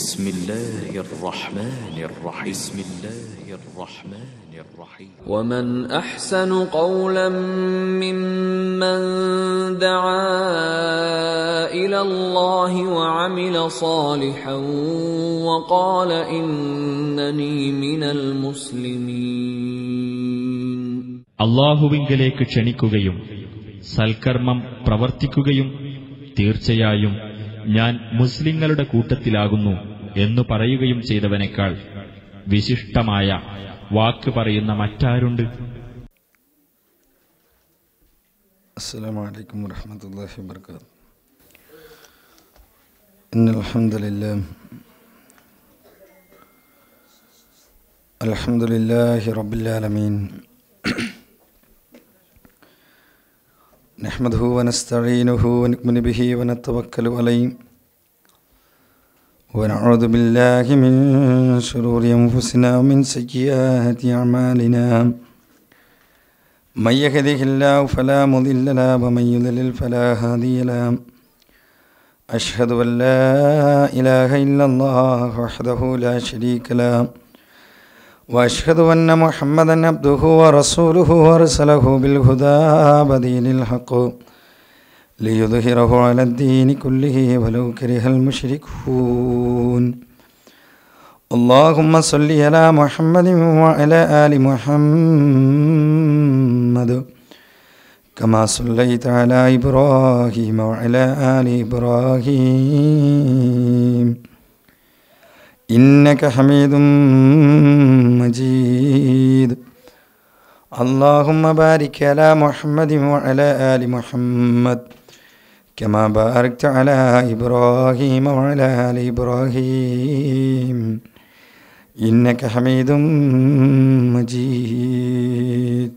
بسم الله الرحمن الرحيم بسم الله الرحمن الرحيم ومن أحسن قولا ممن دعا إلى الله وعمل صالحا وقال إنني من المسلمين الله سالكرمم ക്ഷണിക്കുകയും സൽക്കർമ്മം പ്രവർത്തിക്കുകയും തീർച്ചയായും ഞാൻ മുസ്ലിങ്ങളുടെ കൂട്ടത്തിലാകുന്നു എന്നു പറയുകയും ചെയ്തവനേക്കാൾ വിശിഷ്ടമായ വാക്ക് പറയുന്ന മറ്റാരുണ്ട് അസ്സാം വലൈക്കും വാഹമത്തല്ലാഹി വാബർക്കാത്തു إن الحمد لله الحمد لله نحمده ونستعينه ونؤمن به ونتوكل عليه ونعوذ بالله من شرور أنفسنا ومن سيئات أعمالنا من يهده الله فلا مضل له ومن يضلل فلا هادي له أشهد أن لا إله إلا الله وحده لا شريك له وأشهد أن محمدا عبده ورسوله ورسله بالهدى بدين الحق ليظهره على الدين كله ولو كره المشركون اللهم صل على محمد وعلى آل محمد كما صليت على إبراهيم وعلى آل إبراهيم إنك حميد مجيد اللهم بارك على محمد وعلى آل محمد كما باركت على إبراهيم وعلى آل إبراهيم إنك حميد مجيد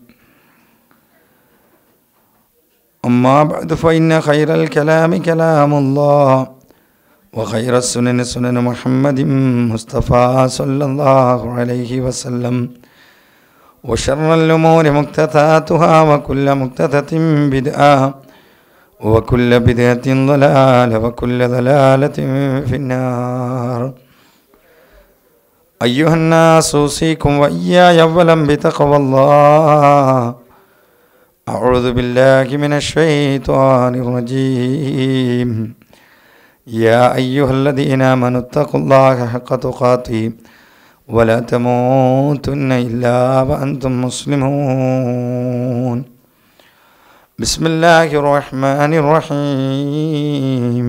أما بعد فإن خير الكلام كلام الله وخير السنن سنن محمد مصطفى صلى الله عليه وسلم وشر الأمور مقتتاتها وكل مقتتة بدعة وكل بدعة ضلالة وكل ضلالة في النار أيها الناس أوصيكم وإياي أولا بتقوى الله أعوذ بالله من الشيطان الرجيم يا أيها الذين آمنوا اتقوا الله حق تقاته ولا تموتن إلا وأنتم مسلمون بسم الله الرحمن الرحيم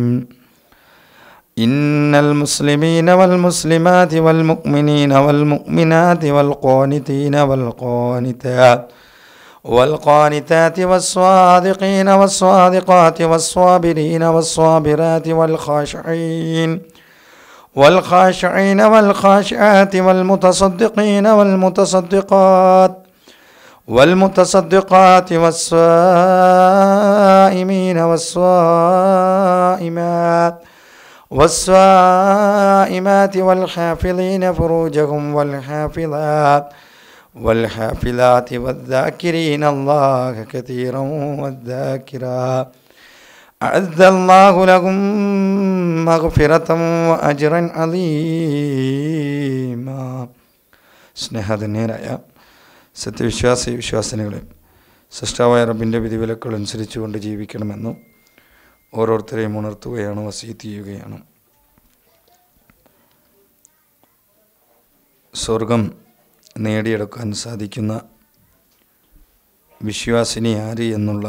إن المسلمين والمسلمات والمؤمنين والمؤمنات والقانتين والقانتات والقانتات والصادقين والصادقات والصابرين والصابرات والخاشعين والخاشعين والخاشعات والمتصدقين والمتصدقات والمتصدقات والصائمين والصائمات والصائمات والحافظين فروجهم والحافظات والحافلات والذاكرين الله كثيرا والذاكرا أعد الله لهم مغفرة وأجرا അലീമാ സ്നേഹധന്യരായ സത്യവിശ്വാസി വിശ്വാസിനികളെ സൃഷ്ടാവായ റബിൻ്റെ വിധിവിലക്കുകൾ അനുസരിച്ചുകൊണ്ട് ജീവിക്കണമെന്നും ഓരോരുത്തരെയും ഉണർത്തുകയാണ് വസീത് ചെയ്യുകയാണ് സ്വർഗം നേടിയെടുക്കാൻ സാധിക്കുന്ന വിശ്വാസിനി ആര് എന്നുള്ള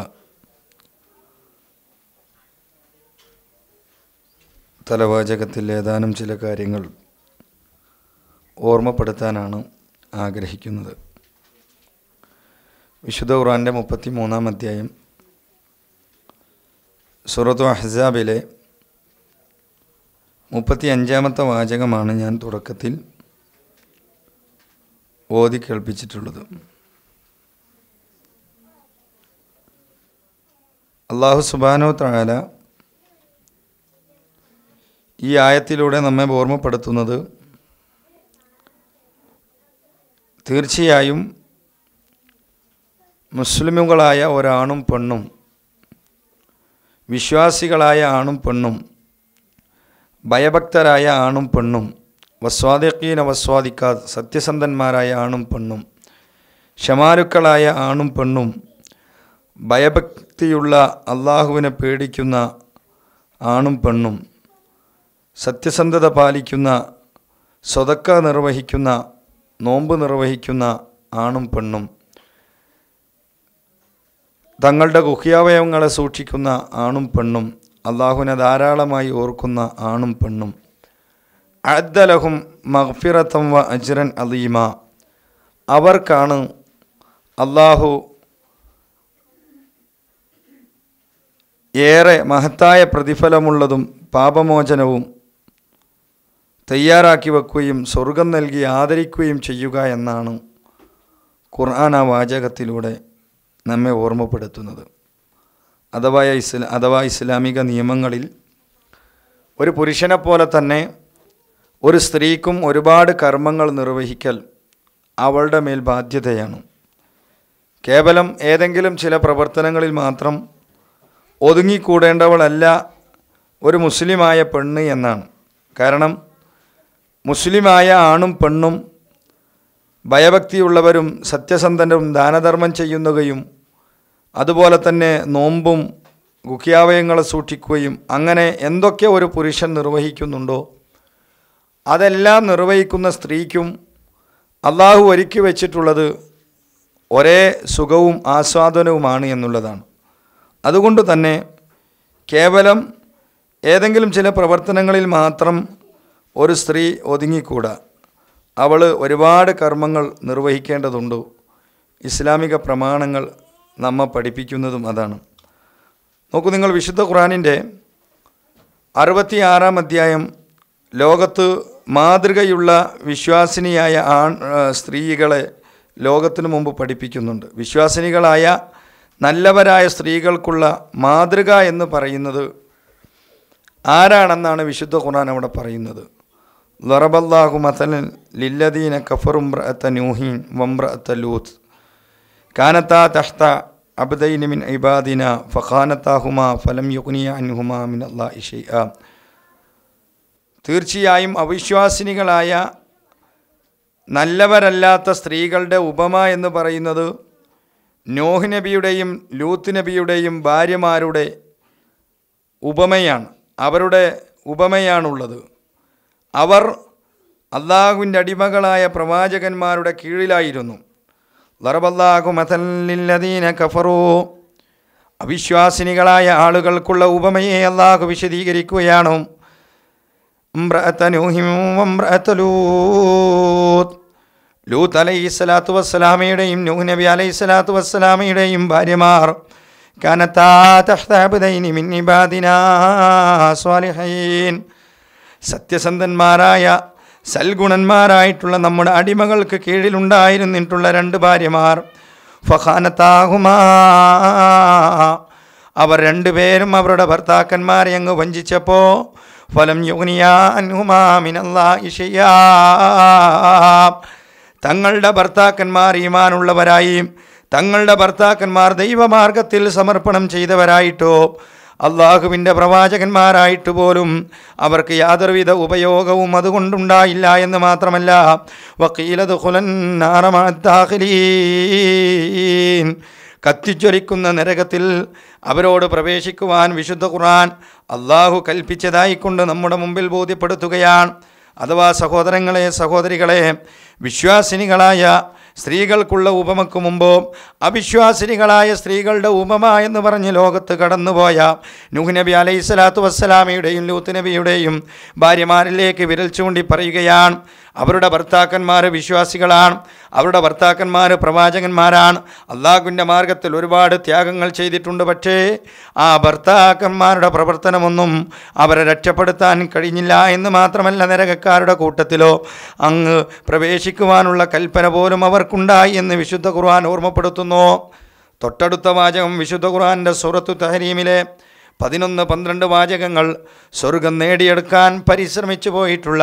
തലവാചകത്തിൽ ഏതാനും ചില കാര്യങ്ങൾ ഓർമ്മപ്പെടുത്താനാണ് ആഗ്രഹിക്കുന്നത് വിശുദ്ധ ഖുറാൻ്റെ മുപ്പത്തി മൂന്നാം അധ്യായം സുറത്തു അഹ്സാബിലെ മുപ്പത്തി അഞ്ചാമത്തെ വാചകമാണ് ഞാൻ തുടക്കത്തിൽ ഓതി കേൾപ്പിച്ചിട്ടുള്ളത് അള്ളാഹു സുബാനോ താല ഈ ആയത്തിലൂടെ നമ്മെ ഓർമ്മപ്പെടുത്തുന്നത് തീർച്ചയായും മുസ്ലിമുകളായ ഒരാണും പെണ്ണും വിശ്വാസികളായ ആണും പെണ്ണും ഭയഭക്തരായ ആണും പെണ്ണും വസ്വാദിഖീന വസ്വാദിക്കാത് സത്യസന്ധന്മാരായ ആണും പെണ്ണും ക്ഷമാരുക്കളായ ആണും പെണ്ണും ഭയഭക്തിയുള്ള അള്ളാഹുവിനെ പേടിക്കുന്ന ആണും പെണ്ണും സത്യസന്ധത പാലിക്കുന്ന സ്വതക്ക നിർവഹിക്കുന്ന നോമ്പ് നിർവഹിക്കുന്ന ആണും പെണ്ണും തങ്ങളുടെ ഗുഹ്യാവയവങ്ങളെ സൂക്ഷിക്കുന്ന ആണും പെണ്ണും അള്ളാഹുവിനെ ധാരാളമായി ഓർക്കുന്ന ആണും പെണ്ണും അദ്ദലഹും മഹ്ഫിറത്തം വ അജ്രൻ അലീമ അവർക്കാണ് അള്ളാഹു ഏറെ മഹത്തായ പ്രതിഫലമുള്ളതും പാപമോചനവും തയ്യാറാക്കി വെക്കുകയും സ്വർഗം നൽകി ആദരിക്കുകയും ചെയ്യുക എന്നാണ് ഖുർആന വാചകത്തിലൂടെ നമ്മെ ഓർമ്മപ്പെടുത്തുന്നത് അഥവാ ഇസ്ല അഥവാ ഇസ്ലാമിക നിയമങ്ങളിൽ ഒരു പുരുഷനെ പോലെ തന്നെ ഒരു സ്ത്രീക്കും ഒരുപാട് കർമ്മങ്ങൾ നിർവഹിക്കൽ അവളുടെ മേൽ ബാധ്യതയാണ് കേവലം ഏതെങ്കിലും ചില പ്രവർത്തനങ്ങളിൽ മാത്രം ഒതുങ്ങിക്കൂടേണ്ടവളല്ല ഒരു മുസ്ലിമായ പെണ്ണ് എന്നാണ് കാരണം മുസ്ലിമായ ആണും പെണ്ണും ഭയഭക്തിയുള്ളവരും സത്യസന്ധരും ദാനധർമ്മം ചെയ്യുന്നവയും അതുപോലെ തന്നെ നോമ്പും ഗുഖ്യാവയങ്ങളെ സൂക്ഷിക്കുകയും അങ്ങനെ എന്തൊക്കെ ഒരു പുരുഷൻ നിർവഹിക്കുന്നുണ്ടോ അതെല്ലാം നിർവഹിക്കുന്ന സ്ത്രീക്കും അള്ളാഹു ഒരുക്കി വച്ചിട്ടുള്ളത് ഒരേ സുഖവും ആസ്വാദനവുമാണ് എന്നുള്ളതാണ് അതുകൊണ്ട് തന്നെ കേവലം ഏതെങ്കിലും ചില പ്രവർത്തനങ്ങളിൽ മാത്രം ഒരു സ്ത്രീ ഒതുങ്ങിക്കൂടാ അവൾ ഒരുപാട് കർമ്മങ്ങൾ നിർവഹിക്കേണ്ടതുണ്ട് ഇസ്ലാമിക പ്രമാണങ്ങൾ നമ്മെ പഠിപ്പിക്കുന്നതും അതാണ് നോക്കൂ നിങ്ങൾ വിശുദ്ധ ഖുറാനിൻ്റെ ആറാം അധ്യായം ലോകത്ത് മാതൃകയുള്ള വിശ്വാസിനിയായ ആൺ സ്ത്രീകളെ ലോകത്തിന് മുമ്പ് പഠിപ്പിക്കുന്നുണ്ട് വിശ്വാസിനികളായ നല്ലവരായ സ്ത്രീകൾക്കുള്ള മാതൃക എന്ന് പറയുന്നത് ആരാണെന്നാണ് വിശുദ്ധ ഖുർആൻ അവിടെ പറയുന്നത് ലറബല്ലാഹു മസലൻ ലില്ലദീന അത്ത നൂഹീൻ അത്ത ലൂത്ത് കാനത്താ തഹ്ത അബ്ദൈൻ മിൻ ഇബാദിന ഫഖാനത്താഹുമ ഫലം യുഗ്നിയ അൻഹുമാ മിൻ അല്ലാഹി ഇഷ തീർച്ചയായും അവിശ്വാസിനികളായ നല്ലവരല്ലാത്ത സ്ത്രീകളുടെ ഉപമ എന്ന് പറയുന്നത് നോഹ് നബിയുടെയും ലൂത്ത് നബിയുടെയും ഭാര്യമാരുടെ ഉപമയാണ് അവരുടെ ഉപമയാണുള്ളത് അവർ അള്ളാഹുവിൻ്റെ അടിമകളായ പ്രവാചകന്മാരുടെ കീഴിലായിരുന്നു ലറബല്ലാഹു മതല്ലില്ലദീന കഫറോ അവിശ്വാസിനികളായ ആളുകൾക്കുള്ള ഉപമയെ അള്ളാഹു വിശദീകരിക്കുകയാണോ امرأة نوح وامرأة ലൂത്ത് ലൂത്ത് അലൈഹി സ്വലാത്തു വസ്സലാമയുടെയും നൂഹ് നബി അലൈഹി സ്വലാത്തു വസ്സലാമയുടെയും ഭാര്യമാർ സത്യസന്ധന്മാരായ സൽഗുണന്മാരായിട്ടുള്ള നമ്മുടെ അടിമകൾക്ക് കീഴിലുണ്ടായിരുന്നിട്ടുള്ള രണ്ട് ഭാര്യമാർ ഫഹാനത്താഹുമാ അവർ രണ്ടുപേരും അവരുടെ ഭർത്താക്കന്മാരെ അങ്ങ് വഞ്ചിച്ചപ്പോൾ ഫലം തങ്ങളുടെ ഭർത്താക്കന്മാർ ഈമാനുള്ളവരായും തങ്ങളുടെ ഭർത്താക്കന്മാർ ദൈവമാർഗത്തിൽ സമർപ്പണം ചെയ്തവരായിട്ടോ അള്ളാഹുവിൻ്റെ പ്രവാചകന്മാരായിട്ട് പോലും അവർക്ക് യാതൊരുവിധ ഉപയോഗവും അതുകൊണ്ടുണ്ടായില്ല എന്ന് മാത്രമല്ല വക്കീലത് ഹുലൻ നാറമാ കത്തിജ്വലിക്കുന്ന നരകത്തിൽ അവരോട് പ്രവേശിക്കുവാൻ വിശുദ്ധ ഖുർആൻ അള്ളാഹു കൽപ്പിച്ചതായിക്കൊണ്ട് നമ്മുടെ മുമ്പിൽ ബോധ്യപ്പെടുത്തുകയാണ് അഥവാ സഹോദരങ്ങളെ സഹോദരികളെ വിശ്വാസിനികളായ സ്ത്രീകൾക്കുള്ള ഉപമക്ക് മുമ്പോ അവിശ്വാസിനികളായ സ്ത്രീകളുടെ ഉപമ എന്ന് പറഞ്ഞ് ലോകത്ത് കടന്നുപോയ നബി അലൈഹി സ്വലാത്തു വസ്സലാമയുടെയും ലൂത്ത് നബിയുടെയും ഭാര്യമാരിലേക്ക് വിരൽ ചൂണ്ടി പറയുകയാണ് അവരുടെ ഭർത്താക്കന്മാർ വിശ്വാസികളാണ് അവരുടെ ഭർത്താക്കന്മാർ പ്രവാചകന്മാരാണ് അള്ളാഹുവിൻ്റെ മാർഗത്തിൽ ഒരുപാട് ത്യാഗങ്ങൾ ചെയ്തിട്ടുണ്ട് പക്ഷേ ആ ഭർത്താക്കന്മാരുടെ പ്രവർത്തനമൊന്നും അവരെ രക്ഷപ്പെടുത്താൻ കഴിഞ്ഞില്ല എന്ന് മാത്രമല്ല നരകക്കാരുടെ കൂട്ടത്തിലോ അങ്ങ് പ്രവേശിക്കുവാനുള്ള കൽപ്പന പോലും അവർക്കുണ്ടായി എന്ന് വിശുദ്ധ ഖുർആൻ ഓർമ്മപ്പെടുത്തുന്നു തൊട്ടടുത്ത വാചകം വിശുദ്ധ ഖുർആൻ്റെ സൂറത്തു തഹരീമിലെ പതിനൊന്ന് പന്ത്രണ്ട് വാചകങ്ങൾ സ്വർഗം നേടിയെടുക്കാൻ പരിശ്രമിച്ചു പോയിട്ടുള്ള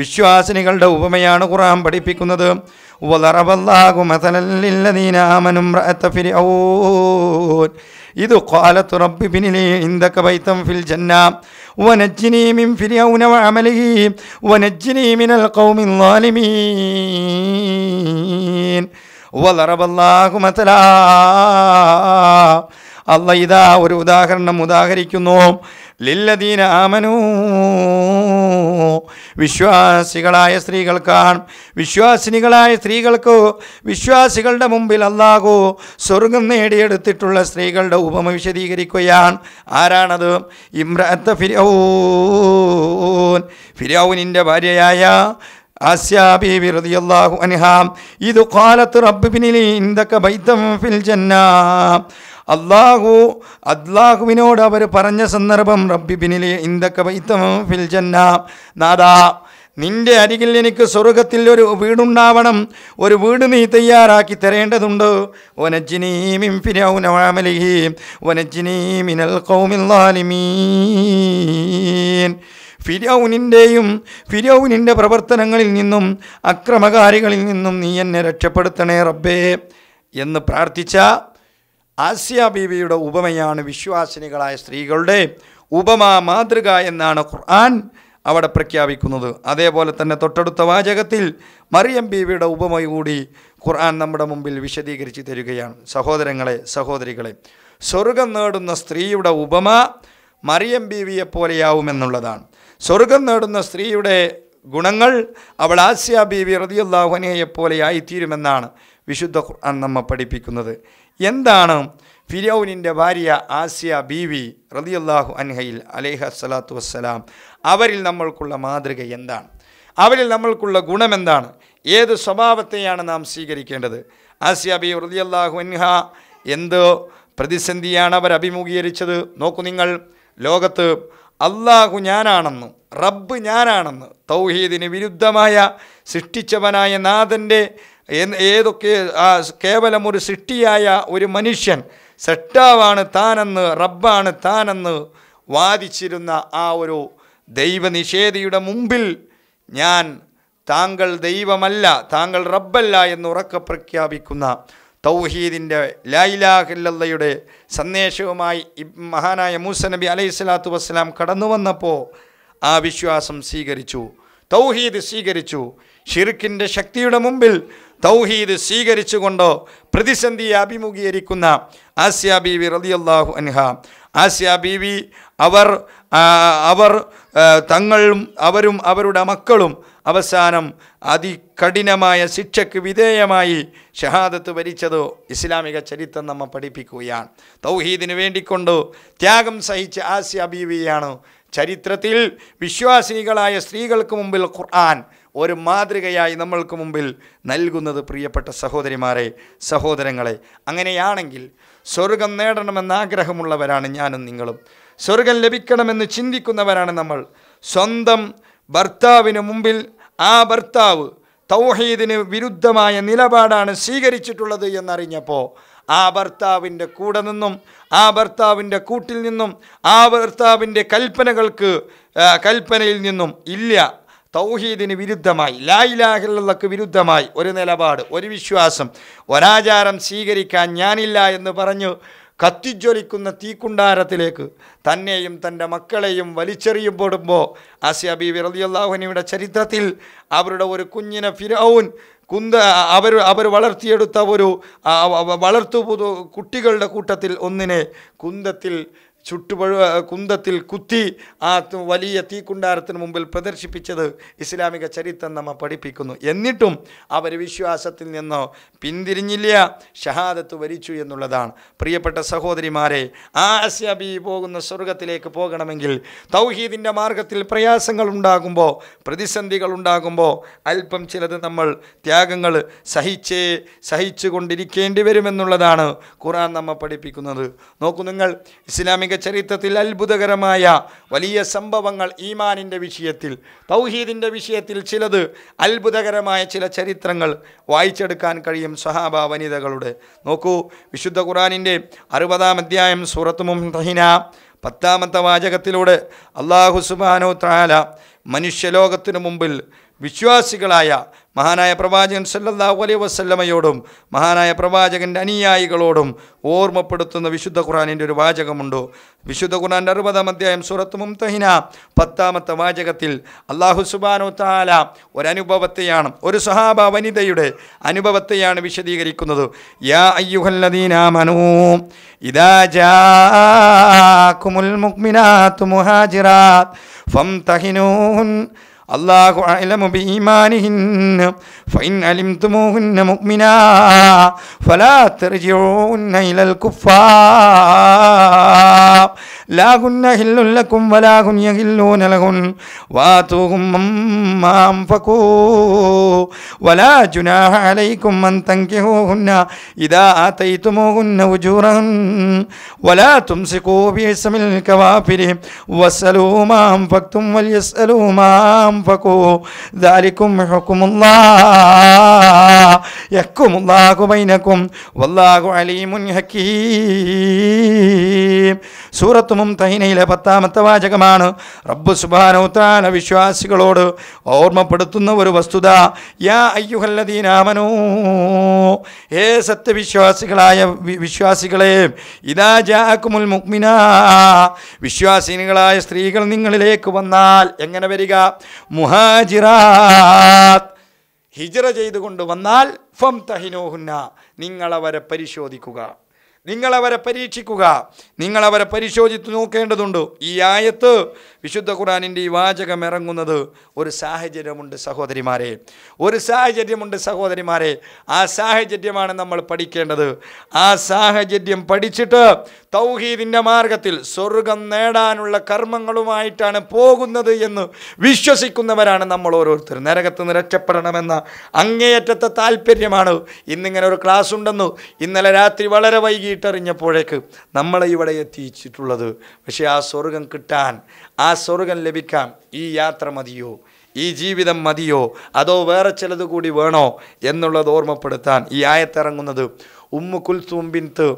വിശ്വാസിനികളുടെ ഉപമയാണ് ഖുറാൻ പഠിപ്പിക്കുന്നത് ഇത് കാലത്ത് റബ്ബി പിന്നിലെ ഇന്തൊക്കെ വൈത്തം ഫിൽ ജന്ന വനജ്ജിനീമിം ഫിരിയൗന അമലഹി വനജ്ജിനീമിനൽ കൗമിൻ ലാലിമീൻ വലറബല്ലാഹു മതലാ അല്ല ഇതാ ഒരു ഉദാഹരണം ഉദാഹരിക്കുന്നു ലില്ലദീന ആമനൂ വിശ്വാസികളായ സ്ത്രീകൾക്കാണ് വിശ്വാസിനികളായ സ്ത്രീകൾക്ക് വിശ്വാസികളുടെ മുമ്പിൽ അല്ലാകു സ്വർഗം നേടിയെടുത്തിട്ടുള്ള സ്ത്രീകളുടെ ഉപമ വിശദീകരിക്കുകയാണ് ആരാണത് ഇമ്രത്ത ഫിരൌൻ ഫിരൌനിൻ്റെ ഭാര്യയായ ആസ്യാബീബി അൻഹാ ഇത് കാലത്ത് റബ്ബിനിലി ഇന്തൊക്കെ ബൈത്തം ഫിൽ ജന്നാ അള്ളാഹു അള്ളാഹുവിനോട് അവർ പറഞ്ഞ സന്ദർഭം റബ്ബി പിന്നിലെ ഇന്തക്കെ ഫിൽ ജന്ന നാദാ നിന്റെ അരികിൽ എനിക്ക് സ്വർഗത്തിൽ ഒരു വീടുണ്ടാവണം ഒരു വീട് നീ തയ്യാറാക്കി തരേണ്ടതുണ്ട് ഒനജിനീമിം ഫിരൗനവാമലിഹി ഫിരൗനിൻ്റെയും ഫിരൗനിൻ്റെ പ്രവർത്തനങ്ങളിൽ നിന്നും അക്രമകാരികളിൽ നിന്നും നീ എന്നെ രക്ഷപ്പെടുത്തണേ റബ്ബേ എന്ന് പ്രാർത്ഥിച്ച ആസിയ ബീവിയുടെ ഉപമയാണ് വിശ്വാസിനികളായ സ്ത്രീകളുടെ ഉപമ മാതൃക എന്നാണ് ഖുർആൻ അവിടെ പ്രഖ്യാപിക്കുന്നത് അതേപോലെ തന്നെ തൊട്ടടുത്ത വാചകത്തിൽ മറിയം ബീവിയുടെ ഉപമ കൂടി ഖുർആൻ നമ്മുടെ മുമ്പിൽ വിശദീകരിച്ച് തരികയാണ് സഹോദരങ്ങളെ സഹോദരികളെ സ്വർഗം നേടുന്ന സ്ത്രീയുടെ ഉപമ മറിയം ബീവിയെ പോലെയാവുമെന്നുള്ളതാണ് സ്വർഗം നേടുന്ന സ്ത്രീയുടെ ഗുണങ്ങൾ അവൾ ആസിയാ ബീവി റതിയുല്ലാഹുനയെ പോലെയായിത്തീരുമെന്നാണ് വിശുദ്ധ ഖുർആൻ നമ്മെ പഠിപ്പിക്കുന്നത് എന്താണ് ഫിരൗനിൻ്റെ ഭാര്യ ആസിയ ബീവി റതിയല്ലാഹു അൻഹയിൽ അലേഹ സലാത്തു വസ്സലാം അവരിൽ നമ്മൾക്കുള്ള മാതൃക എന്താണ് അവരിൽ നമ്മൾക്കുള്ള ഗുണമെന്താണ് ഏത് സ്വഭാവത്തെയാണ് നാം സ്വീകരിക്കേണ്ടത് ആസിയ ബി റതിയല്ലാഹു അൻഹ എന്തോ പ്രതിസന്ധിയാണ് അവർ അഭിമുഖീകരിച്ചത് നോക്കൂ നിങ്ങൾ ലോകത്ത് അള്ളാഹു ഞാനാണെന്ന് റബ്ബ് ഞാനാണെന്ന് തൗഹീദിന് വിരുദ്ധമായ സൃഷ്ടിച്ചവനായ നാഥൻ്റെ ഏതൊക്കെ ആ കേവലം ഒരു സൃഷ്ടിയായ ഒരു മനുഷ്യൻ സെട്ടാവാണ് താനെന്ന് റബ്ബാണ് താനെന്ന് വാദിച്ചിരുന്ന ആ ഒരു ദൈവനിഷേധിയുടെ മുമ്പിൽ ഞാൻ താങ്കൾ ദൈവമല്ല താങ്കൾ റബ്ബല്ല എന്ന് ഉറക്കെ പ്രഖ്യാപിക്കുന്ന തൗഹീദിൻ്റെ ലൈലാഹില്ലയുടെ സന്ദേശവുമായി മഹാനായ മൂസ നബി അലൈഹി സ്വലാത്തു വസ്സലാം കടന്നു വന്നപ്പോൾ ആ വിശ്വാസം സ്വീകരിച്ചു തൗഹീദ് സ്വീകരിച്ചു ഷിർക്കിൻ്റെ ശക്തിയുടെ മുമ്പിൽ തൗഹീദ് സ്വീകരിച്ചുകൊണ്ട് പ്രതിസന്ധിയെ അഭിമുഖീകരിക്കുന്ന ആസ്യ ബീവി റതിയല്ലാഹു അൻഹ ആസ്യ ബീവി അവർ അവർ തങ്ങളും അവരും അവരുടെ മക്കളും അവസാനം അതികഠിനമായ ശിക്ഷയ്ക്ക് വിധേയമായി ഷഹാദത്ത് വരിച്ചത് ഇസ്ലാമിക ചരിത്രം നമ്മെ പഠിപ്പിക്കുകയാണ് തൗഹീദിന് വേണ്ടിക്കൊണ്ട് ത്യാഗം സഹിച്ച ആസ്യ ബീവിയാണ് ചരിത്രത്തിൽ വിശ്വാസിനികളായ സ്ത്രീകൾക്ക് മുമ്പിൽ ഖുർആൻ ഒരു മാതൃകയായി നമ്മൾക്ക് മുമ്പിൽ നൽകുന്നത് പ്രിയപ്പെട്ട സഹോദരിമാരെ സഹോദരങ്ങളെ അങ്ങനെയാണെങ്കിൽ സ്വർഗം നേടണമെന്ന് ആഗ്രഹമുള്ളവരാണ് ഞാനും നിങ്ങളും സ്വർഗം ലഭിക്കണമെന്ന് ചിന്തിക്കുന്നവരാണ് നമ്മൾ സ്വന്തം ഭർത്താവിന് മുമ്പിൽ ആ ഭർത്താവ് തൗഹീദിന് വിരുദ്ധമായ നിലപാടാണ് സ്വീകരിച്ചിട്ടുള്ളത് എന്നറിഞ്ഞപ്പോൾ ആ ഭർത്താവിൻ്റെ കൂടെ നിന്നും ആ ഭർത്താവിൻ്റെ കൂട്ടിൽ നിന്നും ആ ഭർത്താവിൻ്റെ കൽപ്പനകൾക്ക് കൽപ്പനയിൽ നിന്നും ഇല്ല തൗഹീദിന് വിരുദ്ധമായി ലായിലാഹില്ലക്ക് വിരുദ്ധമായി ഒരു നിലപാട് ഒരു വിശ്വാസം ഒരാചാരം സ്വീകരിക്കാൻ ഞാനില്ല എന്ന് പറഞ്ഞു കത്തിജ്വലിക്കുന്ന തീക്കുണ്ടാരത്തിലേക്ക് തന്നെയും തൻ്റെ മക്കളെയും വലിച്ചെറിയുമ്പോടുമ്പോൾ ആസി ബീബി റലിയല്ലാഹുനിയുടെ ചരിത്രത്തിൽ അവരുടെ ഒരു കുഞ്ഞിനെ ഫിരൌൻ കുന്ത അവർ അവർ വളർത്തിയെടുത്ത ഒരു വളർത്തു കുട്ടികളുടെ കൂട്ടത്തിൽ ഒന്നിനെ കുന്തത്തിൽ ചുട്ടുപഴു കുന്തത്തിൽ കുത്തി ആ വലിയ തീക്കുണ്ടാരത്തിന് മുമ്പിൽ പ്രദർശിപ്പിച്ചത് ഇസ്ലാമിക ചരിത്രം നമ്മൾ പഠിപ്പിക്കുന്നു എന്നിട്ടും അവർ വിശ്വാസത്തിൽ നിന്നോ പിന്തിരിഞ്ഞില്ല ഷഹാദത്ത് വരിച്ചു എന്നുള്ളതാണ് പ്രിയപ്പെട്ട സഹോദരിമാരെ ആ പോകുന്ന സ്വർഗത്തിലേക്ക് പോകണമെങ്കിൽ തൗഹീദിൻ്റെ മാർഗത്തിൽ പ്രയാസങ്ങൾ ഉണ്ടാകുമ്പോൾ പ്രതിസന്ധികൾ ഉണ്ടാകുമ്പോൾ അല്പം ചിലത് നമ്മൾ ത്യാഗങ്ങൾ സഹിച്ചേ സഹിച്ചു കൊണ്ടിരിക്കേണ്ടി വരുമെന്നുള്ളതാണ് ഖുറാൻ നമ്മൾ പഠിപ്പിക്കുന്നത് നോക്കൂ നിങ്ങൾ ഇസ്ലാമിക ഇസ്ലാമിക ചരിത്രത്തിൽ അത്ഭുതകരമായ വലിയ സംഭവങ്ങൾ ഈമാനിൻ്റെ വിഷയത്തിൽ തൗഹീദിൻ്റെ വിഷയത്തിൽ ചിലത് അത്ഭുതകരമായ ചില ചരിത്രങ്ങൾ വായിച്ചെടുക്കാൻ കഴിയും സഹാബ വനിതകളുടെ നോക്കൂ വിശുദ്ധ ഖുറാനിൻ്റെ അറുപതാം അധ്യായം സൂറത്ത് മുംതഹിന പത്താമത്തെ വാചകത്തിലൂടെ അള്ളാഹു സുബാനോ താല മനുഷ്യലോകത്തിനു മുമ്പിൽ വിശ്വാസികളായ മഹാനായ പ്രവാചകൻ സല്ലല്ലാഹു അലൈ വസല്ലമയോടും മഹാനായ പ്രവാചകൻ്റെ അനുയായികളോടും ഓർമ്മപ്പെടുത്തുന്ന വിശുദ്ധ ഖുറാനിൻ്റെ ഒരു വാചകമുണ്ട് വിശുദ്ധ ഖുറാൻ്റെ അറുപതാം അധ്യായം സുറത്ത് മുംതഹിന പത്താമത്തെ വാചകത്തിൽ അള്ളാഹു സുബാനു താല ഒരനുഭവത്തെയാണ് ഒരു സഹാബ വനിതയുടെ അനുഭവത്തെയാണ് വിശദീകരിക്കുന്നത് യാ അയ്യുഹല്ലദീന മനോ ഇദാ ജാ മുഹ്മിനാത്ത് ഫം തഹിനൂൻ അള്ളാഹു അലമു ബീമാനിഹിന്ന് ഫൈൻ അലിംതുമൂഹുന്ന മുഅ്മിനാ ഫലാ തർജിഊന്ന ഇലൽ കുഫാ لا هن هل لكم ولا هن يهلون لهن وآتوهم مما أنفقوا ولا جناح عليكم من تنكحوهن إذا آتيتموهن اجورهن ولا تمسكوا باسم الكوافر واسألوا ما أنفقتم وليسألوا ما أنفقوا ذلكم حكم الله يحكم الله بينكم والله عليم حكيم سورة സൂറത്തുൽ തൈനയിലെ പത്താമത്തെ വാചകമാണ് റബ്ബ് സുബാനൗത്താല വിശ്വാസികളോട് ഓർമ്മപ്പെടുത്തുന്ന ഒരു വസ്തുത യാ അയ്യുഹല്ലദീനാമനോ ഏ സത്യവിശ്വാസികളായ വിശ്വാസികളെ ഇതാ ജാക്കുമുൽ മുക്മിന വിശ്വാസിനികളായ സ്ത്രീകൾ നിങ്ങളിലേക്ക് വന്നാൽ എങ്ങനെ വരിക മുഹാജിറാത്ത് ഹിജറ ചെയ്തുകൊണ്ട് വന്നാൽ ഫം തഹിനോഹുന്ന നിങ്ങളവരെ പരിശോധിക്കുക നിങ്ങളവരെ പരീക്ഷിക്കുക നിങ്ങളവരെ പരിശോധിച്ച് നോക്കേണ്ടതുണ്ട് ഈ ആയത്ത് വിശുദ്ധ ഖുറാനിൻ്റെ ഈ വാചകം ഇറങ്ങുന്നത് ഒരു സാഹചര്യമുണ്ട് സഹോദരിമാരെ ഒരു സാഹചര്യമുണ്ട് സഹോദരിമാരെ ആ സാഹചര്യമാണ് നമ്മൾ പഠിക്കേണ്ടത് ആ സാഹചര്യം പഠിച്ചിട്ട് തൗഹീദിൻ്റെ മാർഗത്തിൽ സ്വർഗം നേടാനുള്ള കർമ്മങ്ങളുമായിട്ടാണ് പോകുന്നത് എന്ന് വിശ്വസിക്കുന്നവരാണ് നമ്മൾ ഓരോരുത്തരും നരകത്ത് നിന്ന് രക്ഷപ്പെടണമെന്ന അങ്ങേയറ്റത്തെ താല്പര്യമാണ് ഇന്നിങ്ങനെ ഒരു ക്ലാസ് ഉണ്ടെന്ന് ഇന്നലെ രാത്രി വളരെ വൈകിട്ടറിഞ്ഞപ്പോഴേക്ക് നമ്മളെ ഇവിടെ എത്തിച്ചിട്ടുള്ളത് പക്ഷേ ആ സ്വർഗം കിട്ടാൻ ആ സ്വർഗം ലഭിക്കാം ഈ യാത്ര മതിയോ ഈ ജീവിതം മതിയോ അതോ വേറെ ചിലത് കൂടി വേണോ എന്നുള്ളത് ഓർമ്മപ്പെടുത്താൻ ഈ ആയത്തിറങ്ങുന്നത് ഉമ്മു കുൽസൂം ബിൻത്ത്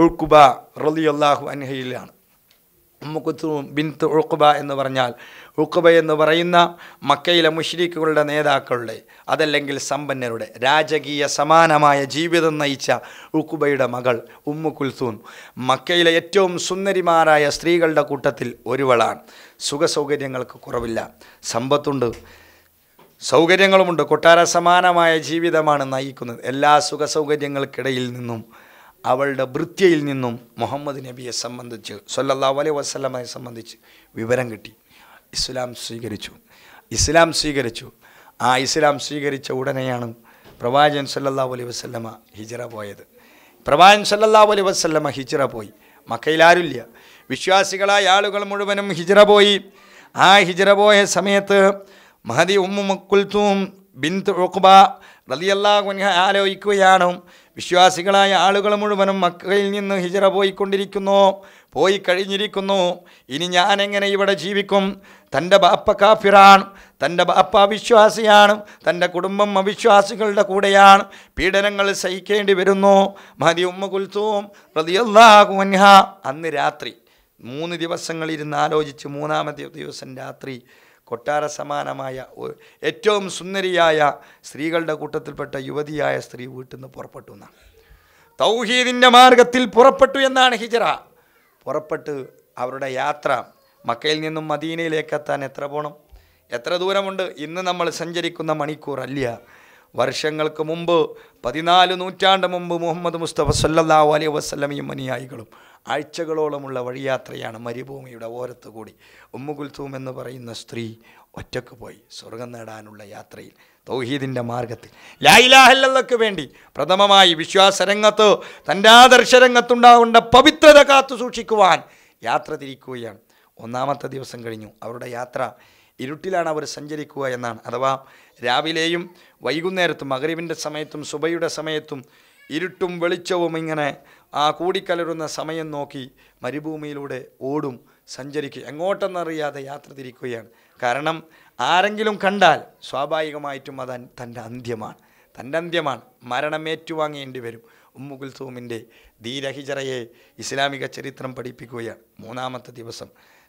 ഉൾക്കുബ റലിയല്ലാഹു അൻഹയിലാണ് ഉമ്മു കുൽസൂം ബിൻത്ത് ഉൾക്കുബ എന്ന് പറഞ്ഞാൽ ഉൾക്കുബ എന്ന് പറയുന്ന മക്കയിലെ മുഷ്രീഖുകളുടെ നേതാക്കളുടെ അതല്ലെങ്കിൽ സമ്പന്നരുടെ രാജകീയ സമാനമായ ജീവിതം നയിച്ച ഉൾക്കുബയുടെ മകൾ ഉമ്മു കുൽസൂൻ മക്കയിലെ ഏറ്റവും സുന്ദരിമാരായ സ്ത്രീകളുടെ കൂട്ടത്തിൽ ഒരുവളാണ് സുഖസൗകര്യങ്ങൾക്ക് കുറവില്ല സമ്പത്തുണ്ട് സൗകര്യങ്ങളുമുണ്ട് കൊട്ടാര സമാനമായ ജീവിതമാണ് നയിക്കുന്നത് എല്ലാ സുഖസൗകര്യങ്ങൾക്കിടയിൽ നിന്നും അവളുടെ വൃത്യയിൽ നിന്നും മുഹമ്മദ് നബിയെ സംബന്ധിച്ച് സൊല്ലാ വലൈ വസ്ലമയെ സംബന്ധിച്ച് വിവരം കിട്ടി ഇസ്ലാം സ്വീകരിച്ചു ഇസ്ലാം സ്വീകരിച്ചു ആ ഇസ്ലാം സ്വീകരിച്ച ഉടനെയാണ് പ്രവാചകൻ സല്ലാ അലൈ വസല്ലമ ഹിജറ പോയത് പ്രവാചകൻ സല്ലാ അലൈ വസല്ലമ ഹിജറ പോയി മക്കയിൽ ആരുമില്ല വിശ്വാസികളായ ആളുകൾ മുഴുവനും ഹിജറ പോയി ആ ഹിജറ പോയ സമയത്ത് മഹദി ഉമ്മു കുൽത്തൂം ബിൻ ഉഖബ റലിയല്ലാഹുൻഹ ആലോചിക്കുകയാണ് വിശ്വാസികളായ ആളുകൾ മുഴുവനും മക്കയിൽ നിന്ന് ഹിജറ പോയിക്കൊണ്ടിരിക്കുന്നു പോയി കഴിഞ്ഞിരിക്കുന്നു ഇനി ഞാനെങ്ങനെ ഇവിടെ ജീവിക്കും തൻ്റെ ബാപ്പ കാഫിറാണ് തൻ്റെ ബാപ്പ അവിശ്വാസിയാണ് തൻ്റെ കുടുംബം അവിശ്വാസികളുടെ കൂടെയാണ് പീഡനങ്ങൾ സഹിക്കേണ്ടി വരുന്നു മതി ഉമ്മ കുൽത്തൂം റലിയല്ലാഹുൻഹ അന്ന് രാത്രി മൂന്ന് ദിവസങ്ങളിരുന്ന് ആലോചിച്ച് മൂന്നാമത്തെ ദിവസം രാത്രി കൊട്ടാര സമാനമായ ഏറ്റവും സുന്ദരിയായ സ്ത്രീകളുടെ കൂട്ടത്തിൽപ്പെട്ട യുവതിയായ സ്ത്രീ വീട്ടിൽ നിന്ന് പുറപ്പെട്ടു എന്നാണ് തൗഹീദിൻ്റെ മാർഗത്തിൽ പുറപ്പെട്ടു എന്നാണ് ഹിജറ പുറപ്പെട്ട് അവരുടെ യാത്ര മക്കയിൽ നിന്നും മദീനയിലേക്ക് എത്താൻ എത്ര പോകണം എത്ര ദൂരമുണ്ട് ഇന്ന് നമ്മൾ സഞ്ചരിക്കുന്ന അല്ല വർഷങ്ങൾക്ക് മുമ്പ് പതിനാല് നൂറ്റാണ്ട് മുമ്പ് മുഹമ്മദ് മുസ്തഫ സല്ലാ അലൈ വസ്ലമിയും അനുയായികളും ആഴ്ചകളോളമുള്ള വഴിയാത്രയാണ് മരുഭൂമിയുടെ ഓരത്ത് കൂടി ഉമ്മുകുൽത്തൂം എന്ന് പറയുന്ന സ്ത്രീ ഒറ്റക്ക് പോയി സ്വർഗം നേടാനുള്ള യാത്രയിൽ തൗഹീദിൻ്റെ മാർഗത്തിൽ ലായിലാഹല്ലക്ക് വേണ്ടി പ്രഥമമായി വിശ്വാസരംഗത്ത് തൻ്റെ ആദർശരംഗത്തുണ്ടാവേണ്ട പവിത്രത കാത്തു സൂക്ഷിക്കുവാൻ യാത്ര തിരിക്കുകയാണ് ഒന്നാമത്തെ ദിവസം കഴിഞ്ഞു അവരുടെ യാത്ര ഇരുട്ടിലാണ് അവർ സഞ്ചരിക്കുക എന്നാണ് അഥവാ രാവിലെയും വൈകുന്നേരത്തും അഗരീബിൻ്റെ സമയത്തും സുബയുടെ സമയത്തും ഇരുട്ടും വെളിച്ചവും ഇങ്ങനെ ആ കൂടിക്കലരുന്ന സമയം നോക്കി മരുഭൂമിയിലൂടെ ഓടും സഞ്ചരിക്കുക എങ്ങോട്ടെന്നറിയാതെ യാത്ര തിരിക്കുകയാണ് കാരണം ആരെങ്കിലും കണ്ടാൽ സ്വാഭാവികമായിട്ടും അത് തൻ്റെ അന്ത്യമാണ് തൻ്റെ അന്ത്യമാണ് മരണമേറ്റുവാങ്ങേണ്ടി വരും ഉമ്മു കുൽസൂമിൻ്റെ ധീരഹിചറയെ ഇസ്ലാമിക ചരിത്രം പഠിപ്പിക്കുകയാണ് മൂന്നാമത്തെ ദിവസം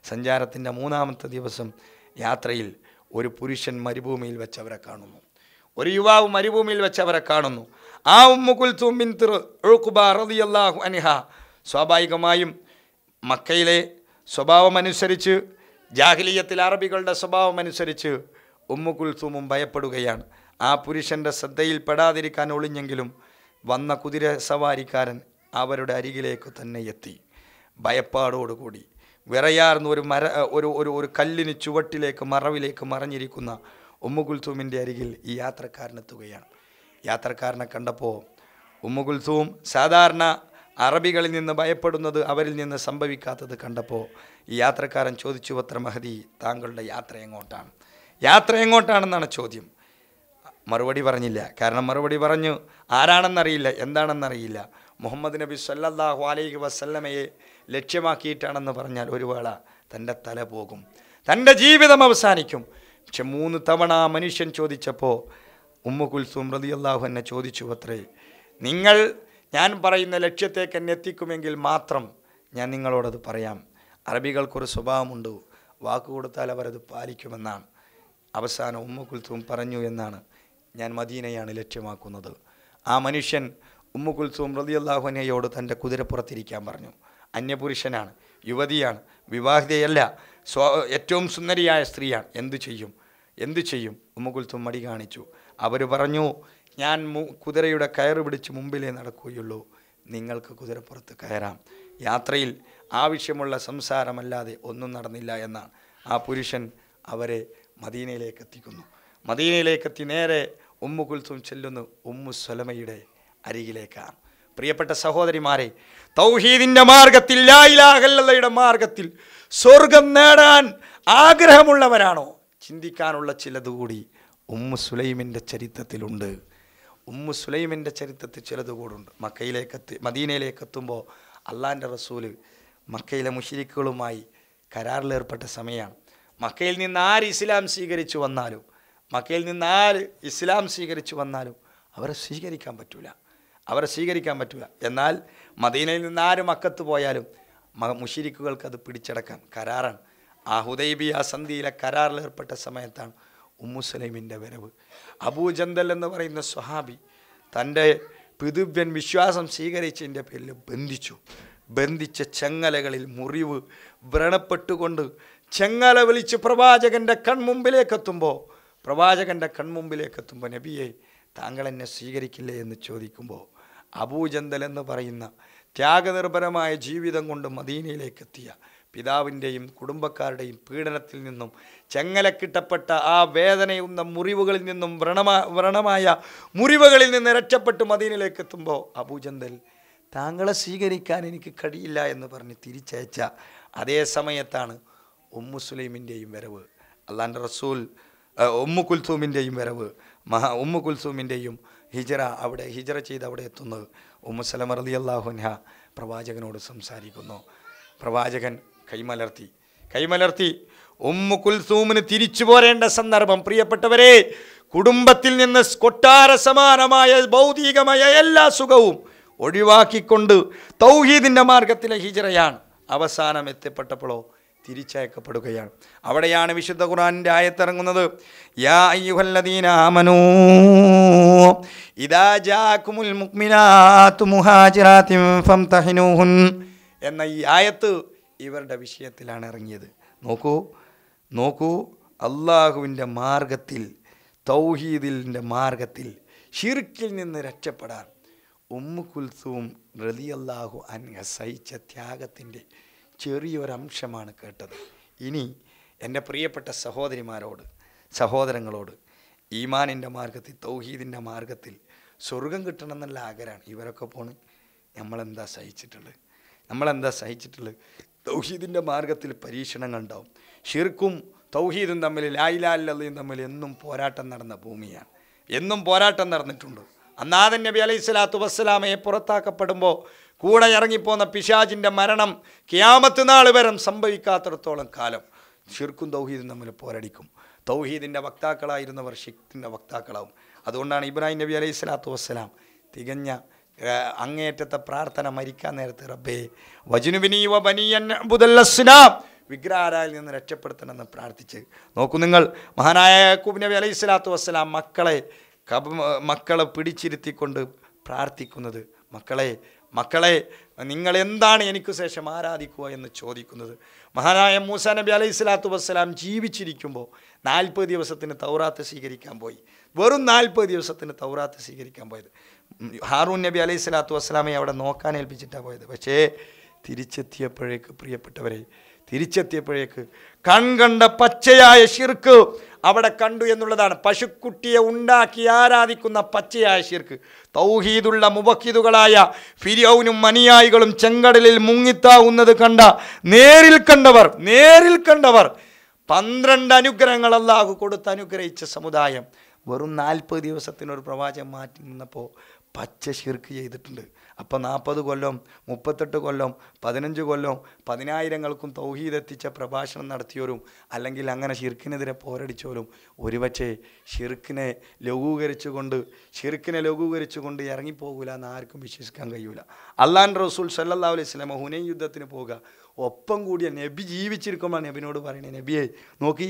സഞ്ചാരത്തിൻ്റെ മൂന്നാമത്തെ ദിവസം യാത്രയിൽ ഒരു പുരുഷൻ മരുഭൂമിയിൽ വെച്ച് അവരെ കാണുന്നു ഒരു യുവാവ് മരുഭൂമിയിൽ വെച്ച് അവരെ കാണുന്നു ആ ഉമ്മ കുൽത്തും അനിഹ സ്വാഭാവികമായും മക്കയിലെ സ്വഭാവമനുസരിച്ച് ജാഹിലിയത്തിൽ അറബികളുടെ സ്വഭാവമനുസരിച്ച് ഉമ്മ കുൽത്തുമും ഭയപ്പെടുകയാണ് ആ പുരുഷൻ്റെ ശ്രദ്ധയിൽപ്പെടാതിരിക്കാൻ ഒളിഞ്ഞെങ്കിലും വന്ന കുതിര സവാരിക്കാരൻ അവരുടെ അരികിലേക്ക് തന്നെ എത്തി ഭയപ്പാടോടുകൂടി വിറയാർന്ന ഒരു മര ഒരു ഒരു ഒരു കല്ലിന് ചുവട്ടിലേക്ക് മറവിലേക്ക് മറഞ്ഞിരിക്കുന്ന ഉമ്മുകുൽത്തൂമിൻ്റെ അരികിൽ ഈ യാത്രക്കാരനെത്തുകയാണ് യാത്രക്കാരനെ കണ്ടപ്പോൾ ഉമ്മുകുൽസൂം സാധാരണ അറബികളിൽ നിന്ന് ഭയപ്പെടുന്നത് അവരിൽ നിന്ന് സംഭവിക്കാത്തത് കണ്ടപ്പോൾ ഈ യാത്രക്കാരൻ ചോദിച്ചു പത്ര മഹതി താങ്കളുടെ യാത്ര എങ്ങോട്ടാണ് യാത്ര എങ്ങോട്ടാണെന്നാണ് ചോദ്യം മറുപടി പറഞ്ഞില്ല കാരണം മറുപടി പറഞ്ഞു ആരാണെന്നറിയില്ല എന്താണെന്നറിയില്ല മുഹമ്മദ് നബി സല്ലാഹു അലൈഹി വസല്ലമയെ ലക്ഷ്യമാക്കിയിട്ടാണെന്ന് പറഞ്ഞാൽ ഒരു വേള തൻ്റെ തല പോകും തൻ്റെ ജീവിതം അവസാനിക്കും പക്ഷെ മൂന്ന് തവണ മനുഷ്യൻ ചോദിച്ചപ്പോൾ ഉമ്മ കുൽസൂം റതി അള്ളാഹു എന്നെ ചോദിച്ചു അത്രേ നിങ്ങൾ ഞാൻ പറയുന്ന ലക്ഷ്യത്തേക്ക് എന്നെ എത്തിക്കുമെങ്കിൽ മാത്രം ഞാൻ നിങ്ങളോടത് പറയാം അറബികൾക്കൊരു സ്വഭാവമുണ്ട് വാക്ക് കൊടുത്താൽ അവരത് പാലിക്കുമെന്നാണ് അവസാനം ഉമ്മ കുൽസൂം പറഞ്ഞു എന്നാണ് ഞാൻ മദീനയാണ് ലക്ഷ്യമാക്കുന്നത് ആ മനുഷ്യൻ ഉമ്മ കുൽസൂം റതി അള്ളാഹുനയോട് തൻ്റെ കുതിരപ്പുറത്തിരിക്കാൻ പറഞ്ഞു അന്യപുരുഷനാണ് യുവതിയാണ് വിവാഹിതയല്ല സ്വ ഏറ്റവും സുന്ദരിയായ സ്ത്രീയാണ് എന്തു ചെയ്യും എന്തു ചെയ്യും ഉമ്മുകുൽസും മടി കാണിച്ചു അവർ പറഞ്ഞു ഞാൻ കുതിരയുടെ കയറ് പിടിച്ച് മുമ്പിലേ നടക്കുകയുള്ളൂ നിങ്ങൾക്ക് കുതിരപ്പുറത്ത് കയറാം യാത്രയിൽ ആവശ്യമുള്ള സംസാരമല്ലാതെ ഒന്നും നടന്നില്ല എന്നാണ് ആ പുരുഷൻ അവരെ മദീനയിലേക്ക് എത്തിക്കുന്നു മദീനയിലേക്ക് എത്തി നേരെ ഉമ്മു കുൽസും ചെല്ലുന്നു ഉമ്മു സ്വലമയുടെ അരികിലേക്കാണ് പ്രിയപ്പെട്ട സഹോദരിമാരെ തൗഹീദിൻ്റെ മാർഗത്തിൽ ലായിലാഹല്ലയുടെ മാർഗത്തിൽ സ്വർഗം നേടാൻ ആഗ്രഹമുള്ളവരാണോ ചിന്തിക്കാനുള്ള ചിലതുകൂടി ഉമ്മു സുലൈമിൻ്റെ ചരിത്രത്തിലുണ്ട് ഉമ്മു സുലൈമിൻ്റെ ചരിത്രത്തിൽ ചിലത് കൂടുണ്ട് മക്കയിലേക്കെത്തി മദീനയിലേക്കെത്തുമ്പോൾ അള്ളാൻ്റെ റസൂൽ മക്കയിലെ മുഷിരിക്കുകളുമായി കരാറിലേർപ്പെട്ട സമയമാണ് മക്കയിൽ നിന്ന് ആര് ഇസ്ലാം സ്വീകരിച്ചു വന്നാലും മക്കയിൽ നിന്ന് ആര് ഇസ്ലാം സ്വീകരിച്ചു വന്നാലും അവരെ സ്വീകരിക്കാൻ പറ്റൂല അവരെ സ്വീകരിക്കാൻ പറ്റൂല എന്നാൽ മദീനയിൽ നിന്ന് ആര് മക്കത്ത് പോയാലും മുഷിരിക്കുകൾക്ക് അത് പിടിച്ചടക്കാൻ കരാറാണ് ആ ആ സന്ധിയിലെ കരാറിലേർപ്പെട്ട സമയത്താണ് ഉമ്മുസലൈമിൻ്റെ വരവ് അബൂജന്തൽ എന്ന് പറയുന്ന സ്വഹാബി തൻ്റെ പിതൃവ്യൻ വിശ്വാസം സ്വീകരിച്ചതിൻ്റെ പേരിൽ ബന്ധിച്ചു ബന്ധിച്ച ചെങ്ങലകളിൽ മുറിവ് വ്രണപ്പെട്ടുകൊണ്ട് ചെങ്ങല വിളിച്ച് പ്രവാചകൻ്റെ കൺമുമ്പിലേക്കെത്തുമ്പോൾ പ്രവാചകൻ്റെ കൺമുമ്പിലേക്കെത്തുമ്പോൾ നബിയെ താങ്കൾ എന്നെ സ്വീകരിക്കില്ലേ എന്ന് ചോദിക്കുമ്പോൾ അബൂജന്തൽ എന്ന് പറയുന്ന ത്യാഗനിർഭരമായ ജീവിതം കൊണ്ട് മദീനയിലേക്കെത്തിയ പിതാവിൻ്റെയും കുടുംബക്കാരുടെയും പീഡനത്തിൽ നിന്നും ചെങ്ങലക്കിട്ടപ്പെട്ട ആ വേദനയുന്ന മുറിവുകളിൽ നിന്നും വ്രണമാ വ്രണമായ മുറിവുകളിൽ നിന്ന് രക്ഷപ്പെട്ട് മദീനിലേക്ക് എത്തുമ്പോൾ അബൂജന്തൽ താങ്കളെ സ്വീകരിക്കാൻ എനിക്ക് കഴിയില്ല എന്ന് പറഞ്ഞ് തിരിച്ചയച്ച അതേ സമയത്താണ് ഉമ്മുസുലൈമിൻ്റെയും വരവ് അള്ളാൻ്റെ റസൂൽ ഉമ്മു കുൽസൂമിൻ്റെയും വരവ് മഹാ ഉമ്മു കുൽസൂമിൻ്റെയും ഹിജറ അവിടെ ഹിജറ ചെയ്ത് അവിടെ എത്തുന്നത് ഉമ്മുസലം അറലി അള്ളാഹുൻഹ പ്രവാചകനോട് സംസാരിക്കുന്നു പ്രവാചകൻ കൈമലർത്തി കൈമലർത്തി ഉമ്മു കുൽസൂമിന് തിരിച്ചു പോരേണ്ട സന്ദർഭം പ്രിയപ്പെട്ടവരെ കുടുംബത്തിൽ നിന്ന് കൊട്ടാര സമാനമായ ഭൗതികമായ എല്ലാ സുഖവും ഒഴിവാക്കിക്കൊണ്ട് തൗഹീദിൻ്റെ മാർഗത്തിലെ ഹിജറയാണ് അവസാനം എത്തിപ്പെട്ടപ്പോഴോ തിരിച്ചയക്കപ്പെടുകയാണ് അവിടെയാണ് വിശുദ്ധ ഖുർആാനിൻ്റെ ആയത്തിറങ്ങുന്നത് യാ അയ്യുഹല്ലദീന ആമനൂ ഫംതഹിനൂഹുൻ എന്ന ഈ ആയത്ത് ഇവരുടെ വിഷയത്തിലാണ് ഇറങ്ങിയത് നോക്കൂ നോക്കൂ അള്ളാഹുവിൻ്റെ മാർഗത്തിൽ തൗഹീദിൻ്റെ മാർഗത്തിൽ ഷിർക്കിൽ നിന്ന് രക്ഷപ്പെടാൻ ഉമ്മു കുൽസുവും റലി അള്ളാഹു അൻഹ സഹിച്ച ത്യാഗത്തിൻ്റെ ചെറിയൊരംശമാണ് കേട്ടത് ഇനി എൻ്റെ പ്രിയപ്പെട്ട സഹോദരിമാരോട് സഹോദരങ്ങളോട് ഈമാനിൻ്റെ മാർഗത്തിൽ തൗഹീദിൻ്റെ മാർഗത്തിൽ സ്വർഗം കിട്ടണം എന്നുള്ള ആഗ്രഹമാണ് ഇവരൊക്കെ പോണ് നമ്മളെന്താ സഹിച്ചിട്ടുള്ളത് നമ്മളെന്താ സഹിച്ചിട്ടുള്ളത് തൗഹീദിൻ്റെ മാർഗത്തിൽ പരീക്ഷണങ്ങൾ ഉണ്ടാവും ഷിർക്കും തൗഹീദും തമ്മിൽ ലായിലാല്ലതയും തമ്മിൽ എന്നും പോരാട്ടം നടന്ന ഭൂമിയാണ് എന്നും പോരാട്ടം നടന്നിട്ടുണ്ട് അന്നാദൻ നബി അലൈഹി സ്വലാത്തു വസ്സലാമയെ പുറത്താക്കപ്പെടുമ്പോൾ കൂടെ ഇറങ്ങിപ്പോന്ന പിശാജിൻ്റെ മരണം ക്യാമത്ത് നാൾ വരെ സംഭവിക്കാത്തിടത്തോളം കാലം ഷിർക്കും തൗഹീദും തമ്മിൽ പോരടിക്കും തൗഹീദിൻ്റെ വക്താക്കളായിരുന്നവർ ഷിഖിൻ്റെ വക്താക്കളാവും അതുകൊണ്ടാണ് ഇബ്രാഹിം നബി അലൈഹി സ്വലാത്തു വസ്സലാം തികഞ്ഞ അങ്ങേറ്റത്തെ പ്രാർത്ഥന മരിക്കാൻ നേരത്തെ റബ്ബേ വജുനുബിനീവ ബനിയൻ ബുദല്ലസ്ലാം വിഗ്രാരായിൽ നിന്ന് രക്ഷപ്പെടുത്തണമെന്ന് പ്രാർത്ഥിച്ച് നോക്കൂ നിങ്ങൾ മഹാനായ യാക്കൂബ് നബി അലൈഹി സ്വലാത്തു വസ്സലാം മക്കളെ കബ മക്കളെ പിടിച്ചിരുത്തിക്കൊണ്ട് പ്രാർത്ഥിക്കുന്നത് മക്കളെ മക്കളെ നിങ്ങൾ എന്താണ് എനിക്ക് ശേഷം ആരാധിക്കുക എന്ന് ചോദിക്കുന്നത് മഹാനായ മൂസ നബി അലൈഹി സ്വലാത്തു വസ്സലാം ജീവിച്ചിരിക്കുമ്പോൾ നാൽപ്പത് ദിവസത്തിന് തൗറാത്ത് സ്വീകരിക്കാൻ പോയി വെറും നാൽപ്പത് ദിവസത്തിന് തൗറാത്ത് സ്വീകരിക്കാൻ പോയത് ഹാറൂൻ നബി അലൈഹി സ്വലാത്തു വസ്സലാമയെ അവിടെ നോക്കാൻ ഏൽപ്പിച്ചിട്ടാണ് പോയത് പക്ഷേ തിരിച്ചെത്തിയപ്പോഴേക്ക് പ്രിയപ്പെട്ടവരെ തിരിച്ചെത്തിയപ്പോഴേക്ക് കണ്ട പച്ചയായ ശിർക്ക് അവിടെ കണ്ടു എന്നുള്ളതാണ് പശുക്കുട്ടിയെ ഉണ്ടാക്കി ആരാധിക്കുന്ന പച്ചയായ ശിർക്ക് തൗഹീദുള്ള മുബക്കിദുകളായ ഫിരിയൗനും മനിയായികളും ചെങ്കടലിൽ മുങ്ങിത്താവുന്നത് കണ്ട നേരിൽ കണ്ടവർ നേരിൽ കണ്ടവർ പന്ത്രണ്ട് അനുഗ്രഹങ്ങൾ അല്ലാഹു കൊടുത്ത് അനുഗ്രഹിച്ച സമുദായം വെറും നാൽപ്പത് ദിവസത്തിനൊരു പ്രവാചകം മാറ്റി നിന്നപ്പോൾ പച്ച ഷിർക്ക് ചെയ്തിട്ടുണ്ട് അപ്പം നാൽപ്പത് കൊല്ലം മുപ്പത്തെട്ട് കൊല്ലം പതിനഞ്ച് കൊല്ലം പതിനായിരങ്ങൾക്കും തൗഹീദ് എത്തിച്ച പ്രഭാഷണം നടത്തിയവരും അല്ലെങ്കിൽ അങ്ങനെ ഷിർക്കിനെതിരെ പോരടിച്ചവരും ഒരുപക്ഷെ ഷിർക്കിനെ ലഘൂകരിച്ചുകൊണ്ട് ഷിർക്കിനെ ലഘൂകരിച്ചുകൊണ്ട് ഇറങ്ങിപ്പോകില്ല എന്ന് ആർക്കും വിശ്വസിക്കാൻ കഴിയൂല അള്ളാൻ റസൂൽ സല്ലാ അലൈഹി സ്വലമ ഹുനൈൻ യുദ്ധത്തിന് പോകുക ഒപ്പം കൂടിയ നബി ജീവിച്ചിരിക്കുമ്പോൾ നബിനോട് പറയണേ നബിയെ നോക്കി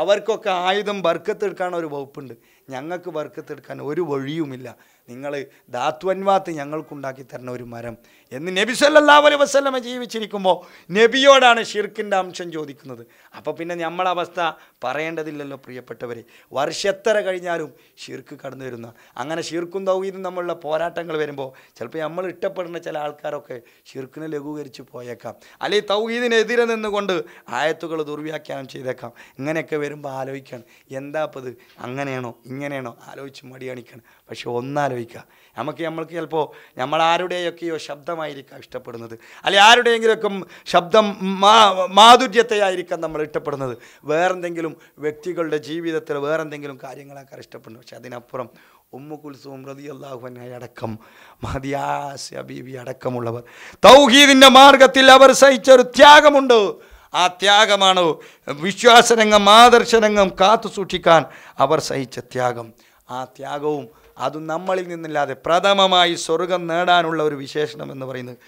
അവർക്കൊക്കെ ആയുധം വർക്കത്തെടുക്കാൻ ഒരു വകുപ്പുണ്ട് ഞങ്ങൾക്ക് വർക്കത്തെടുക്കാൻ ഒരു വഴിയുമില്ല നിങ്ങൾ ധാത്വന്മാത്ത് ഞങ്ങൾക്കുണ്ടാക്കി തരണ ഒരു മരം എന്ന് നബി സല്ലാ അലൈ വസ്ലമ ജീവിച്ചിരിക്കുമ്പോൾ നബിയോടാണ് ഷിർക്കിൻ്റെ അംശം ചോദിക്കുന്നത് അപ്പോൾ പിന്നെ നമ്മളെ അവസ്ഥ പറയേണ്ടതില്ലല്ലോ പ്രിയപ്പെട്ടവരെ വർഷത്തര കഴിഞ്ഞാലും ഷിർക്ക് കടന്നു വരുന്ന അങ്ങനെ ഷിർക്കും തൗഹീദും നമ്മളുടെ പോരാട്ടങ്ങൾ വരുമ്പോൾ ചിലപ്പോൾ നമ്മൾ ഇഷ്ടപ്പെടുന്ന ചില ആൾക്കാരൊക്കെ ഷിർക്കിനെ ലഘൂകരിച്ച് പോയേക്കാം അല്ലെങ്കിൽ തൗഹീദിനെതിരെ നിന്നുകൊണ്ട് ആയത്തുകൾ ദുർവ്യാഖ്യാനം ചെയ്തേക്കാം ഇങ്ങനെയൊക്കെ വരുമ്പോൾ ആലോചിക്കണം എന്താ അപ്പോൾ ഇത് അങ്ങനെയാണോ ഇങ്ങനെയാണോ ആലോചിച്ച് മടിയാണിക്കണം പക്ഷെ ഒന്നാലോചിക്കണം ആലോചിക്കുക നമുക്ക് നമ്മൾക്ക് ചിലപ്പോൾ ആരുടെയൊക്കെയോ ശബ്ദമായിരിക്കാം ഇഷ്ടപ്പെടുന്നത് അല്ലെ ആരുടെയെങ്കിലുമൊക്കെ ശബ്ദം മാ മാധുര്യത്തെയായിരിക്കാം നമ്മൾ ഇഷ്ടപ്പെടുന്നത് വേറെന്തെങ്കിലും വ്യക്തികളുടെ ജീവിതത്തിൽ വേറെന്തെങ്കിലും കാര്യങ്ങളൊക്കെ ഇഷ്ടപ്പെടുന്നു പക്ഷെ അതിനപ്പുറം ഉമ്മു കുൽസൂം റതി അള്ളാഹുനായി അടക്കം മതിയാസ് അബീബി അടക്കമുള്ളവർ തൗഹീദിൻ്റെ മാർഗത്തിൽ അവർ സഹിച്ചൊരു ത്യാഗമുണ്ട് ആ ത്യാഗമാണ് വിശ്വാസരംഗം ആദർശരംഗം കാത്തു സൂക്ഷിക്കാൻ അവർ സഹിച്ച ത്യാഗം ആ ത്യാഗവും അത് നമ്മളിൽ നിന്നില്ലാതെ പ്രഥമമായി സ്വർഗം നേടാനുള്ള ഒരു വിശേഷണം എന്ന് പറയുന്നത്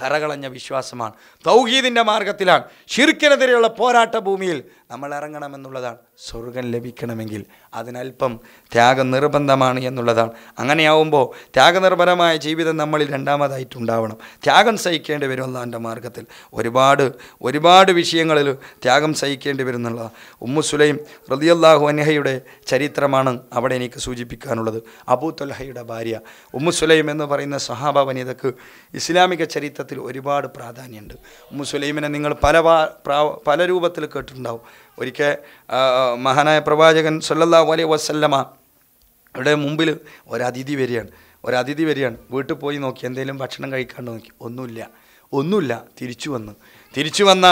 കറകളഞ്ഞ വിശ്വാസമാണ് തൗഹീദിൻ്റെ മാർഗത്തിലാണ് ഷിർക്കിനെതിരെയുള്ള പോരാട്ട ഭൂമിയിൽ നമ്മൾ ഇറങ്ങണമെന്നുള്ളതാണ് സ്വർഗം ലഭിക്കണമെങ്കിൽ അതിനൽപ്പം ത്യാഗം നിർബന്ധമാണ് എന്നുള്ളതാണ് അങ്ങനെയാവുമ്പോൾ ത്യാഗനിർഭരമായ ജീവിതം നമ്മളിൽ രണ്ടാമതായിട്ടുണ്ടാവണം ത്യാഗം സഹിക്കേണ്ടി വരും അള്ളാൻ്റെ മാർഗത്തിൽ ഒരുപാട് ഒരുപാട് വിഷയങ്ങളിൽ ത്യാഗം സഹിക്കേണ്ടി വരും ഉമ്മു സുലൈം റതിയല്ലാഹു അൻഹയുടെ ചരിത്രമാണ് അവിടെ എനിക്ക് സൂചിപ്പിക്കാനുള്ളത് അബൂ ഭാര്യ ഭാര്യ സുലൈം എന്ന് പറയുന്ന സഹാബ വനിതക്ക് ഇസ്ലാമിക ചരിത്രത്തിൽ ഒരുപാട് പ്രാധാന്യമുണ്ട് ഉമ്മു സുലൈമിനെ നിങ്ങൾ പല പല രൂപത്തിൽ കേട്ടിട്ടുണ്ടാവും ഒരിക്കൽ മഹാനായ പ്രവാചകൻ സല്ലല്ലാ വലിയ വസല്ലമ ഇവിടെ മുമ്പിൽ ഒരതിഥി വരികയാണ് ഒരതിഥി വരികയാണ് വീട്ടിൽ പോയി നോക്കി എന്തെങ്കിലും ഭക്ഷണം കഴിക്കാണ്ട് നോക്കി ഒന്നുമില്ല ഒന്നുമില്ല തിരിച്ചു വന്ന് തിരിച്ചു വന്ന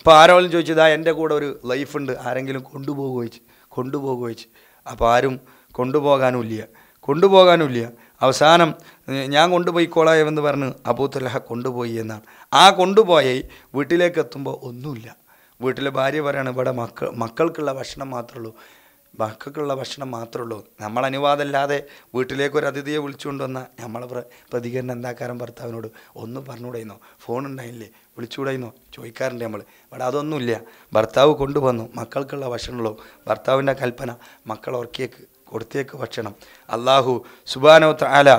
ഇപ്പോൾ ആരോളും ചോദിച്ചതാ എൻ്റെ കൂടെ ഒരു ലൈഫുണ്ട് ആരെങ്കിലും കൊണ്ടുപോകുക വെച്ച് കൊണ്ടുപോകുക വെച്ച് അപ്പോൾ ആരും കൊണ്ടുപോകാനുമില്ല കൊണ്ടുപോകാനുമില്ല അവസാനം ഞാൻ എന്ന് പറഞ്ഞ് അബൂത്തലഹ കൊണ്ടുപോയി എന്നാണ് ആ കൊണ്ടുപോയി വീട്ടിലേക്ക് എത്തുമ്പോൾ ഒന്നുമില്ല വീട്ടിലെ ഭാര്യ പറയാണ് ഇവിടെ മക്കൾ മക്കൾക്കുള്ള ഭക്ഷണം മാത്രമേ ഉള്ളൂ മക്കൾക്കുള്ള ഭക്ഷണം മാത്രമേ ഉള്ളൂ നമ്മൾ അനുവാദമില്ലാതെ വീട്ടിലേക്ക് ഒരു അതിഥിയെ വിളിച്ചുകൊണ്ട് നമ്മൾ നമ്മളെ പ്ര പ്രതികരണം എന്താക്കാരം ഭർത്താവിനോട് ഒന്നും പറഞ്ഞുകൂടായിരുന്നോ ഫോൺ ഉണ്ടായില്ലേ വിളിച്ചുകൂടായിരുന്നോ ചോദിക്കാറുണ്ട് നമ്മൾ ഇവിടെ അതൊന്നുമില്ല ഭർത്താവ് കൊണ്ടുവന്നു മക്കൾക്കുള്ള ഭക്ഷണമുള്ളൂ ഭർത്താവിൻ്റെ കൽപ്പന മക്കൾ ഉറക്കിയേക്ക് കൊടുത്തേക്ക് ഭക്ഷണം അള്ളാഹു സുബാനോ താല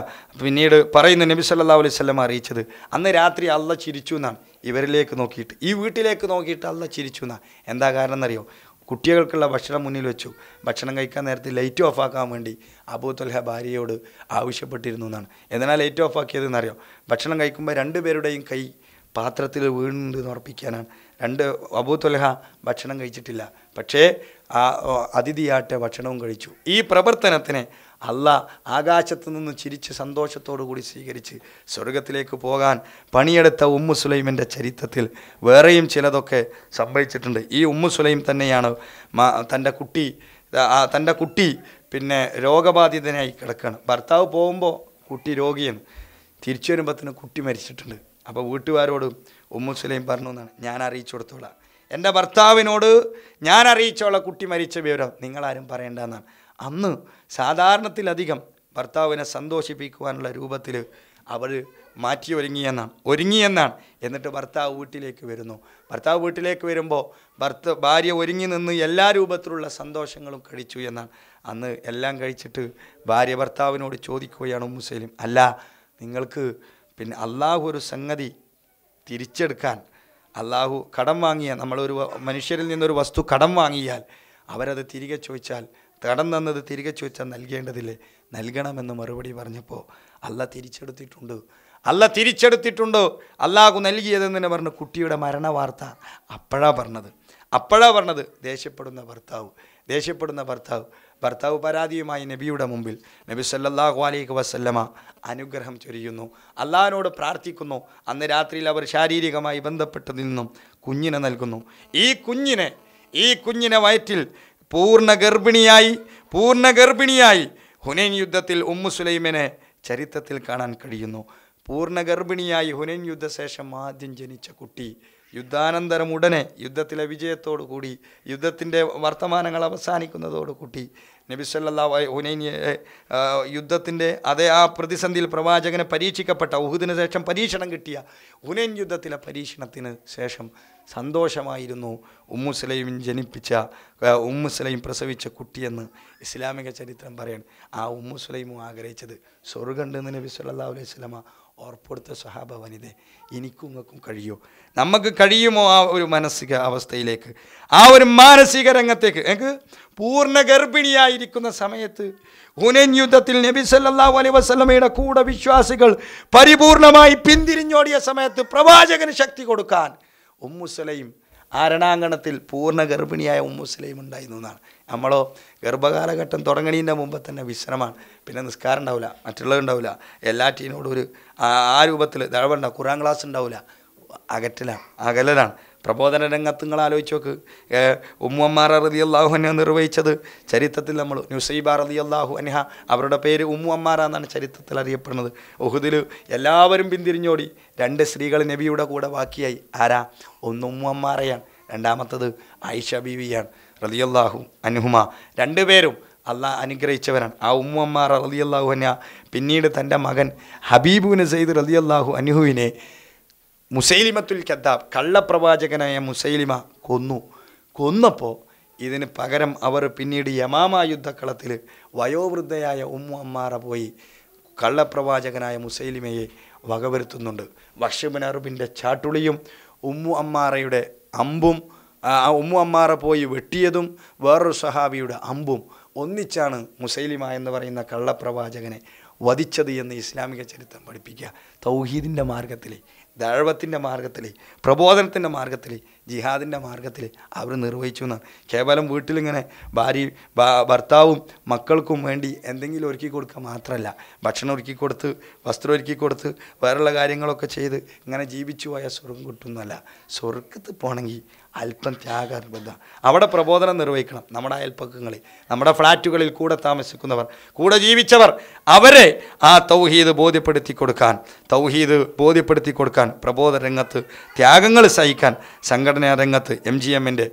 പിന്നീട് പറയുന്ന നബി സല്ലാ അലൈഹി അറിയിച്ചത് അന്ന് രാത്രി അള്ള ചിരിച്ചു എന്നാണ് ഇവരിലേക്ക് നോക്കിയിട്ട് ഈ വീട്ടിലേക്ക് നോക്കിയിട്ട് അള്ള ചിരിച്ചു എന്നാണ് എന്താ കാരണം എന്നറിയോ കുട്ടികൾക്കുള്ള ഭക്ഷണം മുന്നിൽ വെച്ചു ഭക്ഷണം കഴിക്കാൻ നേരത്തെ ലൈറ്റ് ഓഫ് ആക്കാൻ വേണ്ടി അബൂത്തുൽഹ ഭാര്യയോട് ആവശ്യപ്പെട്ടിരുന്നു എന്നാണ് എന്നാൽ ലൈറ്റ് ഓഫ് ആക്കിയത് എന്നറിയോ ഭക്ഷണം കഴിക്കുമ്പോൾ പേരുടെയും കൈ പാത്രത്തിൽ വീണുണ്ട് എന്ന് ഉറപ്പിക്കാനാണ് രണ്ട് അബൂത്തുൽഹ ഭക്ഷണം കഴിച്ചിട്ടില്ല പക്ഷേ ആ അതിഥിയാട്ടെ ഭക്ഷണവും കഴിച്ചു ഈ പ്രവർത്തനത്തിനെ അല്ല ആകാശത്തു നിന്ന് ചിരിച്ച് സന്തോഷത്തോടു കൂടി സ്വീകരിച്ച് സ്വർഗത്തിലേക്ക് പോകാൻ പണിയെടുത്ത ഉമ്മു സുലൈമിൻ്റെ ചരിത്രത്തിൽ വേറെയും ചിലതൊക്കെ സംഭവിച്ചിട്ടുണ്ട് ഈ ഉമ്മു സുലൈം തന്നെയാണ് തൻ്റെ കുട്ടി തൻ്റെ കുട്ടി പിന്നെ രോഗബാധിതനായി കിടക്കുകയാണ് ഭർത്താവ് പോകുമ്പോൾ കുട്ടി രോഗിയാണ് തിരിച്ചു വരുമ്പോഴത്തേന് കുട്ടി മരിച്ചിട്ടുണ്ട് അപ്പോൾ വീട്ടുകാരോടും ഉമ്മു സുലൈം പറഞ്ഞു എന്നാണ് ഞാൻ അറിയിച്ചു കൊടുത്തോളാം എൻ്റെ ഭർത്താവിനോട് ഞാൻ അറിയിച്ചോളെ കുട്ടി മരിച്ച വിവരം നിങ്ങളാരും പറയേണ്ടെന്നാണ് അന്ന് സാധാരണത്തിലധികം ഭർത്താവിനെ സന്തോഷിപ്പിക്കുവാനുള്ള രൂപത്തിൽ അവർ മാറ്റി ഒരുങ്ങിയെന്നാണ് ഒരുങ്ങിയെന്നാണ് എന്നിട്ട് ഭർത്താവ് വീട്ടിലേക്ക് വരുന്നു ഭർത്താവ് വീട്ടിലേക്ക് വരുമ്പോൾ ഭർത്ത ഭാര്യ ഒരുങ്ങി നിന്ന് എല്ലാ രൂപത്തിലുള്ള സന്തോഷങ്ങളും കഴിച്ചു എന്നാണ് അന്ന് എല്ലാം കഴിച്ചിട്ട് ഭാര്യ ഭർത്താവിനോട് ചോദിക്കുകയാണ് മുസ്ലിം അല്ല നിങ്ങൾക്ക് പിന്നെ അള്ളാഹു ഒരു സംഗതി തിരിച്ചെടുക്കാൻ അള്ളാഹു കടം വാങ്ങിയ നമ്മളൊരു മനുഷ്യരിൽ നിന്നൊരു വസ്തു കടം വാങ്ങിയാൽ അവരത് തിരികെ ചോദിച്ചാൽ കടം തന്നത് തിരികെ ചോദിച്ചാൽ നൽകേണ്ടതില്ലേ നൽകണമെന്ന് മറുപടി പറഞ്ഞപ്പോൾ അല്ല തിരിച്ചെടുത്തിട്ടുണ്ട് അല്ല തിരിച്ചെടുത്തിട്ടുണ്ട് അല്ലാഹു നൽകിയതെന്ന് തന്നെ പറഞ്ഞു കുട്ടിയുടെ മരണ വാർത്ത അപ്പോഴാണ് പറഞ്ഞത് അപ്പോഴാണ് പറഞ്ഞത് ദേഷ്യപ്പെടുന്ന ഭർത്താവ് ദേഷ്യപ്പെടുന്ന ഭർത്താവ് ഭർത്താവ് പരാതിയുമായി നബിയുടെ മുമ്പിൽ നബി സല്ലാഹു അലൈഹി വസല്ലമ അനുഗ്രഹം ചൊരിയുന്നു അള്ളഹാനോട് പ്രാർത്ഥിക്കുന്നു അന്ന് രാത്രിയിൽ അവർ ശാരീരികമായി ബന്ധപ്പെട്ട് നിന്നും കുഞ്ഞിനെ നൽകുന്നു ഈ കുഞ്ഞിനെ ഈ കുഞ്ഞിനെ വയറ്റിൽ പൂർണ്ണ ഗർഭിണിയായി പൂർണ്ണ ഗർഭിണിയായി ഹുനൈൻ യുദ്ധത്തിൽ ഉമ്മു സുലൈമിനെ ചരിത്രത്തിൽ കാണാൻ കഴിയുന്നു പൂർണ്ണ ഗർഭിണിയായി ഹുനൈൻ യുദ്ധശേഷം ആദ്യം ജനിച്ച കുട്ടി യുദ്ധാനന്തരം ഉടനെ യുദ്ധത്തിലെ വിജയത്തോടുകൂടി യുദ്ധത്തിൻ്റെ വർത്തമാനങ്ങൾ അവസാനിക്കുന്നതോടുകൂടി നബിസല്ലാ ഹുനൈനിയെ യുദ്ധത്തിൻ്റെ അതേ ആ പ്രതിസന്ധിയിൽ പ്രവാചകനെ പരീക്ഷിക്കപ്പെട്ട ഊഹുദിന് ശേഷം പരീക്ഷണം കിട്ടിയ ഹുനൈൻ യുദ്ധത്തിലെ പരീക്ഷണത്തിന് ശേഷം സന്തോഷമായിരുന്നു ഉമ്മുസ്ലൈം ജനിപ്പിച്ച ഉമ്മുസ്ലൈം പ്രസവിച്ച കുട്ടിയെന്ന് ഇസ്ലാമിക ചരിത്രം പറയാൻ ആ ഉമ്മുസ്ലൈമും ആഗ്രഹിച്ചത് സ്വർഗമുണ്ടെന്ന് നബി അലൈഹി സ്വലമ ഓർപ്പെടുത്ത സഹാബ വനിത എനിക്കും നിങ്ങൾക്കും കഴിയുമോ നമുക്ക് കഴിയുമോ ആ ഒരു മാനസിക അവസ്ഥയിലേക്ക് ആ ഒരു മാനസിക രംഗത്തേക്ക് എനിക്ക് പൂർണ്ണ ഗർഭിണിയായിരിക്കുന്ന സമയത്ത് ഹുനൈൻ യുദ്ധത്തിൽ നബി സല്ലാ അലൈ വസ്ലമയുടെ കൂടെ വിശ്വാസികൾ പരിപൂർണമായി പിന്തിരിഞ്ഞോടിയ സമയത്ത് പ്രവാചകന് ശക്തി കൊടുക്കാൻ ഉമ്മുസലയും ആരണാങ്കണത്തിൽ പൂർണ്ണ ഗർഭിണിയായ ഉമ്മുസലയും ഉണ്ടായിരുന്നു എന്നാണ് നമ്മളോ ഗർഭകാലഘട്ടം തുടങ്ങണീൻ്റെ മുമ്പ് തന്നെ വിശ്രമമാണ് പിന്നെ നിസ്കാരം ഉണ്ടാവില്ല മറ്റുള്ളത് ഉണ്ടാവില്ല എല്ലാറ്റിനോടും ഒരു ആ രൂപത്തിൽ ദഴവുണ്ടാവും ഖുറാൻ ക്ലാസ് ഉണ്ടാവില്ല അകറ്റലാണ് അകലലാണ് പ്രബോധന രംഗത്ത് നിങ്ങൾ ആലോചിച്ച് നോക്ക് ഉമ്മുഅമ്മാർ റതി അള്ളാഹു അന്ഹ നിർവഹിച്ചത് ചരിത്രത്തിൽ നമ്മൾ നുസൈബ റതി അള്ളാഹു അനഹ അവരുടെ പേര് ഉമ്മു എന്നാണ് ചരിത്രത്തിൽ അറിയപ്പെടുന്നത് ഉഹുദിൽ എല്ലാവരും പിന്തിരിഞ്ഞോടി രണ്ട് സ്ത്രീകൾ നബിയുടെ കൂടെ ബാക്കിയായി ആരാ ഒന്ന് ഉമ്മു രണ്ടാമത്തത് ആയിഷ ബീവിയാണ് റലിയല്ലാഹു അനുഹുമ രണ്ടുപേരും അള്ളാഹ് അനുഗ്രഹിച്ചവരാണ് ആ ഉമ്മുമ്മ റലിയല്ലാഹു അന പിന്നീട് തൻ്റെ മകൻ ഹബീബുവിന് സെയ്ദ് റലിയല്ലാഹു അനുഹുവിനെ മുസൈലിമത്തുൽ കദ്ദാബ് കള്ളപ്രവാചകനായ മുസൈലിമ കൊന്നു കൊന്നപ്പോൾ ഇതിന് പകരം അവർ പിന്നീട് യമാമ യുദ്ധക്കളത്തിൽ വയോവൃദ്ധയായ ഉമ്മു അമ്മാറ പോയി കള്ളപ്രവാചകനായ മുസൈലിമയെ വകവരുത്തുന്നുണ്ട് ബഷബിൻ അറുബിൻ്റെ ചാട്ടുളിയും ഉമ്മു അമ്മാറയുടെ അമ്പും ഉമ്മു അമ്മാറ പോയി വെട്ടിയതും വേറൊരു സഹാബിയുടെ അമ്പും ഒന്നിച്ചാണ് മുസൈലിമ എന്ന് പറയുന്ന കള്ളപ്രവാചകനെ വധിച്ചത് എന്ന് ഇസ്ലാമിക ചരിത്രം പഠിപ്പിക്കുക തൗഹീദിൻ്റെ മാർഗത്തിൽ ദഴവത്തിൻ്റെ മാർഗത്തിൽ പ്രബോധനത്തിൻ്റെ മാർഗത്തിൽ ജിഹാദിൻ്റെ മാർഗത്തിൽ അവർ നിർവഹിച്ചു എന്നാണ് കേവലം വീട്ടിലിങ്ങനെ ഭാര്യ ഭർത്താവും മക്കൾക്കും വേണ്ടി എന്തെങ്കിലും ഒരുക്കി കൊടുക്കുക മാത്രമല്ല ഭക്ഷണം ഒരുക്കി കൊടുത്ത് വസ്ത്രം ഒരുക്കി കൊടുത്ത് വേറെയുള്ള കാര്യങ്ങളൊക്കെ ചെയ്ത് ഇങ്ങനെ ജീവിച്ചു പോയാൽ സ്വർഗം കിട്ടുന്നതല്ല സ്വർഗത്ത് പോകണമെങ്കിൽ അല്പം ത്യാഗാത്മത അവിടെ പ്രബോധനം നിർവഹിക്കണം നമ്മുടെ അയൽപ്പക്കങ്ങളിൽ നമ്മുടെ ഫ്ലാറ്റുകളിൽ കൂടെ താമസിക്കുന്നവർ കൂടെ ജീവിച്ചവർ അവരെ ആ തൗഹീദ് ബോധ്യപ്പെടുത്തി കൊടുക്കാൻ തൗഹീദ് ബോധ്യപ്പെടുത്തി കൊടുക്കാൻ പ്രബോധ രംഗത്ത് ത്യാഗങ്ങൾ സഹിക്കാൻ സംഘടനാ രംഗത്ത് എം ജി എമ്മിൻ്റെ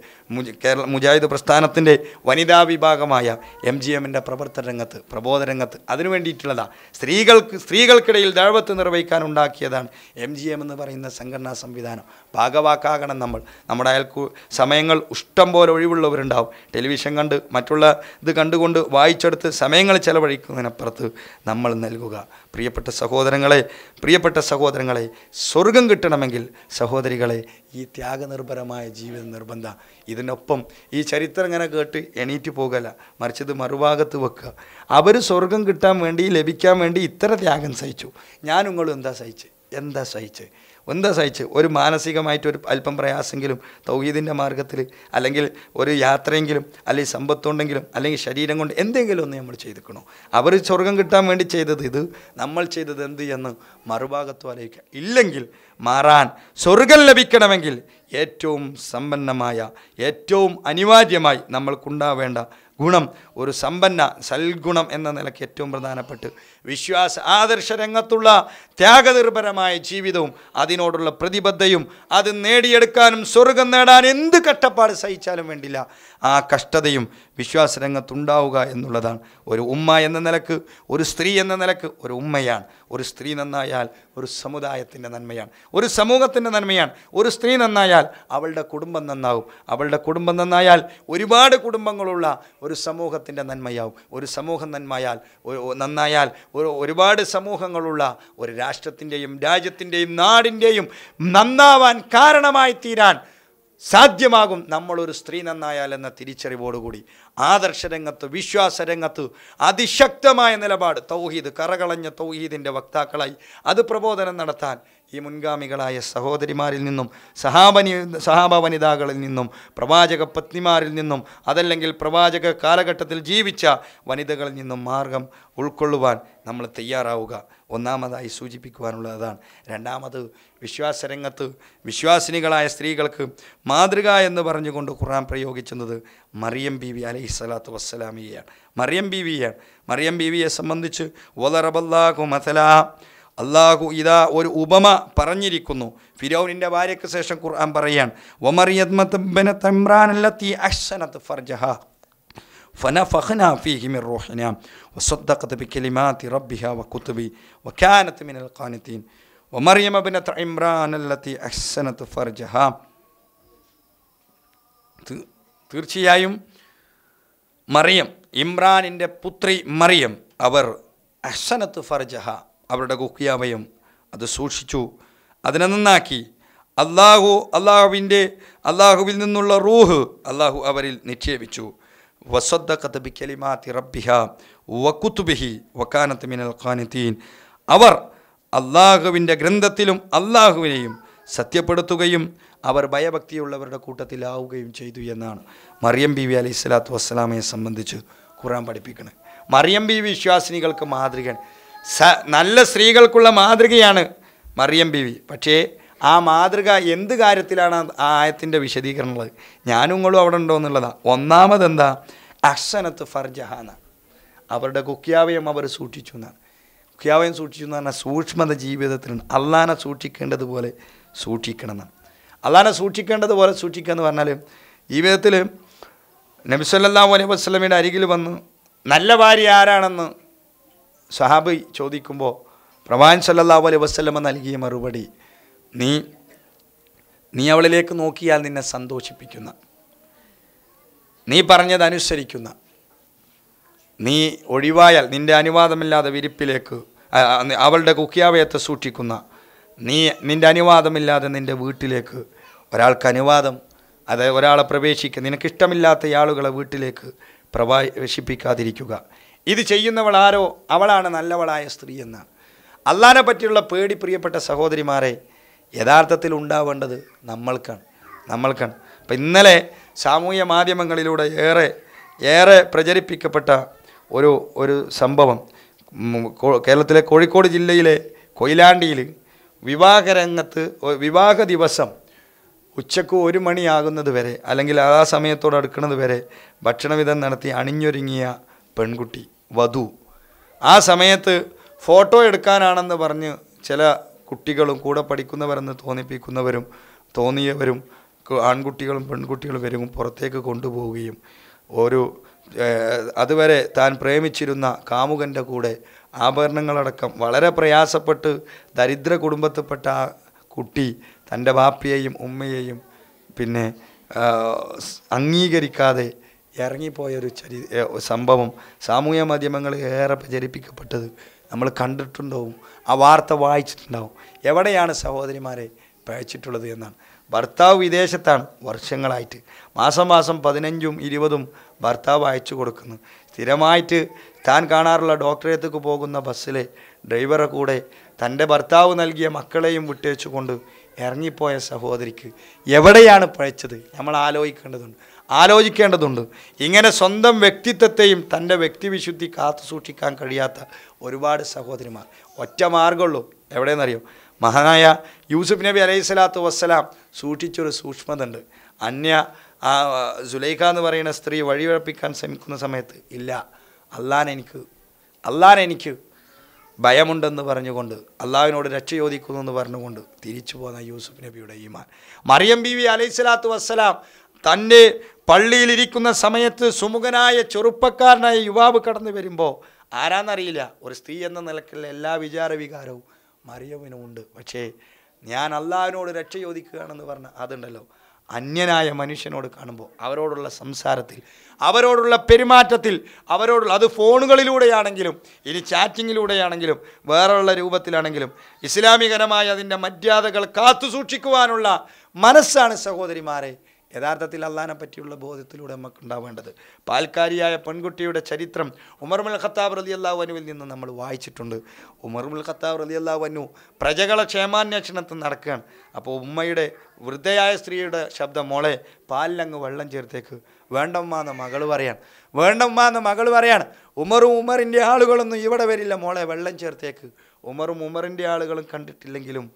കേരള മുജാഹിദ് പ്രസ്ഥാനത്തിൻ്റെ വനിതാ വിഭാഗമായ എം ജി എമ്മിൻ്റെ പ്രവർത്തന രംഗത്ത് പ്രബോധ രംഗത്ത് അതിനു വേണ്ടിയിട്ടുള്ളതാണ് സ്ത്രീകൾക്ക് സ്ത്രീകൾക്കിടയിൽ ദഴവത്ത് നിർവഹിക്കാൻ ഉണ്ടാക്കിയതാണ് എം ജി എം എന്ന് പറയുന്ന സംഘടനാ സംവിധാനം ഭാഗവാക്കാകണം നമ്മൾ നമ്മുടെ അയാൾക്ക് സമയങ്ങൾ ഇഷ്ടം പോലെ ഒഴിവുള്ളവരുണ്ടാവും ടെലിവിഷൻ കണ്ട് മറ്റുള്ള ഇത് കണ്ടുകൊണ്ട് വായിച്ചെടുത്ത് സമയങ്ങൾ ചെലവഴിക്കുന്നതിനപ്പുറത്ത് നമ്മൾ നൽകുക പ്രിയപ്പെട്ട സഹോദരങ്ങളെ പ്രിയപ്പെട്ട സഹോദരങ്ങളെ സ്വർഗം കിട്ടണമെങ്കിൽ സഹോദരികളെ ഈ ത്യാഗനിർഭരമായ ജീവിത നിർബന്ധ ഇതിനൊപ്പം ഈ ചരിത്രം ഇങ്ങനെ കേട്ട് എണീറ്റ് പോകല മറിച്ചത് മറുഭാഗത്ത് വെക്കുക അവർ സ്വർഗം കിട്ടാൻ വേണ്ടി ലഭിക്കാൻ വേണ്ടി ഇത്ര ത്യാഗം സഹിച്ചു ഞാൻ എന്താ സഹിച്ച് എന്താ സഹിച്ച് എന്താ സഹിച്ച് ഒരു മാനസികമായിട്ട് ഒരു അല്പം പ്രയാസമെങ്കിലും തൗഹീദിൻ്റെ മാർഗത്തിൽ അല്ലെങ്കിൽ ഒരു യാത്രയെങ്കിലും അല്ലെങ്കിൽ സമ്പത്തുണ്ടെങ്കിലും അല്ലെങ്കിൽ ശരീരം കൊണ്ട് എന്തെങ്കിലും ഒന്ന് നമ്മൾ ചെയ്തിക്കണോ അവർ സ്വർഗം കിട്ടാൻ വേണ്ടി ചെയ്തത് ഇത് നമ്മൾ ചെയ്തത് എന്ത് എന്ന് മറുഭാഗത്തും ആലോചിക്കുക ഇല്ലെങ്കിൽ മാറാൻ സ്വർഗം ലഭിക്കണമെങ്കിൽ ഏറ്റവും സമ്പന്നമായ ഏറ്റവും അനിവാര്യമായി നമ്മൾക്കുണ്ടാവേണ്ട ഗുണം ഒരു സമ്പന്ന സൽഗുണം എന്ന നിലയ്ക്ക് ഏറ്റവും പ്രധാനപ്പെട്ട് വിശ്വാസ ആദർശ രംഗത്തുള്ള ത്യാഗനിർഭരമായ ജീവിതവും അതിനോടുള്ള പ്രതിബദ്ധയും അത് നേടിയെടുക്കാനും സ്വർഗം നേടാൻ എന്ത് കഷ്ടപ്പാട് സഹിച്ചാലും വേണ്ടില്ല ആ കഷ്ടതയും വിശ്വാസ രംഗത്തുണ്ടാവുക എന്നുള്ളതാണ് ഒരു ഉമ്മ എന്ന നിലക്ക് ഒരു സ്ത്രീ എന്ന നിലക്ക് ഒരു ഉമ്മയാണ് ഒരു സ്ത്രീ നന്നായാൽ ഒരു സമുദായത്തിൻ്റെ നന്മയാണ് ഒരു സമൂഹത്തിൻ്റെ നന്മയാണ് ഒരു സ്ത്രീ നന്നായാൽ അവളുടെ കുടുംബം നന്നാവും അവളുടെ കുടുംബം നന്നായാൽ ഒരുപാട് കുടുംബങ്ങളുള്ള ഒരു സമൂഹത്തിൻ്റെ നന്മയാവും ഒരു സമൂഹം നന്മയാൽ നന്നായാൽ ഒരു ഒരുപാട് സമൂഹങ്ങളുള്ള ഒരു രാഷ്ട്രത്തിൻ്റെയും രാജ്യത്തിൻ്റെയും നാടിൻ്റെയും നന്നാവാൻ കാരണമായി തീരാൻ സാധ്യമാകും നമ്മളൊരു സ്ത്രീ എന്ന തിരിച്ചറിവോടുകൂടി ആദർശരംഗത്ത് വിശ്വാസരംഗത്ത് അതിശക്തമായ നിലപാട് തൗഹീദ് കറകളഞ്ഞ തൗഹീദിൻ്റെ വക്താക്കളായി അത് പ്രബോധനം നടത്താൻ ഈ മുൻഗാമികളായ സഹോദരിമാരിൽ നിന്നും സഹാബനി സഹാബ വനിതകളിൽ നിന്നും പ്രവാചക പത്നിമാരിൽ നിന്നും അതല്ലെങ്കിൽ പ്രവാചക കാലഘട്ടത്തിൽ ജീവിച്ച വനിതകളിൽ നിന്നും മാർഗം ഉൾക്കൊള്ളുവാൻ നമ്മൾ തയ്യാറാവുക ഒന്നാമതായി സൂചിപ്പിക്കുവാനുള്ളതാണ് രണ്ടാമത് വിശ്വാസരംഗത്ത് വിശ്വാസിനികളായ സ്ത്രീകൾക്ക് മാതൃക എന്ന് പറഞ്ഞുകൊണ്ട് ഖുർആൻ പ്രയോഗിക്കുന്നത് മറിയം വി അലൈഹി സ്വലാത്തു വസ്സലാമിയാണ് മറിയം വിയാണ് മറിയം വിയെ സംബന്ധിച്ച് ഒലറബല്ലാ മസലാ അള്ളാഹു ഇതാ ഒരു ഉപമ പറഞ്ഞിരിക്കുന്നു ഫിരൗനിൻ്റെ ഭാര്യയ്ക്ക് ശേഷം ഖുർആൻ പറയാണ് തീർച്ചയായും മറിയം ഇമ്രാനിൻ്റെ പുത്രി മറിയം അവർ അഹ്സനത്ത് ഫർജഹ അവരുടെ കുക്കിയാമയം അത് സൂക്ഷിച്ചു അതിനെ നന്നാക്കി അള്ളാഹു അള്ളാഹുവിൻ്റെ അള്ളാഹുവിൽ നിന്നുള്ള റൂഹ് അള്ളാഹു അവരിൽ നിക്ഷേപിച്ചു വസദ്ദ കഥബി കലിമാത്തി റബ്ബിഹ വക്കുത്തുബിഹി വക്കാനത്ത് മിനൽ ഖാനിത്തീൻ അവർ അള്ളാഹുവിൻ്റെ ഗ്രന്ഥത്തിലും അള്ളാഹുവിനെയും സത്യപ്പെടുത്തുകയും അവർ ഭയഭക്തിയുള്ളവരുടെ കൂട്ടത്തിലാവുകയും ചെയ്തു എന്നാണ് മറിയം വി അലൈഹി സ്വലാത്തു വസ്സലാമയെ സംബന്ധിച്ച് ഖുറാൻ പഠിപ്പിക്കുന്നത് മറിയം ബീവി വിശ്വാസിനികൾക്ക് മാതൃകയാണ് സ നല്ല സ്ത്രീകൾക്കുള്ള മാതൃകയാണ് മറിയം ബിവി പക്ഷേ ആ മാതൃക എന്ത് കാര്യത്തിലാണ് ആ ആയത്തിൻ്റെ ഉള്ളത് ഞാനും നിങ്ങളും അവിടെ ഉണ്ടോ എന്നുള്ളതാണ് ഒന്നാമതെന്താ അഹ്സനത്ത് ഫർജഹാന അവരുടെ കുക്യാവയം അവർ സൂക്ഷിച്ചു എന്നാണ് കുക്യാവയം സൂക്ഷിച്ചു എന്ന് പറഞ്ഞാൽ സൂക്ഷ്മത ജീവിതത്തിലുണ്ട് അള്ളാനെ സൂക്ഷിക്കേണ്ടതുപോലെ സൂക്ഷിക്കണം എന്നാണ് അള്ളാനെ സൂക്ഷിക്കേണ്ടതുപോലെ സൂക്ഷിക്കുക എന്ന് പറഞ്ഞാൽ ജീവിതത്തിൽ നബിസ്വല്ലാ അലൈഹി വസ്ലമിയുടെ അരികിൽ വന്ന് നല്ല ഭാര്യ ആരാണെന്ന് സഹാബി ചോദിക്കുമ്പോൾ പ്രവാൻ സല്ലാ അലൈ വസ്ലമ നൽകിയ മറുപടി നീ നീ അവളിലേക്ക് നോക്കിയാൽ നിന്നെ സന്തോഷിപ്പിക്കുന്ന നീ പറഞ്ഞതനുസരിക്കുന്ന നീ ഒഴിവായാൽ നിൻ്റെ അനുവാദമില്ലാതെ വിരിപ്പിലേക്ക് അവളുടെ കുക്കിയാവയത്തെ സൂക്ഷിക്കുന്ന നീ നിൻ്റെ അനുവാദമില്ലാതെ നിൻ്റെ വീട്ടിലേക്ക് ഒരാൾക്ക് അനുവാദം അത് ഒരാളെ പ്രവേശിക്കുക നിനക്കിഷ്ടമില്ലാത്ത ആളുകളെ വീട്ടിലേക്ക് പ്രവേശിപ്പിക്കാതിരിക്കുക ഇത് ചെയ്യുന്നവൾ ആരോ അവളാണ് നല്ലവളായ സ്ത്രീ എന്നാണ് അള്ളാനെ പറ്റിയുള്ള പേടി പ്രിയപ്പെട്ട സഹോദരിമാരെ യഥാർത്ഥത്തിൽ ഉണ്ടാവേണ്ടത് നമ്മൾക്കാണ് നമ്മൾക്കാണ് അപ്പം ഇന്നലെ സാമൂഹ്യ മാധ്യമങ്ങളിലൂടെ ഏറെ ഏറെ പ്രചരിപ്പിക്കപ്പെട്ട ഒരു ഒരു സംഭവം കേരളത്തിലെ കോഴിക്കോട് ജില്ലയിലെ കൊയിലാണ്ടിയിൽ വിവാഹരംഗത്ത് വിവാഹ ദിവസം ഉച്ചക്ക് ഒരു മണിയാകുന്നത് വരെ അല്ലെങ്കിൽ ആ സമയത്തോട് അടുക്കുന്നത് വരെ ഭക്ഷണവിധം നടത്തി അണിഞ്ഞൊരുങ്ങിയ പെൺകുട്ടി വധു ആ സമയത്ത് ഫോട്ടോ എടുക്കാനാണെന്ന് പറഞ്ഞ് ചില കുട്ടികളും കൂടെ പഠിക്കുന്നവരെന്ന് തോന്നിപ്പിക്കുന്നവരും തോന്നിയവരും ആൺകുട്ടികളും പെൺകുട്ടികളും വരും പുറത്തേക്ക് കൊണ്ടുപോവുകയും ഒരു അതുവരെ താൻ പ്രേമിച്ചിരുന്ന കാമുകൻ്റെ കൂടെ ആഭരണങ്ങളടക്കം വളരെ പ്രയാസപ്പെട്ട് ദരിദ്ര കുടുംബത്തിൽപ്പെട്ട ആ കുട്ടി തൻ്റെ ബാപ്പയെയും ഉമ്മയെയും പിന്നെ അംഗീകരിക്കാതെ ഇറങ്ങിപ്പോയൊരു ചരി സംഭവം സാമൂഹ്യ മാധ്യമങ്ങളിൽ ഏറെ പ്രചരിപ്പിക്കപ്പെട്ടത് നമ്മൾ കണ്ടിട്ടുണ്ടാവും ആ വാർത്ത വായിച്ചിട്ടുണ്ടാവും എവിടെയാണ് സഹോദരിമാരെ പഴച്ചിട്ടുള്ളത് എന്നാണ് ഭർത്താവ് വിദേശത്താണ് വർഷങ്ങളായിട്ട് മാസം മാസം പതിനഞ്ചും ഇരുപതും ഭർത്താവ് അയച്ചു കൊടുക്കുന്നു സ്ഥിരമായിട്ട് താൻ കാണാറുള്ള ഡോക്ടറേത്തേക്ക് പോകുന്ന ബസ്സിലെ ഡ്രൈവറെ കൂടെ തൻ്റെ ഭർത്താവ് നൽകിയ മക്കളെയും വിട്ടേച്ചുകൊണ്ട് ഇറങ്ങിപ്പോയ സഹോദരിക്ക് എവിടെയാണ് പഴച്ചത് നമ്മൾ ആലോചിക്കേണ്ടതുണ്ട് ആലോചിക്കേണ്ടതുണ്ട് ഇങ്ങനെ സ്വന്തം വ്യക്തിത്വത്തെയും തൻ്റെ വ്യക്തിവിശുദ്ധി കാത്തു സൂക്ഷിക്കാൻ കഴിയാത്ത ഒരുപാട് സഹോദരിമാർ ഒറ്റ മാർഗമുള്ളൂ എവിടെയെന്നറിയോ മഹാനായ യൂസുഫ് നബി അലൈഹി സ്വലാത്തു വസ്സലാം സൂക്ഷിച്ചൊരു ഉണ്ട് അന്യ ആ സുലൈഖ എന്ന് പറയുന്ന സ്ത്രീ വഴിവഴപ്പിക്കാൻ ശ്രമിക്കുന്ന സമയത്ത് ഇല്ല അള്ളാൻ എനിക്ക് എനിക്ക് ഭയമുണ്ടെന്ന് പറഞ്ഞുകൊണ്ട് അള്ളാഹുവിനോട് രക്ഷ ചോദിക്കുന്നു എന്ന് പറഞ്ഞുകൊണ്ട് തിരിച്ചു പോകുന്ന യൂസുഫ് നബിയുടെ ഈമാൻ മറിയം ബി വി സ്വലാത്തു വസ്സലാം തൻ്റെ പള്ളിയിലിരിക്കുന്ന സമയത്ത് സുമുഖനായ ചെറുപ്പക്കാരനായ യുവാവ് കടന്നു വരുമ്പോൾ ആരാന്നറിയില്ല ഒരു സ്ത്രീ എന്ന നിലക്കുള്ള എല്ലാ വിചാര വികാരവും മറിയവിനുമുണ്ട് പക്ഷേ ഞാൻ അള്ളാഹിനോട് രക്ഷ ചോദിക്കുകയാണെന്ന് പറഞ്ഞ അതുണ്ടല്ലോ അന്യനായ മനുഷ്യനോട് കാണുമ്പോൾ അവരോടുള്ള സംസാരത്തിൽ അവരോടുള്ള പെരുമാറ്റത്തിൽ അവരോടുള്ള അത് ഫോണുകളിലൂടെയാണെങ്കിലും ഇനി ചാറ്റിങ്ങിലൂടെയാണെങ്കിലും വേറെയുള്ള രൂപത്തിലാണെങ്കിലും ഇസ്ലാമികരമായ അതിൻ്റെ മര്യാദകൾ കാത്തു സൂക്ഷിക്കുവാനുള്ള മനസ്സാണ് സഹോദരിമാരെ യഥാർത്ഥത്തിൽ അള്ളഹാനെ പറ്റിയുള്ള ബോധത്തിലൂടെ നമുക്ക് ഉണ്ടാവേണ്ടത് പാൽക്കാരിയായ പെൺകുട്ടിയുടെ ചരിത്രം ഉമർമുൽ ഖത്താബ് റലി വനുവിൽ നിന്ന് നമ്മൾ വായിച്ചിട്ടുണ്ട് ഉമർമുൽ ഖത്താബ് റലി വനു പ്രജകളെ ക്ഷേമാന്വേഷണത്തിൽ നടക്കുകയാണ് അപ്പോൾ ഉമ്മയുടെ വൃദ്ധയായ സ്ത്രീയുടെ ശബ്ദം മോളെ പാലിലങ്ങ് വെള്ളം ചേർത്തേക്ക് വേണ്ടമ്മാന്ന് മകൾ പറയാണ് വേണ്ടമ്മാന്ന് മകൾ പറയാണ് ഉമറും ഉമറിൻ്റെ ആളുകളൊന്നും ഇവിടെ വരില്ല മോളെ വെള്ളം ചേർത്തേക്ക് ഉമറും ഉമറിൻ്റെ ആളുകളും കണ്ടിട്ടില്ലെങ്കിലും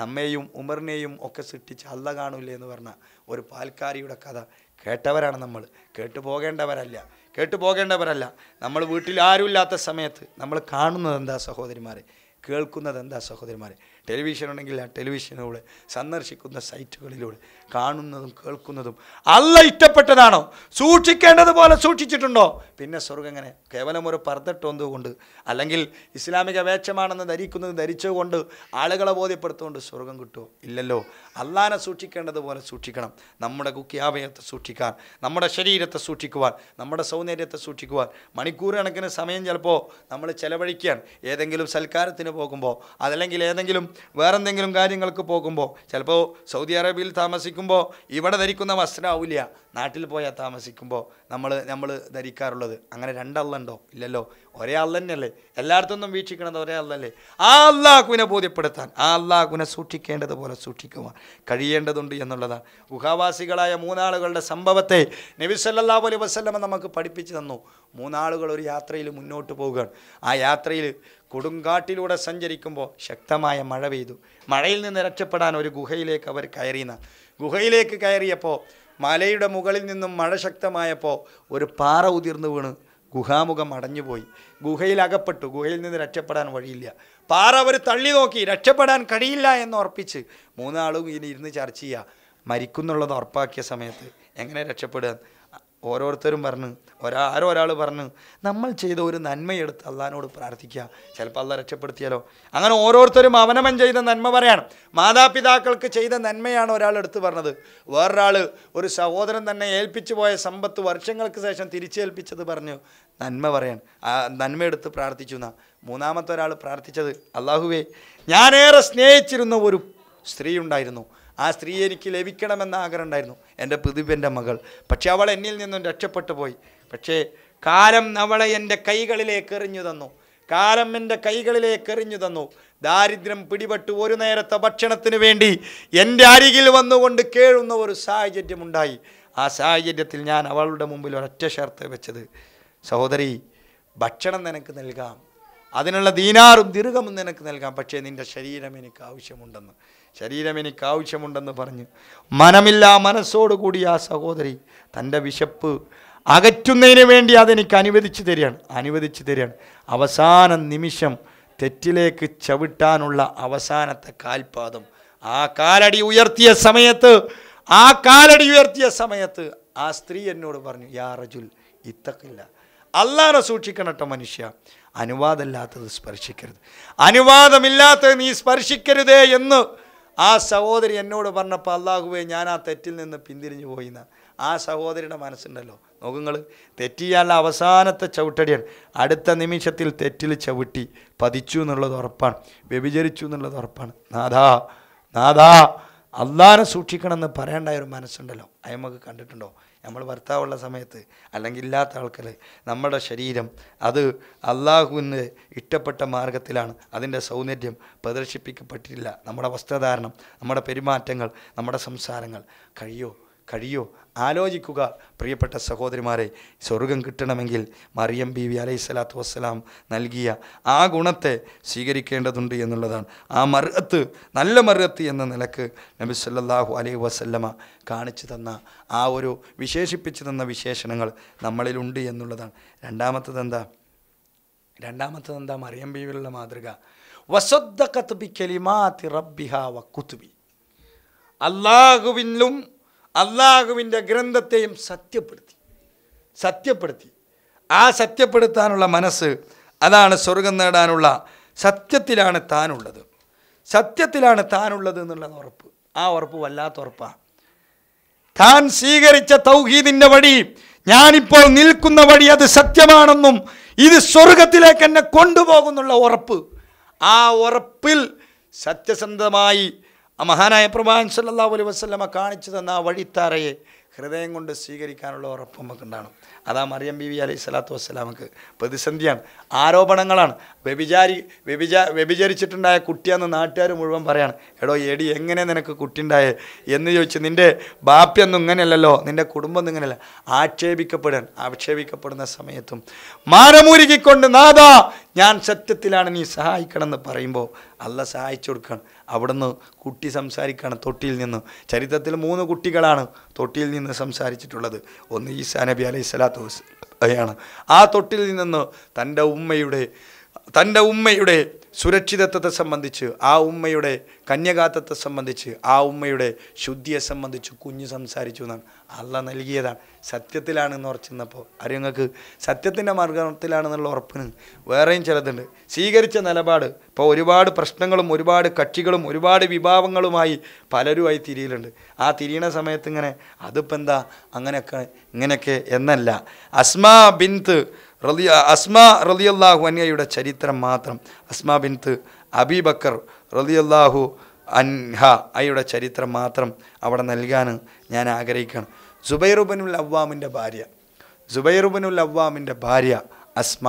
നമ്മെയും ഉമറിനെയും ഒക്കെ സൃഷ്ടിച്ച് അല്ല കാണൂലേ എന്ന് പറഞ്ഞ ഒരു പാൽക്കാരിയുടെ കഥ കേട്ടവരാണ് നമ്മൾ കേട്ടു പോകേണ്ടവരല്ല കേട്ടു പോകേണ്ടവരല്ല നമ്മൾ വീട്ടിൽ ആരുമില്ലാത്ത സമയത്ത് നമ്മൾ കാണുന്നത് എന്താ സഹോദരിമാരെ കേൾക്കുന്നത് എന്താ സഹോദരിമാരെ ടെലിവിഷൻ ഉണ്ടെങ്കിൽ ആ ടെലിവിഷനിലൂടെ സന്ദർശിക്കുന്ന സൈറ്റുകളിലൂടെ കാണുന്നതും കേൾക്കുന്നതും അല്ല ഇഷ്ടപ്പെട്ടതാണോ സൂക്ഷിക്കേണ്ടതുപോലെ സൂക്ഷിച്ചിട്ടുണ്ടോ പിന്നെ സ്വർഗം എങ്ങനെ കേവലം ഒരു പർദ്ദട്ടൊന്നുകൊണ്ട് അല്ലെങ്കിൽ ഇസ്ലാമിക വേഷമാണെന്ന് ധരിക്കുന്നത് ധരിച്ചുകൊണ്ട് ആളുകളെ ബോധ്യപ്പെടുത്തുകൊണ്ട് സ്വർഗം കിട്ടുമോ ഇല്ലല്ലോ അള്ളാനെ സൂക്ഷിക്കേണ്ടതുപോലെ സൂക്ഷിക്കണം നമ്മുടെ കുക്കിയാവയത്തെ സൂക്ഷിക്കാൻ നമ്മുടെ ശരീരത്തെ സൂക്ഷിക്കുവാൻ നമ്മുടെ സൗന്ദര്യത്തെ സൂക്ഷിക്കുവാൻ മണിക്കൂർ കണക്കിന് സമയം ചിലപ്പോൾ നമ്മൾ ചെലവഴിക്കുകയാണ് ഏതെങ്കിലും സൽക്കാരത്തിന് പോകുമ്പോൾ അതല്ലെങ്കിൽ ഏതെങ്കിലും വേറെന്തെങ്കിലും കാര്യങ്ങൾക്ക് പോകുമ്പോൾ ചിലപ്പോൾ സൗദി അറേബ്യയിൽ താമസിക്കുമ്പോൾ ഇവിടെ ധരിക്കുന്ന വസ്ത്രമാവില്ല നാട്ടിൽ പോയാൽ താമസിക്കുമ്പോൾ നമ്മൾ നമ്മൾ ധരിക്കാറുള്ളത് അങ്ങനെ രണ്ടല്ലുണ്ടോ ഇല്ലല്ലോ ഒരേ അല്ല തന്നെയല്ലേ ഒന്നും വീക്ഷിക്കണത് ഒരേ അള്ളല്ലേ ആ അള്ളാഹുവിനെ ബോധ്യപ്പെടുത്താൻ ആ അള്ളാഹുവിനെ സൂക്ഷിക്കേണ്ടതുപോലെ സൂക്ഷിക്കുവാൻ കഴിയേണ്ടതുണ്ട് എന്നുള്ളതാണ് ഗുഹാവാസികളായ മൂന്നാളുകളുടെ സംഭവത്തെ നബിസല്ലാഹു അലൈ വസ്ലമ നമുക്ക് പഠിപ്പിച്ചു തന്നു മൂന്നാളുകൾ ഒരു യാത്രയിൽ മുന്നോട്ട് പോവുകയാണ് ആ യാത്രയിൽ കൊടുങ്കാട്ടിലൂടെ സഞ്ചരിക്കുമ്പോൾ ശക്തമായ മഴ പെയ്തു മഴയിൽ നിന്ന് രക്ഷപ്പെടാൻ ഒരു ഗുഹയിലേക്ക് അവർ കയറിയെന്ന ഗുഹയിലേക്ക് കയറിയപ്പോൾ മലയുടെ മുകളിൽ നിന്നും മഴ ശക്തമായപ്പോൾ ഒരു പാറ ഉതിർന്നു വീണ് ഗുഹാമുഖം അടഞ്ഞുപോയി ഗുഹയിലകപ്പെട്ടു ഗുഹയിൽ നിന്ന് രക്ഷപ്പെടാൻ വഴിയില്ല പാറ അവർ തള്ളി നോക്കി രക്ഷപ്പെടാൻ കഴിയില്ല എന്ന് ഉറപ്പിച്ച് മൂന്നാളും ഇനി ഇരുന്ന് ചർച്ച ചെയ്യുക മരിക്കുന്നുള്ളത് ഉറപ്പാക്കിയ സമയത്ത് എങ്ങനെ രക്ഷപ്പെടുക ഓരോരുത്തരും പറഞ്ഞു ഒരാരോ ഒരാൾ പറഞ്ഞു നമ്മൾ ചെയ്ത ഒരു നന്മയെടുത്ത് അള്ളഹാനോട് പ്രാർത്ഥിക്കുക ചിലപ്പോൾ അള്ള രക്ഷപ്പെടുത്തിയാലോ അങ്ങനെ ഓരോരുത്തരും അവനവൻ ചെയ്ത നന്മ പറയാണ് മാതാപിതാക്കൾക്ക് ചെയ്ത നന്മയാണ് ഒരാൾ എടുത്തു പറഞ്ഞത് വേറൊരാൾ ഒരു സഹോദരൻ തന്നെ ഏൽപ്പിച്ചു പോയ സമ്പത്ത് വർഷങ്ങൾക്ക് ശേഷം തിരിച്ചേൽപ്പിച്ചത് പറഞ്ഞു നന്മ പറയാൻ ആ നന്മയെടുത്ത് പ്രാർത്ഥിച്ചു എന്നാ മൂന്നാമത്തെ ഒരാൾ പ്രാർത്ഥിച്ചത് അള്ളാഹുവേ ഞാനേറെ സ്നേഹിച്ചിരുന്ന ഒരു സ്ത്രീ ഉണ്ടായിരുന്നു ആ സ്ത്രീ എനിക്ക് ലഭിക്കണമെന്ന ആഗ്രഹം ഉണ്ടായിരുന്നു എൻ്റെ പ്രതിഭൻ്റെ മകൾ പക്ഷെ അവൾ എന്നിൽ നിന്നും രക്ഷപ്പെട്ടു പോയി പക്ഷേ കാലം അവളെ എൻ്റെ കൈകളിലേക്ക് എറിഞ്ഞു തന്നു കാലം എൻ്റെ കൈകളിലേക്ക് എറിഞ്ഞു തന്നു ദാരിദ്ര്യം പിടിപെട്ടു ഒരു നേരത്തെ ഭക്ഷണത്തിന് വേണ്ടി എൻ്റെ അരികിൽ വന്നുകൊണ്ട് കേഴുന്ന ഒരു സാഹചര്യമുണ്ടായി ആ സാഹചര്യത്തിൽ ഞാൻ അവളുടെ മുമ്പിൽ ഒരൊറ്റ ഷർത്ത് വെച്ചത് സഹോദരി ഭക്ഷണം നിനക്ക് നൽകാം അതിനുള്ള ദീനാറും ദീർഘമും നിനക്ക് നൽകാം പക്ഷേ നിൻ്റെ ശരീരം എനിക്ക് ആവശ്യമുണ്ടെന്ന് ശരീരം എനിക്ക് ആവശ്യമുണ്ടെന്ന് പറഞ്ഞ് മനമില്ല മനസ്സോടുകൂടി ആ സഹോദരി തൻ്റെ വിശപ്പ് അകറ്റുന്നതിന് വേണ്ടി അതെനിക്ക് അനുവദിച്ച് തരികയാണ് അനുവദിച്ച് തരികയാണ് അവസാന നിമിഷം തെറ്റിലേക്ക് ചവിട്ടാനുള്ള അവസാനത്തെ കാൽപാദം ആ കാലടി ഉയർത്തിയ സമയത്ത് ആ കാലടി ഉയർത്തിയ സമയത്ത് ആ സ്ത്രീ എന്നോട് പറഞ്ഞു യാ റജുൽ ഇത്തക്കില്ല അല്ലാതെ സൂക്ഷിക്കണട്ടോ മനുഷ്യ അനുവാദമില്ലാത്തത് സ്പർശിക്കരുത് അനുവാദമില്ലാത്തത് നീ സ്പർശിക്കരുതേ എന്ന് ആ സഹോദരി എന്നോട് പറഞ്ഞപ്പോൾ അള്ളാഹുവേ ഞാൻ ആ തെറ്റിൽ നിന്ന് പിന്തിരിഞ്ഞു എന്ന് ആ സഹോദരിയുടെ മനസ്സുണ്ടല്ലോ നോക്കുങ്ങൾ തെറ്റിയാൽ അവസാനത്തെ ചവിട്ടടിയാണ് അടുത്ത നിമിഷത്തിൽ തെറ്റിൽ ചവിട്ടി പതിച്ചു എന്നുള്ളത് ഉറപ്പാണ് വ്യഭിചരിച്ചു എന്നുള്ളത് ഉറപ്പാണ് നാഥാ നാഥാ അള്ളാനെ സൂക്ഷിക്കണമെന്ന് പറയേണ്ട ഒരു മനസ്സുണ്ടല്ലോ അയമക്ക് കണ്ടിട്ടുണ്ടോ നമ്മൾ ഭർത്താവുള്ള സമയത്ത് അല്ലെങ്കിൽ ഇല്ലാത്ത ആൾക്കാർ നമ്മുടെ ശരീരം അത് അള്ളാഹുവിന് ഇഷ്ടപ്പെട്ട മാർഗത്തിലാണ് അതിൻ്റെ സൗന്ദര്യം പ്രദർശിപ്പിക്കപ്പെട്ടിട്ടില്ല നമ്മുടെ വസ്ത്രധാരണം നമ്മുടെ പെരുമാറ്റങ്ങൾ നമ്മുടെ സംസാരങ്ങൾ കഴിയോ കഴിയോ ആലോചിക്കുക പ്രിയപ്പെട്ട സഹോദരിമാരെ സ്വർഗം കിട്ടണമെങ്കിൽ മറിയം ബി വി അലൈഹി സ്വലാത്തു വസ്സലാം നൽകിയ ആ ഗുണത്തെ സ്വീകരിക്കേണ്ടതുണ്ട് എന്നുള്ളതാണ് ആ മറുകത്ത് നല്ല മറുകത്ത് എന്ന നിലക്ക് നബി സല്ലാഹു അലൈഹി വസല്ലമ കാണിച്ചു തന്ന ആ ഒരു വിശേഷിപ്പിച്ചു തന്ന വിശേഷണങ്ങൾ നമ്മളിലുണ്ട് എന്നുള്ളതാണ് രണ്ടാമത്തത് എന്താ രണ്ടാമത്തത് എന്താ മറിയം ബീവിലുള്ള മാതൃക വസദ്ദ കത്തുബി കലിമാ തിറബിഹ വക്കുത്തുബി അള്ളാഹുവിനും അള്ളാഹുവിൻ്റെ ഗ്രന്ഥത്തെയും സത്യപ്പെടുത്തി സത്യപ്പെടുത്തി ആ സത്യപ്പെടുത്താനുള്ള മനസ്സ് അതാണ് സ്വർഗം നേടാനുള്ള സത്യത്തിലാണ് താനുള്ളത് സത്യത്തിലാണ് താനുള്ളത് എന്നുള്ളത് ഉറപ്പ് ആ ഉറപ്പ് വല്ലാത്ത ഉറപ്പാണ് താൻ സ്വീകരിച്ച തൗഹീദിൻ്റെ വഴി ഞാനിപ്പോൾ നിൽക്കുന്ന വഴി അത് സത്യമാണെന്നും ഇത് സ്വർഗത്തിലേക്ക് എന്നെ കൊണ്ടുപോകുന്നുള്ള ഉറപ്പ് ആ ഉറപ്പിൽ സത്യസന്ധമായി ആ മഹാനായ പ്രഭാൻ സല്ലാ അലൈ വസ്ലമ കാണിച്ചു തന്ന ആ വഴിത്താരയെ ഹൃദയം കൊണ്ട് സ്വീകരിക്കാനുള്ള ഉറപ്പ് നമുക്കുണ്ടാണ് അതാ മറിയം ബി വി അലൈഹി സ്വലാത്തു വസ്സലാമക്ക് പ്രതിസന്ധിയാണ് ആരോപണങ്ങളാണ് വ്യഭിചാരി വ്യഭിചാ വ്യഭിചരിച്ചിട്ടുണ്ടായ കുട്ടിയാന്ന് നാട്ടുകാർ മുഴുവൻ പറയാണ് എടോ എടി എങ്ങനെ നിനക്ക് ഉണ്ടായേ എന്ന് ചോദിച്ച് നിൻ്റെ ബാപ്പിയൊന്നും ഇങ്ങനെയല്ലല്ലോ നിൻ്റെ കുടുംബം ഇങ്ങനെയല്ല ആക്ഷേപിക്കപ്പെടാൻ ആക്ഷേപിക്കപ്പെടുന്ന സമയത്തും മാനമൂരുകിക്കൊണ്ട് നാദാ ഞാൻ സത്യത്തിലാണ് നീ സഹായിക്കണം എന്ന് പറയുമ്പോൾ അല്ല സഹായിച്ചു കൊടുക്കണം അവിടുന്ന് കുട്ടി സംസാരിക്കുകയാണ് തൊട്ടിയിൽ നിന്ന് ചരിത്രത്തിൽ മൂന്ന് കുട്ടികളാണ് തൊട്ടിയിൽ നിന്ന് സംസാരിച്ചിട്ടുള്ളത് ഒന്ന് ഈസാ നബി അലൈഹി സ്വലാത്തു ആണ് ആ തൊട്ടിൽ നിന്ന് തൻ്റെ ഉമ്മയുടെ തൻ്റെ ഉമ്മയുടെ സുരക്ഷിതത്വത്തെ സംബന്ധിച്ച് ആ ഉമ്മയുടെ കന്യകാത്വത്തെ സംബന്ധിച്ച് ആ ഉമ്മയുടെ ശുദ്ധിയെ സംബന്ധിച്ച് കുഞ്ഞ് സംസാരിച്ചു എന്നാണ് അല്ല നൽകിയതാണ് സത്യത്തിലാണെന്ന് അറിയാം നിങ്ങൾക്ക് സത്യത്തിൻ്റെ മാർഗത്തിലാണെന്നുള്ള ഉറപ്പിന് വേറെയും ചിലതുണ്ട് സ്വീകരിച്ച നിലപാട് ഇപ്പോൾ ഒരുപാട് പ്രശ്നങ്ങളും ഒരുപാട് കക്ഷികളും ഒരുപാട് വിഭാവങ്ങളുമായി പലരുമായി തിരിയലുണ്ട് ആ തിരിയണ സമയത്ത് ഇങ്ങനെ അതിപ്പോൾ എന്താ അങ്ങനെയൊക്കെ ഇങ്ങനെയൊക്കെ എന്നല്ല അസ്മാ ബിന്ത് റലിയ അസ്മ റലിയല്ലാഹു അന്യയുടെ ചരിത്രം മാത്രം അസ്മ ബിൻത്ത് അബിബക്കർ റലിയല്ലാഹു അൻഹ അയുടെ ചരിത്രം മാത്രം അവിടെ നൽകാൻ ഞാൻ ആഗ്രഹിക്കുകയാണ് സുബൈറുബനുൽ അവ്വാമിൻ്റെ ഭാര്യ സുബൈറുബനുൽ അവ്വാമിൻ്റെ ഭാര്യ അസ്മ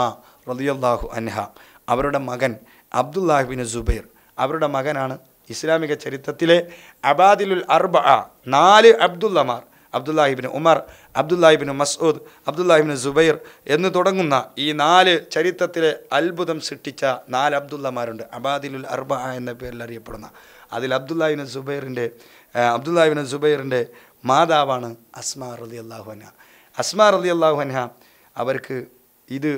റലിയല്ലാഹു അൻഹ അവരുടെ മകൻ അബ്ദുല്ലാഹുബിൻ സുബൈർ അവരുടെ മകനാണ് ഇസ്ലാമിക ചരിത്രത്തിലെ അബാദിലുൽ അർബ നാല് അബ്ദുല്ലമാർ അബ്ദുല്ലാഹിബിന് ഉമർ അബ്ദുല്ലാഹിബിന് മസൂദ് അബ്ദുല്ലാഹിബിന് ജുബൈർ എന്ന് തുടങ്ങുന്ന ഈ നാല് ചരിത്രത്തിലെ അത്ഭുതം സൃഷ്ടിച്ച നാല് അബ്ദുല്ലമാരുണ്ട് അബാദിലുൽ അർബ എന്ന പേരിൽ അറിയപ്പെടുന്ന അതിൽ അബ്ദുല്ലാഹിബിന് ജുബൈറിൻ്റെ അബ്ദുല്ലാഹിബിന് ജുബൈറിൻ്റെ മാതാവാണ് അസ്മാ റലി അള്ളാഹുഹന അസ്മാ റലി അള്ളാഹുഹന അവർക്ക് ഇത്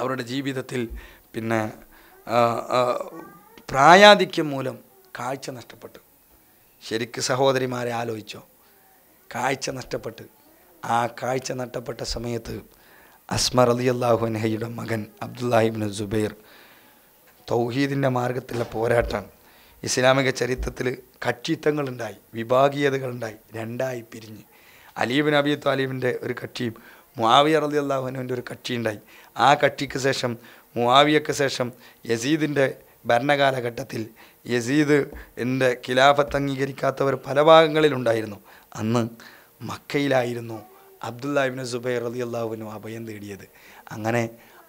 അവരുടെ ജീവിതത്തിൽ പിന്നെ പ്രായാധിക്യം മൂലം കാഴ്ച നഷ്ടപ്പെട്ടു ശരിക്ക് സഹോദരിമാരെ ആലോചിച്ചോ കാഴ്ച നഷ്ടപ്പെട്ട് ആ കാഴ്ച നഷ്ടപ്പെട്ട സമയത്ത് അസ്മർ അലി അള്ളാഹുൻഹയുടെ മകൻ അബ്ദുല്ലാഹിബിന് ജുബൈർ തൗഹീദിൻ്റെ മാർഗത്തിലെ പോരാട്ടം ഇസ്ലാമിക ചരിത്രത്തിൽ കക്ഷിത്വങ്ങളുണ്ടായി വിഭാഗീയതകളുണ്ടായി രണ്ടായി പിരിഞ്ഞ് അലീബിൻ അബി താലിബിൻ്റെ ഒരു കക്ഷിയും മുവാവിയ അലി അള്ളാഹുനുവിൻ്റെ ഒരു കക്ഷി ഉണ്ടായി ആ കക്ഷിക്ക് ശേഷം മുവിയക്ക് ശേഷം യസീദിൻ്റെ ഭരണകാലഘട്ടത്തിൽ യസീദ് എൻ്റെ ഖിലാഫത്ത് അംഗീകരിക്കാത്തവർ പല ഭാഗങ്ങളിലുണ്ടായിരുന്നു അന്ന് മക്കയിലായിരുന്നു അബ്ദുല്ലാബിന് സുബൈർ അലി അള്ളാഹുവിനു അഭയം തേടിയത് അങ്ങനെ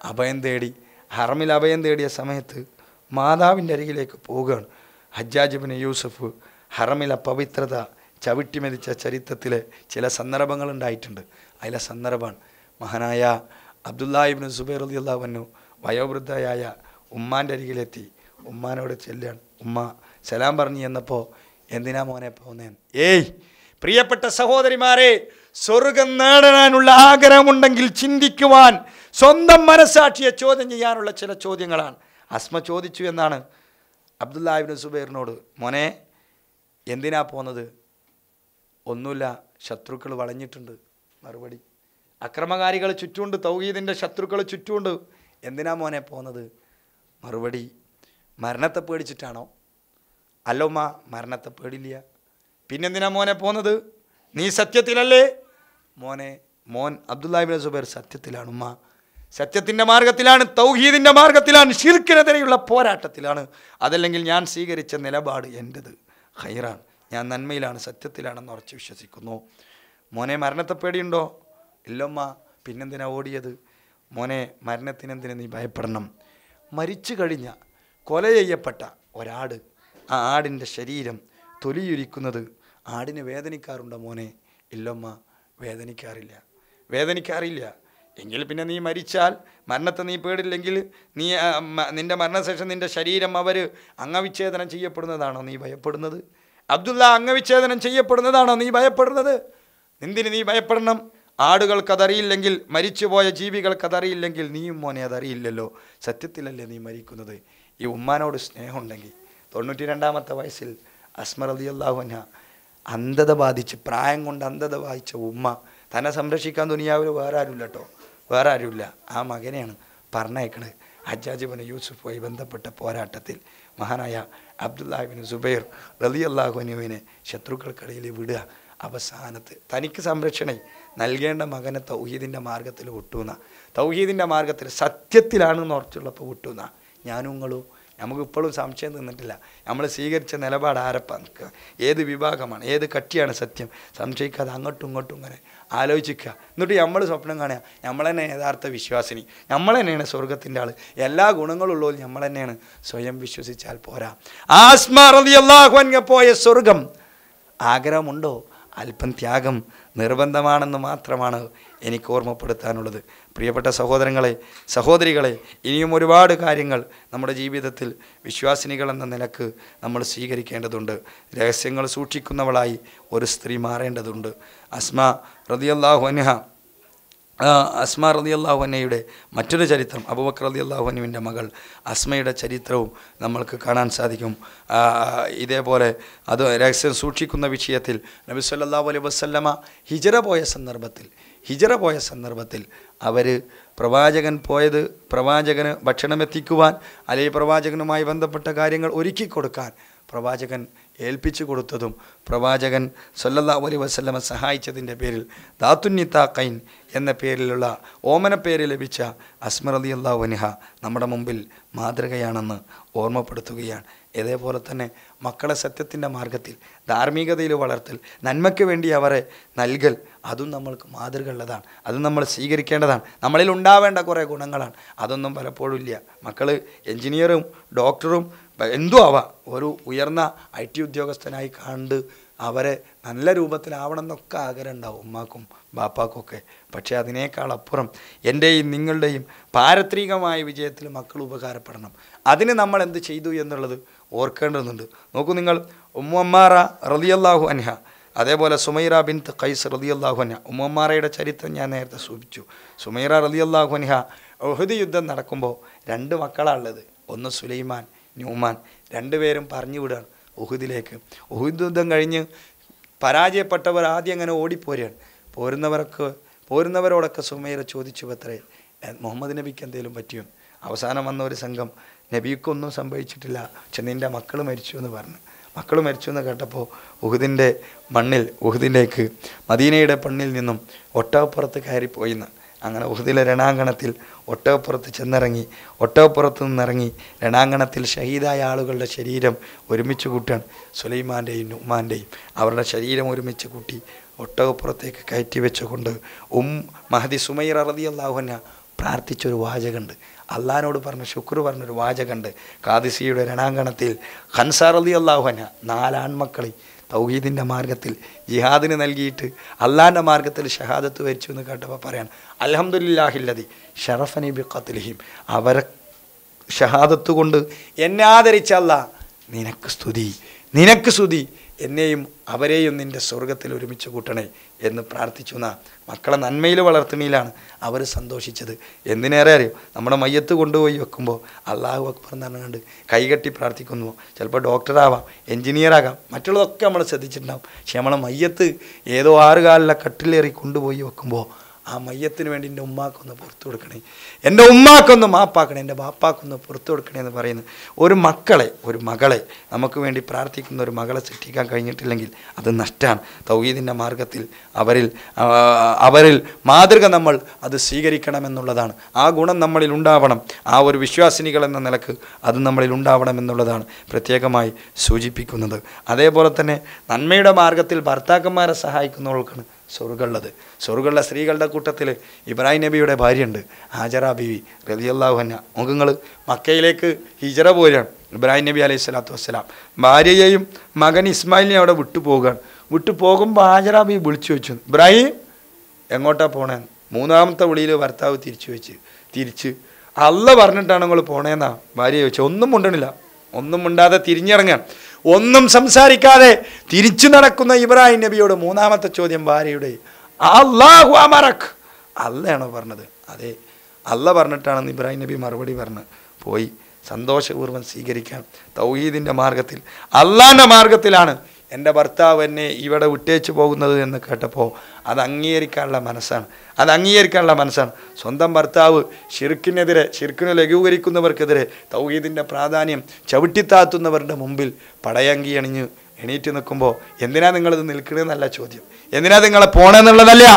അഭയം തേടി ഹറമിൽ അഭയം തേടിയ സമയത്ത് മാതാവിൻ്റെ അരികിലേക്ക് പോവുകയാണ് ഹജ്ജാജിബിന് യൂസഫ് ഹറമിലെ പവിത്രത ചവിട്ടിമെതിച്ച ചരിത്രത്തിലെ ചില സന്ദർഭങ്ങൾ ഉണ്ടായിട്ടുണ്ട് അതിലെ സന്ദർഭമാണ് മഹാനായ അബ്ദുല്ലാഹിബിന് സുബൈർ അലി അള്ളാഹുവിനു വയോവൃദ്ധയായ ഉമ്മാൻ്റെ അരികിലെത്തി ഉമ്മാനോട് ചെല്ലുകയാണ് ഉമ്മ സലാം പറഞ്ഞു എന്നപ്പോൾ എന്തിനാ മോനെ പോകുന്നേൻ ഏയ് പ്രിയപ്പെട്ട സഹോദരിമാരെ സ്വർഗം നേടാനുള്ള ആഗ്രഹമുണ്ടെങ്കിൽ ചിന്തിക്കുവാൻ സ്വന്തം മനസാക്ഷിയെ ചോദ്യം ചെയ്യാനുള്ള ചില ചോദ്യങ്ങളാണ് അസ്മ ചോദിച്ചു എന്നാണ് അബ്ദുല്ലാഹിബിൻ സുബൈറിനോട് മോനെ എന്തിനാ പോന്നത് ഒന്നുമില്ല ശത്രുക്കൾ വളഞ്ഞിട്ടുണ്ട് മറുപടി അക്രമകാരികൾ ചുറ്റുമുണ്ട് തൗഹീദിൻ്റെ ശത്രുക്കൾ ചുറ്റുമുണ്ട് എന്തിനാ മോനെ പോന്നത് മറുപടി മരണത്തെ പേടിച്ചിട്ടാണോ അല്ലോമ്മ മരണത്തെ പേടില്ല പിന്നെന്തിനാ മോനെ പോന്നത് നീ സത്യത്തിലല്ലേ മോനെ മോൻ അബ്ദുല്ലാഹിബിൻ സുബൈർ സത്യത്തിലാണ് ഉമ്മ സത്യത്തിൻ്റെ മാർഗത്തിലാണ് തൗഹീദിൻ്റെ മാർഗത്തിലാണ് ഷിർക്കിനെതിരെയുള്ള പോരാട്ടത്തിലാണ് അതല്ലെങ്കിൽ ഞാൻ സ്വീകരിച്ച നിലപാട് എൻ്റെത് ഹൈറാണ് ഞാൻ നന്മയിലാണ് സത്യത്തിലാണെന്ന് ഉറച്ച് വിശ്വസിക്കുന്നു മോനെ മരണത്തെ പേടിയുണ്ടോ ഇല്ലമ്മ പിന്നെന്തിനാ ഓടിയത് മോനെ മരണത്തിനെന്തിനെ നീ ഭയപ്പെടണം മരിച്ചു കഴിഞ്ഞ കൊല ചെയ്യപ്പെട്ട ഒരാട് ആ ആടിൻ്റെ ശരീരം തൊലിയുരിക്കുന്നത് ആടിനെ വേദനിക്കാറുണ്ടോ മോനെ ഇല്ലമ്മ വേദനിക്കാറില്ല വേദനിക്കാറില്ല എങ്കിൽ പിന്നെ നീ മരിച്ചാൽ മരണത്തെ നീ പേടില്ലെങ്കിൽ നീ നിൻ്റെ മരണശേഷം നിൻ്റെ ശരീരം അവർ അംഗവിച്ഛേദനം ചെയ്യപ്പെടുന്നതാണോ നീ ഭയപ്പെടുന്നത് അബ്ദുള്ള അംഗവിച്ഛേദനം ചെയ്യപ്പെടുന്നതാണോ നീ ഭയപ്പെടുന്നത് എന്തിന് നീ ഭയപ്പെടണം ആടുകൾക്കതറിയില്ലെങ്കിൽ മരിച്ചുപോയ ജീവികൾക്കതറിയില്ലെങ്കിൽ നീയും മോനെ അതറിയില്ലല്ലോ സത്യത്തിലല്ലേ നീ മരിക്കുന്നത് ഈ ഉമ്മാനോട് സ്നേഹമുണ്ടെങ്കിൽ തൊണ്ണൂറ്റി രണ്ടാമത്തെ വയസ്സിൽ അസ്മർ അലിയല്ലാഹുന അന്ധത ബാധിച്ച് പ്രായം കൊണ്ട് അന്ധത ബാധിച്ച ഉമ്മ തന്നെ സംരക്ഷിക്കാൻ തുനിയാവിൽ വേറെ ഇല്ല കേട്ടോ വേറെ ആരുമില്ല ആ മകനെയാണ് പറഞ്ഞയക്കണത് ഹജ്ജാജിബിന് യൂസുഫുമായി ബന്ധപ്പെട്ട പോരാട്ടത്തിൽ മഹാനായ അബ്ദുല്ലാഹിബിൻ സുബൈർ റലി അള്ളാഹുനുവിനെ ശത്രുക്കൾക്കിടയിൽ വിടുക അവസാനത്ത് തനിക്ക് സംരക്ഷണം നൽകേണ്ട മകനെ തൗഹീദിൻ്റെ മാർഗത്തിൽ വിട്ടുന്ന തൗഹീദിൻ്റെ മാർഗത്തിൽ സത്യത്തിലാണെന്ന് ഉറച്ചുള്ളപ്പോൾ വിട്ടുന്ന ഞാനുങ്ങളും നമുക്കിപ്പോഴും സംശയം നിന്നിട്ടില്ല നമ്മൾ സ്വീകരിച്ച നിലപാട് ആരപ്പ നിൽക്കുക ഏത് വിഭാഗമാണ് ഏത് കട്ടിയാണ് സത്യം സംശയിക്കാതെ അങ്ങോട്ടും ഇങ്ങോട്ടും ഇങ്ങനെ ആലോചിക്കുക എന്നിട്ട് നമ്മൾ സ്വപ്നം കാണുക നമ്മൾ തന്നെ യഥാർത്ഥ വിശ്വാസിനി നമ്മൾ തന്നെയാണ് സ്വർഗത്തിൻ്റെ ആൾ എല്ലാ ഗുണങ്ങളുള്ളവർ നമ്മൾ തന്നെയാണ് സ്വയം വിശ്വസിച്ചാൽ പോരാ ആസ്മറിയല്ലാഹുവൻക പോയ സ്വർഗം ആഗ്രഹമുണ്ടോ അല്പം ത്യാഗം നിർബന്ധമാണെന്ന് മാത്രമാണ് എനിക്ക് ഓർമ്മപ്പെടുത്താനുള്ളത് പ്രിയപ്പെട്ട സഹോദരങ്ങളെ സഹോദരികളെ ഇനിയും ഒരുപാട് കാര്യങ്ങൾ നമ്മുടെ ജീവിതത്തിൽ വിശ്വാസിനികൾ എന്ന നിലക്ക് നമ്മൾ സ്വീകരിക്കേണ്ടതുണ്ട് രഹസ്യങ്ങൾ സൂക്ഷിക്കുന്നവളായി ഒരു സ്ത്രീ മാറേണ്ടതുണ്ട് അസ്മ റതിയല്ലാഹു അനഹ അസ്മ റതി അള്ളാഹുനയുടെ മറ്റൊരു ചരിത്രം അബുബക്ര റതി അള്ളാഹുനുവിൻ്റെ മകൾ അസ്മയുടെ ചരിത്രവും നമ്മൾക്ക് കാണാൻ സാധിക്കും ഇതേപോലെ അത് രഹസ്യം സൂക്ഷിക്കുന്ന വിഷയത്തിൽ നബി സല്ലാ അലൈ വസ്ല്ലമ ഹിജറ പോയ സന്ദർഭത്തിൽ ഹിജറ പോയ സന്ദർഭത്തിൽ അവർ പ്രവാചകൻ പോയത് പ്രവാചകന് ഭക്ഷണം എത്തിക്കുവാൻ അല്ലെങ്കിൽ പ്രവാചകനുമായി ബന്ധപ്പെട്ട കാര്യങ്ങൾ ഒരുക്കി കൊടുക്കാൻ പ്രവാചകൻ ഏൽപ്പിച്ചു കൊടുത്തതും പ്രവാചകൻ സൊല്ലല്ലാ അലി വസ്ലമ സഹായിച്ചതിൻ്റെ പേരിൽ ദാത്തുന്നിത്താക്കൈൻ എന്ന പേരിലുള്ള ഓമനപ്പേര് ലഭിച്ച അസ്മർ അലി അള്ളാഹുനിഹ നമ്മുടെ മുമ്പിൽ മാതൃകയാണെന്ന് ഓർമ്മപ്പെടുത്തുകയാണ് ഇതേപോലെ തന്നെ മക്കളെ സത്യത്തിൻ്റെ മാർഗത്തിൽ ധാർമ്മികതയിൽ വളർത്തൽ നന്മയ്ക്ക് വേണ്ടി അവരെ നൽകൽ അതും നമ്മൾക്ക് മാതൃകയുള്ളതാണ് അതും നമ്മൾ സ്വീകരിക്കേണ്ടതാണ് നമ്മളിൽ ഉണ്ടാവേണ്ട കുറേ ഗുണങ്ങളാണ് അതൊന്നും പലപ്പോഴും ഇല്ല മക്കൾ എഞ്ചിനീയറും ഡോക്ടറും എന്തോ ആവാം ഒരു ഉയർന്ന ഐ ടി ഉദ്യോഗസ്ഥനായി കണ്ട് അവരെ നല്ല രൂപത്തിലാവണം എന്നൊക്കെ ആഗ്രഹം ഉണ്ടാവും ഉമ്മാക്കും ഒക്കെ പക്ഷേ അതിനേക്കാൾ അപ്പുറം എൻ്റെയും നിങ്ങളുടെയും പാരത്രികമായ വിജയത്തിൽ മക്കൾ ഉപകാരപ്പെടണം അതിന് നമ്മൾ എന്ത് ചെയ്തു എന്നുള്ളത് ഓർക്കേണ്ടതുണ്ട് നോക്കൂ നിങ്ങൾ ഉമ്മമ്മാറ റലിയല്ലാഹു അൻഹ അതേപോലെ സുമൈറ ബിൻ ഖൈസ് റലിയല്ലാഹു അൻഹ ഉമ്മമ്മാറയുടെ ചരിത്രം ഞാൻ നേരത്തെ സൂചിച്ചു സുമൈറ റലിയല്ലാഹു അൻഹ ഒഹുദ് യുദ്ധം നടക്കുമ്പോൾ രണ്ട് മക്കളാണുള്ളത് ഒന്ന് സുലൈമാൻ ന്യൂമാൻ രണ്ടുപേരും പറഞ്ഞു വിടുകയാണ് ഉഹുദിലേക്ക് ഉഹുദ് യുദ്ധം കഴിഞ്ഞ് പരാജയപ്പെട്ടവർ ആദ്യം അങ്ങനെ ഓടിപ്പോരുകയാണ് പോരുന്നവർക്ക് പോരുന്നവരോടൊക്കെ സുമേര ചോദിച്ചു പത്രേ മുഹമ്മദ് നബിക്ക് എന്തെങ്കിലും പറ്റിയോ അവസാനം വന്ന ഒരു സംഘം നബിക്കൊന്നും സംഭവിച്ചിട്ടില്ല പക്ഷെ നിൻ്റെ മക്കൾ മരിച്ചു എന്ന് പറഞ്ഞു മക്കൾ മരിച്ചു എന്ന് കേട്ടപ്പോൾ ഉഹുദിൻ്റെ മണ്ണിൽ ഉഹുദിലേക്ക് മദീനയുടെ മണ്ണിൽ നിന്നും ഒട്ടാപ്പുറത്ത് കയറിപ്പോയിന്ന് അങ്ങനെ ഉഹദിലെ രണാങ്കണത്തിൽ ഒട്ടകപ്പുറത്ത് ചെന്നിറങ്ങി ഒട്ടകപ്പുറത്ത് നിന്നിറങ്ങി രണാങ്കണത്തിൽ ഷഹീദായ ആളുകളുടെ ശരീരം ഒരുമിച്ച് കൂട്ടാൻ സുലൈമാൻ്റെയും ഉമ്മാൻ്റെയും അവരുടെ ശരീരം ഒരുമിച്ച് കൂട്ടി ഒട്ടകപ്പുറത്തേക്ക് കയറ്റി വെച്ചുകൊണ്ട് ഉം മഹദി സുമൈർ അറതി അള്ളാഹുന പ്രാർത്ഥിച്ചൊരു വാചകമുണ്ട് അള്ളഹാനോട് പറഞ്ഞ ശുക്ർ പറഞ്ഞൊരു വാചകമുണ്ട് കാദിസിയുടെ രണാങ്കണത്തിൽ ഹൻസാർ അലി അള്ളാഹുന നാലാൺമക്കളെ തൗഹീദിൻ്റെ മാർഗത്തിൽ ജിഹാദിന് നൽകിയിട്ട് അള്ളാൻ്റെ മാർഗത്തിൽ ഷഹാദത്ത് വരിച്ചു എന്ന് കേട്ടപ്പോൾ പറയാൻ അലഹമുല്ലാഹില്ലതി ഷറഫനി ബി ഖത്തലിഹിം അവരെ ഷഹാദത്ത് കൊണ്ട് എന്നെ ആദരിച്ചല്ല നിനക്ക് സ്തുതി നിനക്ക് സ്തുതി എന്നെയും അവരെയും നിൻ്റെ സ്വർഗത്തിൽ ഒരുമിച്ച് കൂട്ടണേ എന്ന് പ്രാർത്ഥിച്ചു എന്നാ മക്കളെ നന്മയിൽ വളർത്തുമയിലാണ് അവർ സന്തോഷിച്ചത് എന്തിനേറെ അറിയോ നമ്മുടെ മയ്യത്ത് കൊണ്ടുപോയി വെക്കുമ്പോൾ അള്ളാഹു അക്ബർ എന്ന് പറഞ്ഞുകൊണ്ട് കൈകെട്ടി പ്രാർത്ഥിക്കുന്നു ചിലപ്പോൾ ഡോക്ടറാവാം എൻജിനീയറാകാം മറ്റുള്ളതൊക്കെ നമ്മൾ ശ്രദ്ധിച്ചിട്ടുണ്ടാവും പക്ഷേ നമ്മളെ മയ്യത്ത് ഏതോ ആറുകാലിലെ കട്ടിലേറി കൊണ്ടുപോയി വെക്കുമ്പോൾ ആ മയ്യത്തിന് വേണ്ടി എൻ്റെ ഉമ്മാക്കൊന്ന് പുറത്തു കൊടുക്കണേ എൻ്റെ ഉമ്മാക്കൊന്ന് മാപ്പാക്കണേ എൻ്റെ ബാപ്പാക്കൊന്ന് പുറത്തു കൊടുക്കണേ എന്ന് പറയുന്നത് ഒരു മക്കളെ ഒരു മകളെ നമുക്ക് വേണ്ടി പ്രാർത്ഥിക്കുന്ന ഒരു മകളെ സൃഷ്ടിക്കാൻ കഴിഞ്ഞിട്ടില്ലെങ്കിൽ അത് നഷ്ടമാണ് തൗഹീദിൻ്റെ മാർഗത്തിൽ അവരിൽ അവരിൽ മാതൃക നമ്മൾ അത് സ്വീകരിക്കണമെന്നുള്ളതാണ് ആ ഗുണം നമ്മളിൽ ഉണ്ടാവണം ആ ഒരു വിശ്വാസിനികൾ എന്ന നിലക്ക് അത് നമ്മളിൽ ഉണ്ടാവണം എന്നുള്ളതാണ് പ്രത്യേകമായി സൂചിപ്പിക്കുന്നത് അതേപോലെ തന്നെ നന്മയുടെ മാർഗത്തിൽ ഭർത്താക്കന്മാരെ സഹായിക്കുന്നവർക്കാണ് സ്വർഗമുള്ളത് സ്വർഗമുള്ള സ്ത്രീകളുടെ കൂട്ടത്തിൽ ഇബ്രാഹിം നബിയുടെ ഭാര്യയുണ്ട് ഹാജറ ബിവി റലിയല്ലാഹുഹന്ന മുഖങ്ങൾ മക്കയിലേക്ക് ഹിജറ പോരുകയാണ് ഇബ്രാഹിം നബി അലൈഹി സ്വലാത്തു വസ്സലാം ഭാര്യയെയും മകൻ ഇസ്മായിലിനെ അവിടെ വിട്ടുപോകുകയാണ് വിട്ടുപോകുമ്പോൾ ഹാജറ ബിവി വിളിച്ചു വെച്ചു ഇബ്രാഹിം എങ്ങോട്ടാ പോണേ മൂന്നാമത്തെ വിളിയിൽ ഭർത്താവ് തിരിച്ചു വെച്ച് തിരിച്ച് അല്ല പറഞ്ഞിട്ടാണ് നിങ്ങൾ പോണേന്നാ ഭാര്യയെ ചോദിച്ചു ഒന്നും കൊണ്ടണില്ല ഒന്നും മിണ്ടാതെ തിരിഞ്ഞിറങ്ങാൻ ഒന്നും സംസാരിക്കാതെ തിരിച്ചു നടക്കുന്ന ഇബ്രാഹിം നബിയോട് മൂന്നാമത്തെ ചോദ്യം ഭാര്യയുടെ അള്ളാഹു അമറഖ് അല്ലയാണോ പറഞ്ഞത് അതെ അല്ല പറഞ്ഞിട്ടാണെന്ന് ഇബ്രാഹിം നബി മറുപടി പറഞ്ഞ് പോയി സന്തോഷപൂർവ്വം സ്വീകരിക്കാം തൗഹീദിൻ്റെ മാർഗത്തിൽ അള്ളാൻ്റെ മാർഗത്തിലാണ് എൻ്റെ ഭർത്താവ് എന്നെ ഇവിടെ വിട്ടേച്ച് പോകുന്നത് എന്ന് കേട്ടപ്പോൾ അത് അംഗീകരിക്കാനുള്ള മനസ്സാണ് അത് അംഗീകരിക്കാനുള്ള മനസ്സാണ് സ്വന്തം ഭർത്താവ് ഷിർക്കിനെതിരെ ഷിർക്കിനെ ലഘൂകരിക്കുന്നവർക്കെതിരെ തൗഹീദിൻ്റെ പ്രാധാന്യം ചവിട്ടിത്താത്തുന്നവരുടെ മുമ്പിൽ പടയങ്കി അണിഞ്ഞ് എണീറ്റ് നിൽക്കുമ്പോൾ എന്തിനാ നിങ്ങളിത് നിൽക്കണമെന്നല്ല ചോദ്യം എന്തിനാ നിങ്ങളെ പോണെന്നുള്ളതല്ല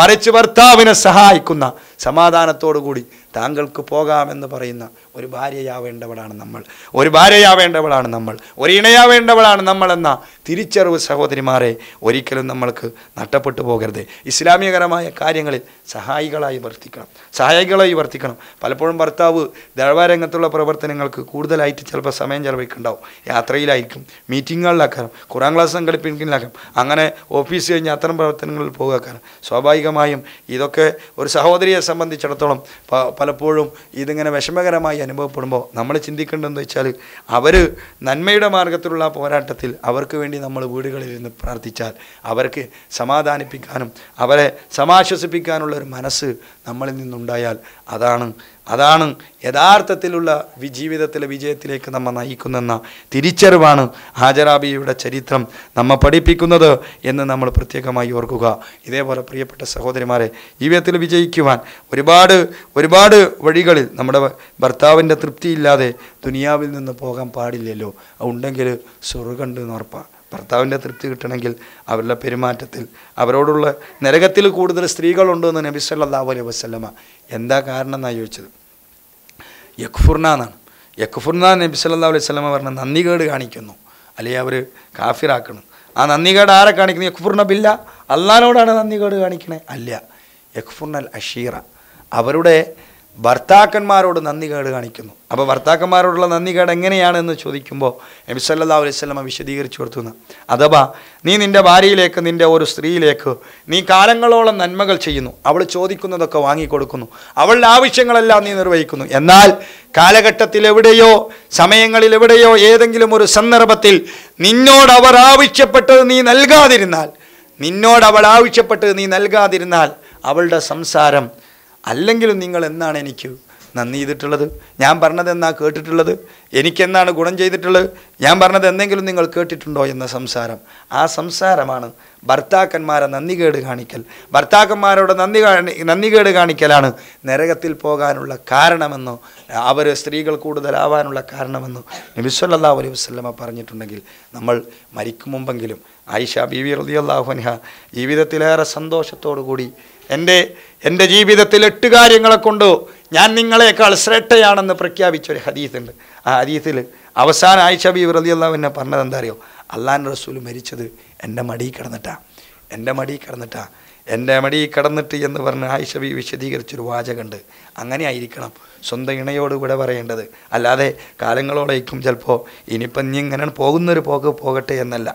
മറിച്ച് ഭർത്താവിനെ സഹായിക്കുന്ന സമാധാനത്തോടുകൂടി താങ്കൾക്ക് പോകാമെന്ന് പറയുന്ന ഒരു ഭാര്യയാവേണ്ടവളാണ് നമ്മൾ ഒരു ഭാര്യയാവേണ്ടവളാണ് നമ്മൾ ഒരു ഇണയാവേണ്ടവളാണ് നമ്മളെന്ന തിരിച്ചറിവ് സഹോദരിമാരെ ഒരിക്കലും നമ്മൾക്ക് നഷ്ടപ്പെട്ടു പോകരുത് ഇസ്ലാമികരമായ കാര്യങ്ങളിൽ സഹായികളായി വർത്തിക്കണം സഹായികളായി വർത്തിക്കണം പലപ്പോഴും ഭർത്താവ് ദേവാരംഗത്തുള്ള പ്രവർത്തനങ്ങൾക്ക് കൂടുതലായിട്ട് ചിലപ്പോൾ സമയം ചിലവഴിക്കുണ്ടാവും യാത്രയിലായിരിക്കും മീറ്റിങ്ങുകളിലാക്കാനും ഖുറാൻ ക്ലാസ് സംഘടിപ്പിക്കലാക്കാം അങ്ങനെ ഓഫീസ് കഴിഞ്ഞ് അത്തരം പ്രവർത്തനങ്ങളിൽ പോകാക്കാനും സ്വാഭാവികമായും ഇതൊക്കെ ഒരു സഹോദരിയെ സംബന്ധിച്ചിടത്തോളം പലപ്പോഴും ഇതിങ്ങനെ വിഷമകരമായി അനുഭവപ്പെടുമ്പോൾ നമ്മൾ ചിന്തിക്കേണ്ടതെന്ന് വെച്ചാൽ അവർ നന്മയുടെ മാർഗത്തിലുള്ള പോരാട്ടത്തിൽ അവർക്ക് വേണ്ടി നമ്മൾ വീടുകളിൽ ഇരുന്ന് പ്രാർത്ഥിച്ചാൽ അവർക്ക് സമാധാനിപ്പിക്കാനും അവരെ സമാശ്വസിപ്പിക്കാനുള്ള ഒരു മനസ്സ് നമ്മളിൽ നിന്നുണ്ടായാൽ അതാണ് അതാണ് യഥാർത്ഥത്തിലുള്ള ജീവിതത്തിലെ വിജയത്തിലേക്ക് നമ്മെ നയിക്കുന്നെന്ന തിരിച്ചറിവാണ് ഹാജരാബിയുടെ ചരിത്രം നമ്മെ പഠിപ്പിക്കുന്നത് എന്ന് നമ്മൾ പ്രത്യേകമായി ഓർക്കുക ഇതേപോലെ പ്രിയപ്പെട്ട സഹോദരിമാരെ ജീവിതത്തിൽ വിജയിക്കുവാൻ ഒരുപാട് ഒരുപാട് വഴികളിൽ നമ്മുടെ ഭർത്താവിൻ്റെ തൃപ്തിയില്ലാതെ ദുനിയാവിൽ നിന്ന് പോകാൻ പാടില്ലല്ലോ ഉണ്ടെങ്കിൽ സ്വർഗമുണ്ട് എന്ന് ഉറപ്പാണ് ഭർത്താവിൻ്റെ തൃപ്തി കിട്ടണമെങ്കിൽ അവരുടെ പെരുമാറ്റത്തിൽ അവരോടുള്ള നരകത്തിൽ കൂടുതൽ സ്ത്രീകളുണ്ട് എന്ന് നബിസല്ലാ അലൈ വസ്ലമ്മ എന്താ കാരണം എന്നാണ് ചോദിച്ചത് യക്ഫുർന എന്നാണ് യക്ഫുർന നബി സല്ലാ അലൈഹി സ്വലമ പറഞ്ഞ നന്ദികേട് കാണിക്കുന്നു അല്ലെങ്കിൽ അവർ കാഫിറാക്കണം ആ നന്ദികേട് ആരെ കാണിക്കുന്നു യക്ഫുർണ ബില്ല അള്ളഹാനോടാണ് നന്ദികേട് കാണിക്കണേ അല്ല യക്ഫുർണൽ അഷീറ അവരുടെ ഭർത്താക്കന്മാരോട് നന്ദി കേട് കാണിക്കുന്നു അപ്പോൾ ഭർത്താക്കന്മാരോടുള്ള നന്ദി കേട് എങ്ങനെയാണ് എന്ന് ചോദിക്കുമ്പോൾ നബി സല്ലാ അലൈവല്ലമ വിശദീകരിച്ചു കൊടുത്തുന്ന അഥവാ നീ നിൻ്റെ ഭാര്യയിലേക്ക് നിൻ്റെ ഒരു സ്ത്രീയിലേക്ക് നീ കാലങ്ങളോളം നന്മകൾ ചെയ്യുന്നു അവൾ ചോദിക്കുന്നതൊക്കെ വാങ്ങിക്കൊടുക്കുന്നു അവളുടെ ആവശ്യങ്ങളെല്ലാം നീ നിർവഹിക്കുന്നു എന്നാൽ കാലഘട്ടത്തിൽ എവിടെയോ സമയങ്ങളിൽ എവിടെയോ ഏതെങ്കിലും ഒരു സന്ദർഭത്തിൽ നിന്നോട് അവർ ആവശ്യപ്പെട്ടത് നീ നൽകാതിരുന്നാൽ നിന്നോട് അവൾ ആവശ്യപ്പെട്ടത് നീ നൽകാതിരുന്നാൽ അവളുടെ സംസാരം അല്ലെങ്കിലും നിങ്ങൾ എന്നാണ് എനിക്ക് നന്ദി ചെയ്തിട്ടുള്ളത് ഞാൻ പറഞ്ഞത് എന്നാ കേട്ടിട്ടുള്ളത് എനിക്കെന്നാണ് ഗുണം ചെയ്തിട്ടുള്ളത് ഞാൻ പറഞ്ഞത് എന്തെങ്കിലും നിങ്ങൾ കേട്ടിട്ടുണ്ടോ എന്ന സംസാരം ആ സംസാരമാണ് ഭർത്താക്കന്മാരെ കേട് കാണിക്കൽ ഭർത്താക്കന്മാരോട് നന്ദി കാണി കേട് കാണിക്കലാണ് നരകത്തിൽ പോകാനുള്ള കാരണമെന്നോ അവർ സ്ത്രീകൾ കൂടുതലാവാനുള്ള കാരണമെന്നോ നബിസ്വല്ലാ അലൈഹി വസ്ലമ പറഞ്ഞിട്ടുണ്ടെങ്കിൽ നമ്മൾ മരിക്കും മുമ്പെങ്കിലും ആയിഷ ബീവി റലിയല്ലാഹുൻഹ ജീവിതത്തിലേറെ സന്തോഷത്തോടു കൂടി എൻ്റെ എൻ്റെ ജീവിതത്തിൽ എട്ട് കാര്യങ്ങളെ കൊണ്ട് ഞാൻ നിങ്ങളെക്കാൾ ശ്രേഷ്ഠയാണെന്ന് പ്രഖ്യാപിച്ച ഒരു ഹദീസുണ്ട് ആ ഹദീസിൽ അവസാന ആയിഷ ബി റലിയല്ലാവ് എന്നെ പറഞ്ഞത് എന്താ അറിയോ അള്ളാൻ റസൂൽ മരിച്ചത് എൻ്റെ മടിയിൽ കിടന്നിട്ടാ എൻ്റെ മടിയിൽ കിടന്നിട്ടാ എൻ്റെ മടി കിടന്നിട്ട് എന്ന് പറഞ്ഞ് ബി വിശദീകരിച്ചൊരു വാചകമുണ്ട് അങ്ങനെ ആയിരിക്കണം സ്വന്തം ഇണയോട് ഇവിടെ പറയേണ്ടത് അല്ലാതെ കാലങ്ങളോടേക്കും ചിലപ്പോൾ ഇനിയിപ്പം നീ ഇങ്ങനെ പോകുന്നൊരു പോക്ക് പോകട്ടെ എന്നല്ല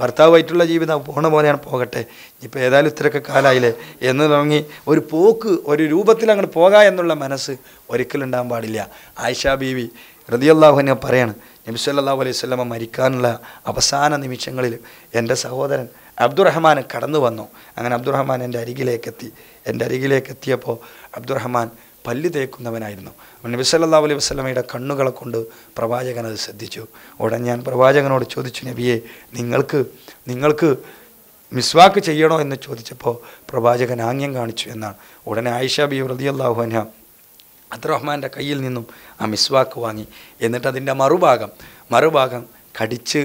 ഭർത്താവുമായിട്ടുള്ള ജീവിതം പോണ പോലെയാണ് പോകട്ടെ ഇപ്പോൾ ഏതായാലും ഇത്രയൊക്കെ കാലായില്ലേ എന്ന് തുടങ്ങി ഒരു പോക്ക് ഒരു രൂപത്തിൽ അങ്ങോട്ട് പോകാ എന്നുള്ള മനസ്സ് ഒരിക്കലും ഉണ്ടാകാൻ പാടില്ല ആയിഷ ബീവി ഹൃദയല്ലാഹുവിനെ പറയാണ് നബിസ്വല്ലാഹു അലൈഹി സ്വലമ മരിക്കാനുള്ള അവസാന നിമിഷങ്ങളിൽ എൻ്റെ സഹോദരൻ അബ്ദുറഹ്മാൻ കടന്നു വന്നു അങ്ങനെ അബ്ദുറഹ്മാൻ എൻ്റെ അരികിലേക്കെത്തി എൻ്റെ അരികിലേക്കെത്തിയപ്പോൾ അബ്ദുറഹ്മാൻ പല്ല് തേക്കുന്നവനായിരുന്നു നബി സല്ലാ അലൈഹി വസ്ലമയുടെ കണ്ണുകളെ കൊണ്ട് പ്രവാചകൻ അത് ശ്രദ്ധിച്ചു ഉടൻ ഞാൻ പ്രവാചകനോട് ചോദിച്ചു നബിയെ നിങ്ങൾക്ക് നിങ്ങൾക്ക് മിസ്വാക്ക് ചെയ്യണോ എന്ന് ചോദിച്ചപ്പോൾ പ്രവാചകൻ ആംഗ്യം കാണിച്ചു എന്നാണ് ഉടനെ ആയിഷ ബി റദിയല്ലാഹു അൻഹ അബ്ദുറഹ്മാൻ്റെ കയ്യിൽ നിന്നും ആ മിസ്വാക്ക് വാങ്ങി എന്നിട്ട് അതിൻ്റെ മറുഭാഗം മറുഭാഗം കടിച്ച്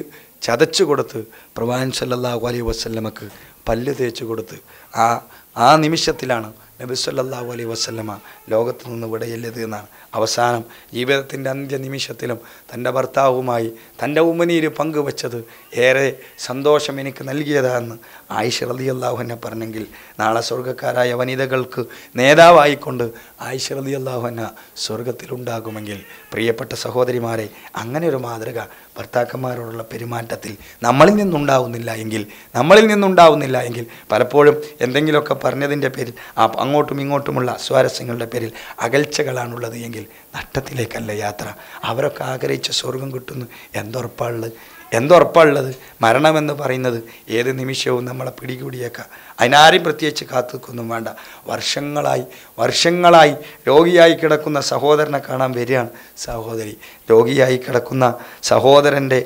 ചതച്ചു കൊടുത്ത് പ്രവാചൻ സല്ലാഹു അലൈഹി വസ്ലമക്ക് പല്ല് തേച്ച് കൊടുത്ത് ആ ആ നിമിഷത്തിലാണ് നബിസ്വല്ലാ സല്ലാഹു അലൈ വസ്ലമ ലോകത്ത് നിന്ന് വിടയല്ലത് എന്നാണ് അവസാനം ജീവിതത്തിൻ്റെ അന്ത്യനിമിഷത്തിലും തൻ്റെ ഭർത്താവുമായി തൻ്റെ ഉമ്മനീര് പങ്കുവച്ചത് ഏറെ സന്തോഷം എനിക്ക് നൽകിയതാണെന്ന് ആയിഷ റലി അള്ളാഹുവിനെ പറഞ്ഞെങ്കിൽ നാളെ സ്വർഗക്കാരായ വനിതകൾക്ക് നേതാവായിക്കൊണ്ട് ആയിഷ റലി അള്ളാഹുവിന സ്വർഗത്തിലുണ്ടാകുമെങ്കിൽ പ്രിയപ്പെട്ട സഹോദരിമാരെ അങ്ങനെ ഒരു മാതൃക ഭർത്താക്കന്മാരോടുള്ള പെരുമാറ്റത്തിൽ നമ്മളിൽ നിന്നുണ്ടാവുന്നില്ല എങ്കിൽ നമ്മളിൽ നിന്നുണ്ടാവുന്നില്ല എങ്കിൽ പലപ്പോഴും എന്തെങ്കിലുമൊക്കെ പറഞ്ഞതിൻ്റെ പേരിൽ ആ അങ്ങോട്ടും ഇങ്ങോട്ടുമുള്ള സ്വാരസ്യങ്ങളുടെ പേരിൽ അകൽച്ചകളാണുള്ളത് എങ്കിൽ നഷ്ടത്തിലേക്കല്ല യാത്ര അവരൊക്കെ ആഗ്രഹിച്ച സ്വർഗം കിട്ടുന്നു എന്തുറപ്പാളുള്ളത് എന്തുറപ്പാളുള്ളത് മരണമെന്ന് പറയുന്നത് ഏത് നിമിഷവും നമ്മളെ പിടികൂടിയേക്കാം അതിനാരും പ്രത്യേകിച്ച് കാത്തുക്കൊന്നും വേണ്ട വർഷങ്ങളായി വർഷങ്ങളായി രോഗിയായി കിടക്കുന്ന സഹോദരനെ കാണാൻ വരികയാണ് സഹോദരി രോഗിയായി കിടക്കുന്ന സഹോദരൻ്റെ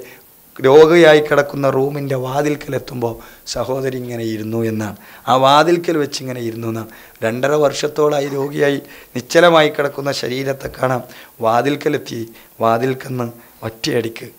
രോഗിയായി കിടക്കുന്ന റൂമിൻ്റെ വാതിൽക്കലെത്തുമ്പോൾ സഹോദരി ഇങ്ങനെ ഇരുന്നു എന്നാണ് ആ വാതിൽക്കൽ വെച്ച് ഇങ്ങനെ ഇരുന്നു എന്നാണ് രണ്ടര വർഷത്തോളായി രോഗിയായി നിശ്ചലമായി കിടക്കുന്ന ശരീരത്തെ കാണാം വാതിൽക്കലെത്തി വാതിൽക്കെന്ന് ഒറ്റയടിക്ക്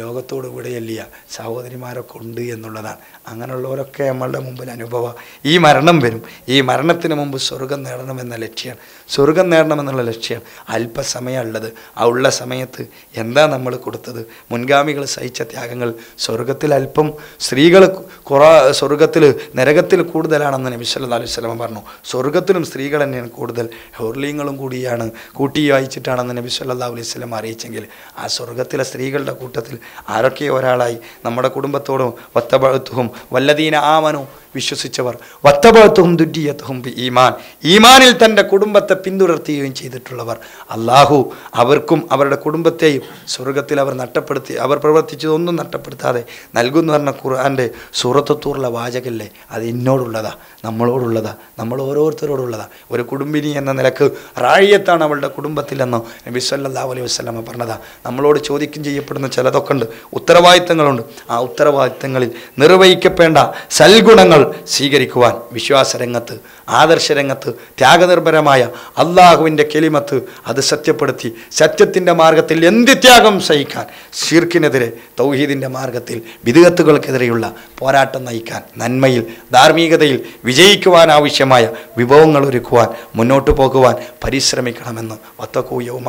ലോകത്തോടു കൂടെ അല്ലിയ സഹോദരിമാരൊക്കെ ഉണ്ട് എന്നുള്ളതാണ് അങ്ങനെയുള്ളവരൊക്കെ നമ്മളുടെ മുമ്പിൽ അനുഭവം ഈ മരണം വരും ഈ മരണത്തിന് മുമ്പ് സ്വർഗം നേടണമെന്ന ലക്ഷ്യമാണ് സ്വർഗം നേടണമെന്നുള്ള ലക്ഷ്യമാണ് അല്പസമയമുള്ളത് ആ ഉള്ള സമയത്ത് എന്താ നമ്മൾ കൊടുത്തത് മുൻഗാമികൾ സഹിച്ച ത്യാഗങ്ങൾ സ്വർഗത്തിൽ അല്പം സ്ത്രീകൾ കുറേ സ്വർഗത്തിൽ നരകത്തിൽ കൂടുതലാണെന്ന് നബി സല്ലാ അലൈഹി പറഞ്ഞു സ്വർഗത്തിലും സ്ത്രീകൾ തന്നെയാണ് കൂടുതൽ ഹോർലിങ്ങളും കൂടിയാണ് കൂട്ടി വായിച്ചിട്ടാണെന്ന് നബി സല്ലാ അലൈഹി സ്വലം അറിയിച്ചെങ്കിൽ ആ സ്വർഗത്തിലെ സ്ത്രീകളുടെ കൂട്ടത്തിൽ ആരൊക്കെ ഒരാളായി നമ്മുടെ കുടുംബത്തോടും വത്തബഴത്വവും വല്ലതീന ആമനോ വിശ്വസിച്ചവർ വത്തബത്തും ദുര്യത്തും ഈമാൻ ഈമാനിൽ തൻ്റെ കുടുംബത്തെ പിന്തുടർത്തുകയും ചെയ്തിട്ടുള്ളവർ അള്ളാഹു അവർക്കും അവരുടെ കുടുംബത്തെയും സ്വർഗത്തിൽ അവർ നഷ്ടപ്പെടുത്തി അവർ പ്രവർത്തിച്ചതൊന്നും നഷ്ടപ്പെടുത്താതെ നൽകുന്നു പറഞ്ഞ ഖുർആൻ്റെ സുഹൃത്തത്തൂറുള്ള വാചകല്ലേ അത് എന്നോടുള്ളതാ നമ്മളോടുള്ളതാ നമ്മൾ ഓരോരുത്തരോടുള്ളതാ ഒരു കുടുംബിനി എന്ന നിലക്ക് റാഴിയത്താണ് അവളുടെ കുടുംബത്തിലെന്നോ നബി സല്ലാ അലൈഹി വസ്ലമ പറഞ്ഞതാ നമ്മളോട് ചോദിക്കും ചെയ്യപ്പെടുന്ന ചിലതൊക്കെ ഉണ്ട് ഉത്തരവാദിത്തങ്ങളുണ്ട് ആ ഉത്തരവാദിത്തങ്ങളിൽ നിർവഹിക്കപ്പെടേണ്ട സൽഗുണങ്ങൾ ഗുണങ്ങൾ സ്വീകരിക്കുവാൻ വിശ്വാസരംഗത്ത് ആദർശരംഗത്ത് ത്യാഗനിർഭരമായ അള്ളാഹുവിൻ്റെ കെളിമത്ത് അത് സത്യപ്പെടുത്തി സത്യത്തിൻ്റെ മാർഗത്തിൽ എന്ത് ത്യാഗം സഹിക്കാൻ ഷീർക്കിനെതിരെ തൗഹീദിൻ്റെ മാർഗത്തിൽ വിധേയത്തുകൾക്കെതിരെയുള്ള പോരാട്ടം നയിക്കാൻ നന്മയിൽ ധാർമ്മികതയിൽ വിജയിക്കുവാൻ ആവശ്യമായ വിഭവങ്ങൾ ഒരുക്കുവാൻ മുന്നോട്ട് പോകുവാൻ പരിശ്രമിക്കണമെന്ന് വത്തക്കൂയവുമാ യൗമ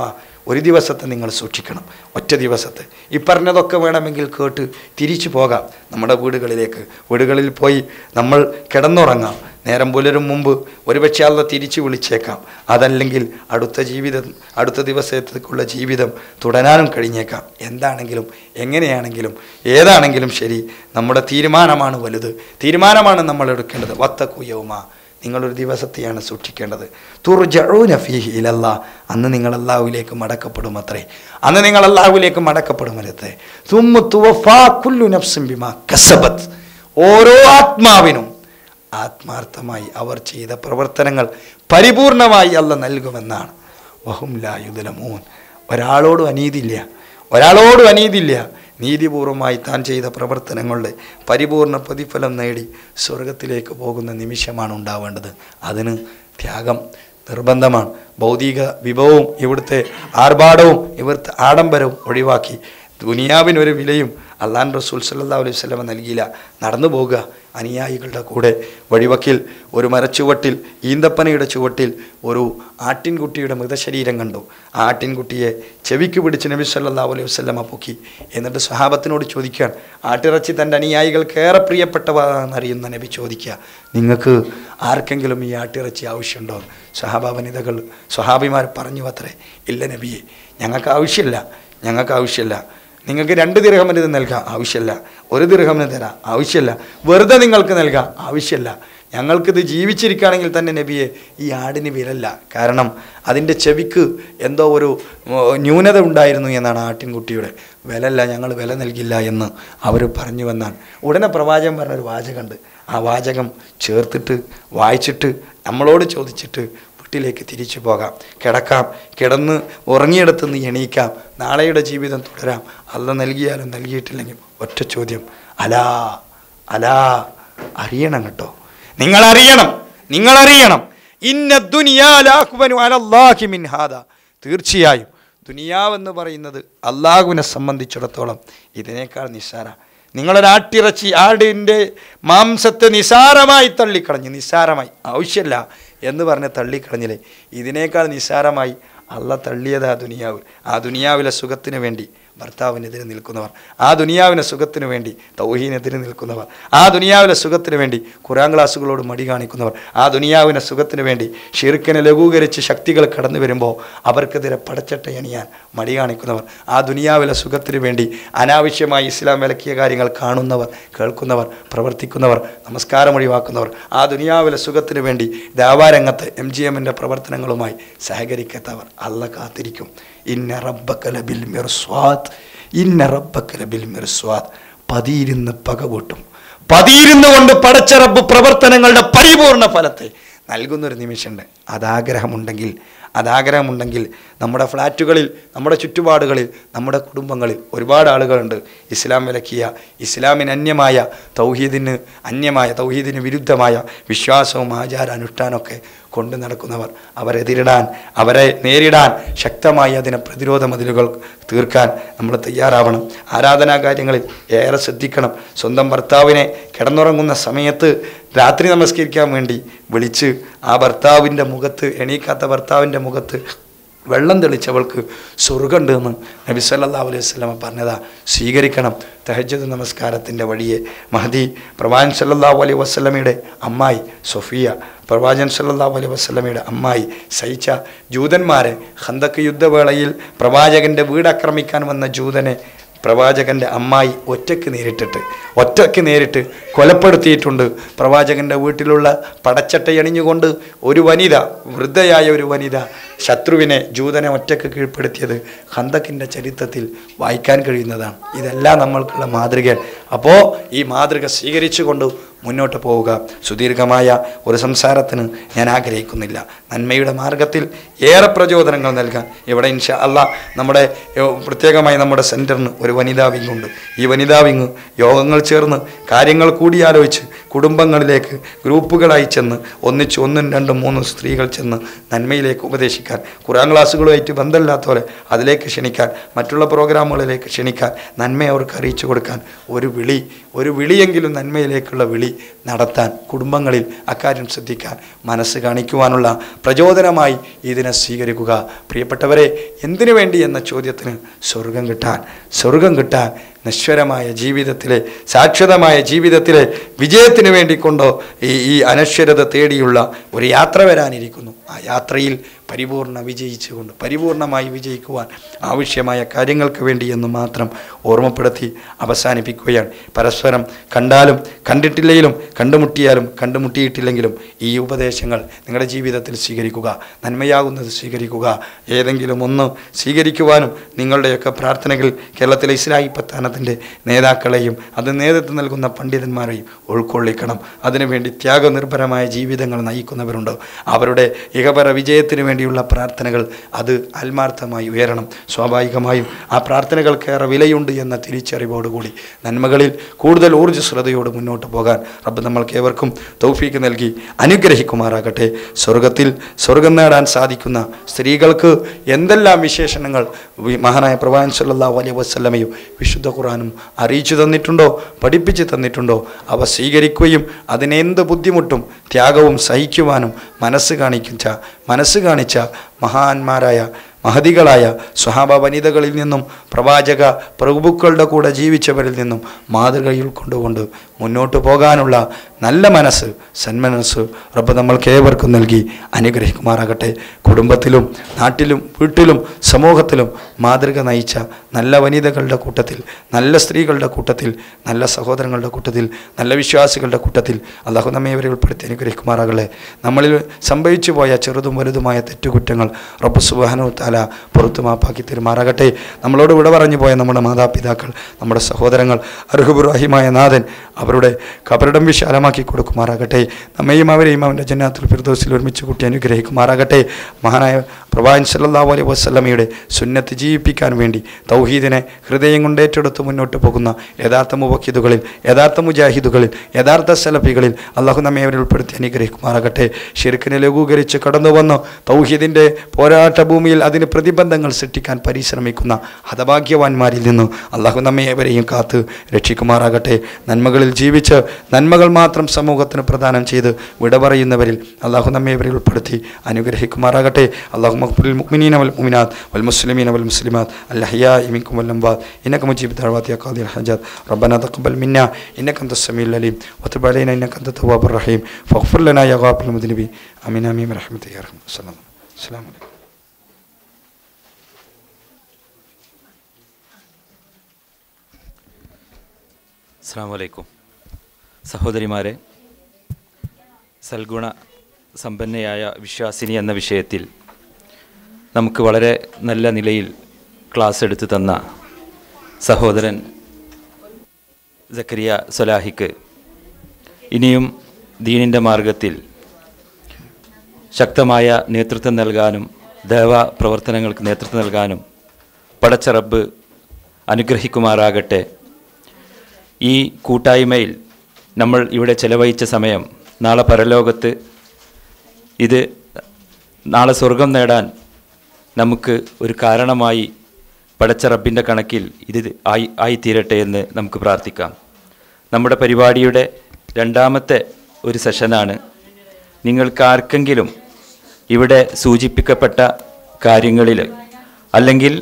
ഒരു ദിവസത്തെ നിങ്ങൾ സൂക്ഷിക്കണം ഒറ്റ ദിവസത്തെ ഈ പറഞ്ഞതൊക്കെ വേണമെങ്കിൽ കേട്ട് തിരിച്ചു പോകാം നമ്മുടെ വീടുകളിലേക്ക് വീടുകളിൽ പോയി നമ്മൾ കിടന്നുറങ്ങാം നേരം പുലരും മുമ്പ് ഒരുപക്ഷെ അത് തിരിച്ചു വിളിച്ചേക്കാം അതല്ലെങ്കിൽ അടുത്ത ജീവിതം അടുത്ത ദിവസത്തേക്കുള്ള ജീവിതം തുടരാനും കഴിഞ്ഞേക്കാം എന്താണെങ്കിലും എങ്ങനെയാണെങ്കിലും ഏതാണെങ്കിലും ശരി നമ്മുടെ തീരുമാനമാണ് വലുത് തീരുമാനമാണ് നമ്മൾ എടുക്കേണ്ടത് വത്തക്കുയവുമ നിങ്ങളൊരു ദിവസത്തെയാണ് സൂക്ഷിക്കേണ്ടത് തുർജഊന ഫീഹി ഇലല്ല അന്ന് നിങ്ങൾ അള്ളാഹുവിലേക്ക് മടക്കപ്പെടും അത്രേ അന്ന് നിങ്ങൾ അള്ളാഹുവിലേക്ക് മടക്കപ്പെടുമരുത് തുമ്മു തുവഫാ കുല്ലു നഫ്സും ബിമാ കസബത്ത് ഓരോ ആത്മാവിനും ആത്മാർത്ഥമായി അവർ ചെയ്ത പ്രവർത്തനങ്ങൾ പരിപൂർണമായി അല്ല നൽകുമെന്നാണ് വഹും ലായുദലമൂൻ ഒരാളോടും അനീതിയില്ല ഒരാളോടും അനീതിയില്ല നീതിപൂർവമായി താൻ ചെയ്ത പ്രവർത്തനങ്ങളുടെ പരിപൂർണ പ്രതിഫലം നേടി സ്വർഗത്തിലേക്ക് പോകുന്ന നിമിഷമാണ് ഉണ്ടാവേണ്ടത് അതിന് ത്യാഗം നിർബന്ധമാണ് ഭൗതിക വിഭവവും ഇവിടുത്തെ ആർഭാടവും ഇവിടുത്തെ ആഡംബരവും ഒഴിവാക്കി ദുനിയാവിനൊരു വിലയും അള്ളാൻ റസൂൽ സല്ലാ അലൈഹി സ്വലമ നൽകിയില്ല നടന്നു പോവുക അനുയായികളുടെ കൂടെ വഴിവക്കിൽ ഒരു മരച്ചുവട്ടിൽ ഈന്തപ്പനയുടെ ചുവട്ടിൽ ഒരു ആട്ടിൻകുട്ടിയുടെ മൃതശരീരം കണ്ടു ആ ആട്ടിൻകുട്ടിയെ ചെവിക്ക് പിടിച്ച് നബി സല്ലാ അലൈഹി വസ്ലമ പൊക്കി എന്നിട്ട് സ്വഹാബത്തിനോട് ചോദിക്കുകയാണ് ആട്ടിറച്ചി തൻ്റെ അനുയായികൾക്ക് ഏറെ പ്രിയപ്പെട്ടവരെന്നറിയുന്ന നബി ചോദിക്കുക നിങ്ങൾക്ക് ആർക്കെങ്കിലും ഈ ആട്ടിറച്ചി ആവശ്യമുണ്ടോ സ്വഹാബ വനിതകൾ സ്വഹാബിമാർ പറഞ്ഞു അത്രേ ഇല്ല നബിയെ ഞങ്ങൾക്ക് ആവശ്യമില്ല ഞങ്ങൾക്ക് ആവശ്യമില്ല നിങ്ങൾക്ക് രണ്ട് ദിർഹമിന് ഇത് നൽകാം ആവശ്യമില്ല ഒരു ദിർഹമിന് തരാം ആവശ്യമില്ല വെറുതെ നിങ്ങൾക്ക് നൽകാം ആവശ്യമില്ല ഞങ്ങൾക്കിത് ജീവിച്ചിരിക്കുകയാണെങ്കിൽ തന്നെ നബിയെ ഈ ആടിന് വിലല്ല കാരണം അതിൻ്റെ ചെവിക്ക് എന്തോ ഒരു ന്യൂനത ഉണ്ടായിരുന്നു എന്നാണ് ആട്ടിൻകുട്ടിയുടെ വിലല്ല ഞങ്ങൾ വില നൽകില്ല എന്ന് അവർ പറഞ്ഞു വന്നാണ് ഉടനെ പ്രവാചകൻ പറഞ്ഞൊരു വാചകമുണ്ട് ആ വാചകം ചേർത്തിട്ട് വായിച്ചിട്ട് നമ്മളോട് ചോദിച്ചിട്ട് വീട്ടിലേക്ക് തിരിച്ചു പോകാം കിടക്കാം കിടന്ന് ഉറങ്ങിയെടുത്ത് നിന്ന് എണീക്കാം നാളെയുടെ ജീവിതം തുടരാം അല്ല നൽകിയാലും നൽകിയിട്ടില്ലെങ്കിൽ ഒറ്റ ചോദ്യം അലാ അലാ അറിയണം കേട്ടോ നിങ്ങളറിയണം നിങ്ങളറിയണം ഇന്ന ദുനിയാലാഹുവനു അലല്ലാഹി ഹാദാ തീർച്ചയായും ദുനിയാവെന്ന് പറയുന്നത് അള്ളാഹുവിനെ സംബന്ധിച്ചിടത്തോളം ഇതിനേക്കാൾ നിസ്സാര നിങ്ങളൊരാട്ടിറച്ചി ആടിൻ്റെ മാംസത്തെ നിസാരമായി തള്ളിക്കളഞ്ഞു നിസാരമായി ആവശ്യമില്ല എന്ന് പറഞ്ഞ് തള്ളിക്കളഞ്ഞില്ലേ ഇതിനേക്കാൾ നിസ്സാരമായി അള്ള തള്ളിയത് ആ ദുനിയാവ് ആ ദുനിയാവിലെ സുഖത്തിന് വേണ്ടി ഭർത്താവിനെതിരെ നിൽക്കുന്നവർ ആ ദുനിയാവിനെ സുഖത്തിനു വേണ്ടി തൗഹീനെതിരെ നിൽക്കുന്നവർ ആ ദുനിയാവിലെ സുഖത്തിനു വേണ്ടി ഖുറാൻ ക്ലാസ്സുകളോട് മടി കാണിക്കുന്നവർ ആ ദുനിയാവിനെ സുഖത്തിനു വേണ്ടി ഷിർക്കിനെ ലഘൂകരിച്ച് ശക്തികൾ കടന്നു വരുമ്പോൾ അവർക്കെതിരെ പടച്ചട്ട എണിയാൻ മടി കാണിക്കുന്നവർ ആ ദുനിയാവിലെ സുഖത്തിനു വേണ്ടി അനാവശ്യമായി ഇസ്ലാം വിലക്കിയ കാര്യങ്ങൾ കാണുന്നവർ കേൾക്കുന്നവർ പ്രവർത്തിക്കുന്നവർ നമസ്കാരം ഒഴിവാക്കുന്നവർ ആ ദുനിയാവിലെ സുഖത്തിനു വേണ്ടി ദേവാരംഗത്ത് എം ജി എമ്മിൻ്റെ പ്രവർത്തനങ്ങളുമായി സഹകരിക്കാത്തവർ അല്ല കാത്തിരിക്കും ഇന്ന റബ്ബക്കല ലബിൽ മിർസ്വാദ് ഇന്ന റബ്ബക്കല ലബിൽ മിർസ്വാദ് പതിയിരുന്ന് പക കൂട്ടും പതിയിരുന്നു കൊണ്ട് പടച്ച റബ്ബ് പ്രവർത്തനങ്ങളുടെ പരിപൂർണ ഫലത്തെ നൽകുന്നൊരു നിമിഷമുണ്ട് അതാഗ്രഹമുണ്ടെങ്കിൽ അതാഗ്രഹമുണ്ടെങ്കിൽ നമ്മുടെ ഫ്ലാറ്റുകളിൽ നമ്മുടെ ചുറ്റുപാടുകളിൽ നമ്മുടെ കുടുംബങ്ങളിൽ ഒരുപാട് ആളുകളുണ്ട് ഇസ്ലാം വിലക്കിയ ഇസ്ലാമിന് അന്യമായ തൗഹീദിന് അന്യമായ തൗഹീദിന് വിരുദ്ധമായ വിശ്വാസവും ആചാര അനുഷ്ഠാനമൊക്കെ കൊണ്ടു നടക്കുന്നവർ അവരെ അവരെ നേരിടാൻ ശക്തമായി അതിനെ പ്രതിരോധ മതിലുകൾ തീർക്കാൻ നമ്മൾ തയ്യാറാവണം ആരാധനാ കാര്യങ്ങളിൽ ഏറെ ശ്രദ്ധിക്കണം സ്വന്തം ഭർത്താവിനെ കിടന്നുറങ്ങുന്ന സമയത്ത് രാത്രി നമസ്കരിക്കാൻ വേണ്ടി വിളിച്ച് ആ ഭർത്താവിൻ്റെ മുഖത്ത് എണീക്കാത്ത ഭർത്താവിൻ്റെ മുഖത്ത് വെള്ളം തെളിച്ചവൾക്ക് സ്വർഗ്ഗമുണ്ടെന്ന് എന്ന് നബി സല്ലാ അലൈഹി സ്വലമ പറഞ്ഞതാ സ്വീകരിക്കണം തഹജദ് നമസ്കാരത്തിൻ്റെ വഴിയെ മഹദി പ്രവാചൻ സല്ലാ അലൈഹി വസ്ലമയുടെ അമ്മായി സൊഫിയ പ്രവാചൻ സല്ലാ അലൈഹി വസ്ലമയുടെ അമ്മായി സഹിച്ച ജൂതന്മാരെ ഹന്തക്ക് യുദ്ധവേളയിൽ പ്രവാചകൻ്റെ വീട് ആക്രമിക്കാൻ വന്ന ജൂതനെ പ്രവാചകൻ്റെ അമ്മായി ഒറ്റയ്ക്ക് നേരിട്ടിട്ട് ഒറ്റയ്ക്ക് നേരിട്ട് കൊലപ്പെടുത്തിയിട്ടുണ്ട് പ്രവാചകൻ്റെ വീട്ടിലുള്ള പടച്ചട്ടയണിഞ്ഞുകൊണ്ട് ഒരു വനിത വൃദ്ധയായ ഒരു വനിത ശത്രുവിനെ ജൂതനെ ഒറ്റയ്ക്ക് കീഴ്പ്പെടുത്തിയത് ഹന്തക്കിൻ്റെ ചരിത്രത്തിൽ വായിക്കാൻ കഴിയുന്നതാണ് ഇതെല്ലാം നമ്മൾക്കുള്ള മാതൃകയാണ് അപ്പോൾ ഈ മാതൃക സ്വീകരിച്ചുകൊണ്ട് മുന്നോട്ട് പോവുക സുദീർഘമായ ഒരു സംസാരത്തിന് ഞാൻ ആഗ്രഹിക്കുന്നില്ല നന്മയുടെ മാർഗത്തിൽ ഏറെ പ്രചോദനങ്ങൾ നൽകാൻ ഇവിടെ ഇൻഷ അല്ല നമ്മുടെ പ്രത്യേകമായി നമ്മുടെ സെൻറ്ററിന് ഒരു വനിതാ വിങ്ങുണ്ട് ഈ വനിതാ വിങ് യോഗങ്ങൾ ചേർന്ന് കാര്യങ്ങൾ കൂടിയാലോചിച്ച് കുടുംബങ്ങളിലേക്ക് ഗ്രൂപ്പുകളായി ചെന്ന് ഒന്നിച്ച് ഒന്നും രണ്ടും മൂന്നും സ്ത്രീകൾ ചെന്ന് നന്മയിലേക്ക് ഉപദേശിക്കാൻ ഖുറാൻ ക്ലാസ്സുകളുമായിട്ട് ബന്ധമില്ലാത്തവരെ അതിലേക്ക് ക്ഷണിക്കാൻ മറ്റുള്ള പ്രോഗ്രാമുകളിലേക്ക് ക്ഷണിക്കാൻ നന്മയെ അവർക്ക് അറിയിച്ചു കൊടുക്കാൻ ഒരു വിളി ഒരു വിളിയെങ്കിലും നന്മയിലേക്കുള്ള വിളി നടത്താൻ കുടുംബങ്ങളിൽ അക്കാര്യം ശ്രദ്ധിക്കാൻ മനസ്സ് കാണിക്കുവാനുള്ള പ്രചോദനമായി ഇതിനെ സ്വീകരിക്കുക പ്രിയപ്പെട്ടവരെ എന്തിനു വേണ്ടി എന്ന ചോദ്യത്തിന് സ്വർഗം കിട്ടാൻ സ്വർഗം കിട്ടാൻ നശ്വരമായ ജീവിതത്തിലെ സാക്ഷരമായ ജീവിതത്തിലെ വിജയത്തിന് വേണ്ടിക്കൊണ്ടോ ഈ ഈ അനശ്വരത തേടിയുള്ള ഒരു യാത്ര വരാനിരിക്കുന്നു ആ യാത്രയിൽ പരിപൂർണ വിജയിച്ചുകൊണ്ട് പരിപൂർണമായി വിജയിക്കുവാൻ ആവശ്യമായ കാര്യങ്ങൾക്ക് വേണ്ടി എന്ന് മാത്രം ഓർമ്മപ്പെടുത്തി അവസാനിപ്പിക്കുകയാണ് പരസ്പരം കണ്ടാലും കണ്ടിട്ടില്ലെങ്കിലും കണ്ടുമുട്ടിയാലും കണ്ടുമുട്ടിയിട്ടില്ലെങ്കിലും ഈ ഉപദേശങ്ങൾ നിങ്ങളുടെ ജീവിതത്തിൽ സ്വീകരിക്കുക നന്മയാകുന്നത് സ്വീകരിക്കുക ഏതെങ്കിലും ഒന്ന് സ്വീകരിക്കുവാനും നിങ്ങളുടെയൊക്കെ പ്രാർത്ഥനകൾ കേരളത്തിലെ ഇസ്ലായി പത്താനത്തിൻ്റെ നേതാക്കളെയും അത് നേതൃത്വം നൽകുന്ന പണ്ഡിതന്മാരെയും ഉൾക്കൊള്ളിക്കണം അതിനുവേണ്ടി ത്യാഗനിർഭരമായ ജീവിതങ്ങൾ നയിക്കുന്നവരുണ്ട് അവരുടെ ഏകപര വിജയത്തിന് വേണ്ടി വേണ്ടിയുള്ള പ്രാർത്ഥനകൾ അത് ആത്മാർത്ഥമായി ഉയരണം സ്വാഭാവികമായും ആ പ്രാർത്ഥനകൾക്കേറെ വിലയുണ്ട് എന്ന തിരിച്ചറിവോടുകൂടി നന്മകളിൽ കൂടുതൽ ഊർജ്ജസ്വതയോട് മുന്നോട്ട് പോകാൻ റബ്ബ് നമ്മൾക്ക് ഏവർക്കും തൗഫീക്ക് നൽകി അനുഗ്രഹിക്കുമാറാകട്ടെ സ്വർഗത്തിൽ സ്വർഗം നേടാൻ സാധിക്കുന്ന സ്ത്രീകൾക്ക് എന്തെല്ലാം വിശേഷണങ്ങൾ മഹാനായ പ്രവാൻ സല്ലാ വലിയ വസ്ലമയും വിശുദ്ധ ഖുറാനും അറിയിച്ചു തന്നിട്ടുണ്ടോ പഠിപ്പിച്ചു തന്നിട്ടുണ്ടോ അവ സ്വീകരിക്കുകയും അതിനെന്ത് ബുദ്ധിമുട്ടും ത്യാഗവും സഹിക്കുവാനും മനസ്സ് കാണിക്കുന്ന മനസ്സ് കാണിച്ച മഹാന്മാരായ മഹതികളായ സ്വഹാബ വനിതകളിൽ നിന്നും പ്രവാചക പ്രഭുക്കളുടെ കൂടെ ജീവിച്ചവരിൽ നിന്നും മാതൃകയിൽ കൊണ്ടുകൊണ്ട് മുന്നോട്ട് പോകാനുള്ള നല്ല മനസ്സ് സന്മനസ് റബ്ബ് നമ്മൾക്ക് ഏവർക്കും നൽകി അനുഗ്രഹിക്കുമാറാകട്ടെ കുടുംബത്തിലും നാട്ടിലും വീട്ടിലും സമൂഹത്തിലും മാതൃക നയിച്ച നല്ല വനിതകളുടെ കൂട്ടത്തിൽ നല്ല സ്ത്രീകളുടെ കൂട്ടത്തിൽ നല്ല സഹോദരങ്ങളുടെ കൂട്ടത്തിൽ നല്ല വിശ്വാസികളുടെ കൂട്ടത്തിൽ അള്ളാഹു നമ്മെ ഇവരെ ഉൾപ്പെടുത്തി അനുഗ്രഹിക്കുമാറാകളെ നമ്മളിൽ സംഭവിച്ചു പോയ ചെറുതും വലുതുമായ തെറ്റുകുറ്റങ്ങൾ റബ്ബ് സുബാനോ താല പുറത്തു മാപ്പാക്കി തെരുമാറാകട്ടെ നമ്മളോട് ഇവിടെ പറഞ്ഞു പോയ നമ്മുടെ മാതാപിതാക്കൾ നമ്മുടെ സഹോദരങ്ങൾ അർഹുബുറാഹിമായ നാഥൻ അവരുടെ കബറിടം വിശാലമാക്കി കൊടുക്കുമാറാകട്ടെ നമ്മയും അവരെയും അവൻ്റെ ജന്നാത്തിൽ ഫിർദോസിൽ ഒരുമിച്ച് കൂട്ടി അനുഗ്രഹിക്കുമാറാകട്ടെ മഹാനായ പ്രവാൻ സല്ലാ അലൈ വസ്ലമയുടെ സുന്നത്ത് ജീവിപ്പിക്കാൻ വേണ്ടി തൗഹീദിനെ ഹൃദയം കൊണ്ട് ഏറ്റെടുത്ത് മുന്നോട്ട് പോകുന്ന യഥാർത്ഥ മുബക്കിദുകളിൽ യഥാർത്ഥ മുജാഹിദുകളിൽ യഥാർത്ഥ സലഫികളിൽ അള്ളാഹു നമ്മെ അവരെ ഉൾപ്പെടുത്തി അനുഗ്രഹിക്കുമാറാകട്ടെ ഷിർക്കിനെ ലഘൂകരിച്ച് കടന്നു വന്ന് തൗഹീദിൻ്റെ പോരാട്ട ഭൂമിയിൽ അതിൽ അതിന് പ്രതിബന്ധങ്ങൾ സൃഷ്ടിക്കാൻ പരിശ്രമിക്കുന്ന ഹതഭാഗ്യവാന്മാരിൽ നിന്നും അള്ളാഹു നമ്മെ ഏവരെയും കാത്ത് രക്ഷിക്കുമാറാകട്ടെ നന്മകളിൽ ജീവിച്ച് നന്മകൾ മാത്രം സമൂഹത്തിന് പ്രദാനം ചെയ്ത് വിട പറയുന്നവരിൽ അള്ളാഹു നമ്മെ ഏവരെ ഉൾപ്പെടുത്തി അനുഗ്രഹിക്കുമാറാകട്ടെ അള്ളാഹു മഖ്ബുൽ മുഖ്മിനീന വൽ മുമിനാത്ത് വൽ മുസ്ലിമീന വൽ മുസ്ലിമാത്ത് അല്ലഹിയാ ഇമിക്കും വല്ലംബാദ് ഇന്നക്ക് മുജീബ് ദഴവാത്തിയ ഖാദിൽ ഹജാദ് റബ്ബന തഖബൽ മിന്ന ഇന്നക്ക് അന്ത സമീൽ അലീം വത്തുബ് അലൈന ഇന്നക്ക് അന്ത തവാബുർ റഹീം ഫഗ്ഫിർ ലനാ യാ ഗാഫിൽ മുദ്നിബി അമീൻ അമീൻ റഹ്മത്തിയ സല്ലല്ലാഹു അലൈഹി അലൈക്കും അസ്സാം വലൈക്കും സഹോദരിമാരെ സൽഗുണ സമ്പന്നയായ വിശ്വാസിനി എന്ന വിഷയത്തിൽ നമുക്ക് വളരെ നല്ല നിലയിൽ ക്ലാസ് എടുത്തു തന്ന സഹോദരൻ സക്കരിയ സൊലാഹിക്ക് ഇനിയും ദീനിൻ്റെ മാർഗത്തിൽ ശക്തമായ നേതൃത്വം നൽകാനും ദേവ പ്രവർത്തനങ്ങൾക്ക് നേതൃത്വം നൽകാനും പടച്ചറബ് അനുഗ്രഹിക്കുമാറാകട്ടെ ഈ കൂട്ടായ്മയിൽ നമ്മൾ ഇവിടെ ചെലവഴിച്ച സമയം നാളെ പരലോകത്ത് ഇത് നാളെ സ്വർഗം നേടാൻ നമുക്ക് ഒരു കാരണമായി പടച്ച റബ്ബിൻ്റെ കണക്കിൽ ഇത് ആയി ആയിത്തീരട്ടെ എന്ന് നമുക്ക് പ്രാർത്ഥിക്കാം നമ്മുടെ പരിപാടിയുടെ രണ്ടാമത്തെ ഒരു സെഷനാണ് നിങ്ങൾക്ക് ആർക്കെങ്കിലും ഇവിടെ സൂചിപ്പിക്കപ്പെട്ട കാര്യങ്ങളിൽ അല്ലെങ്കിൽ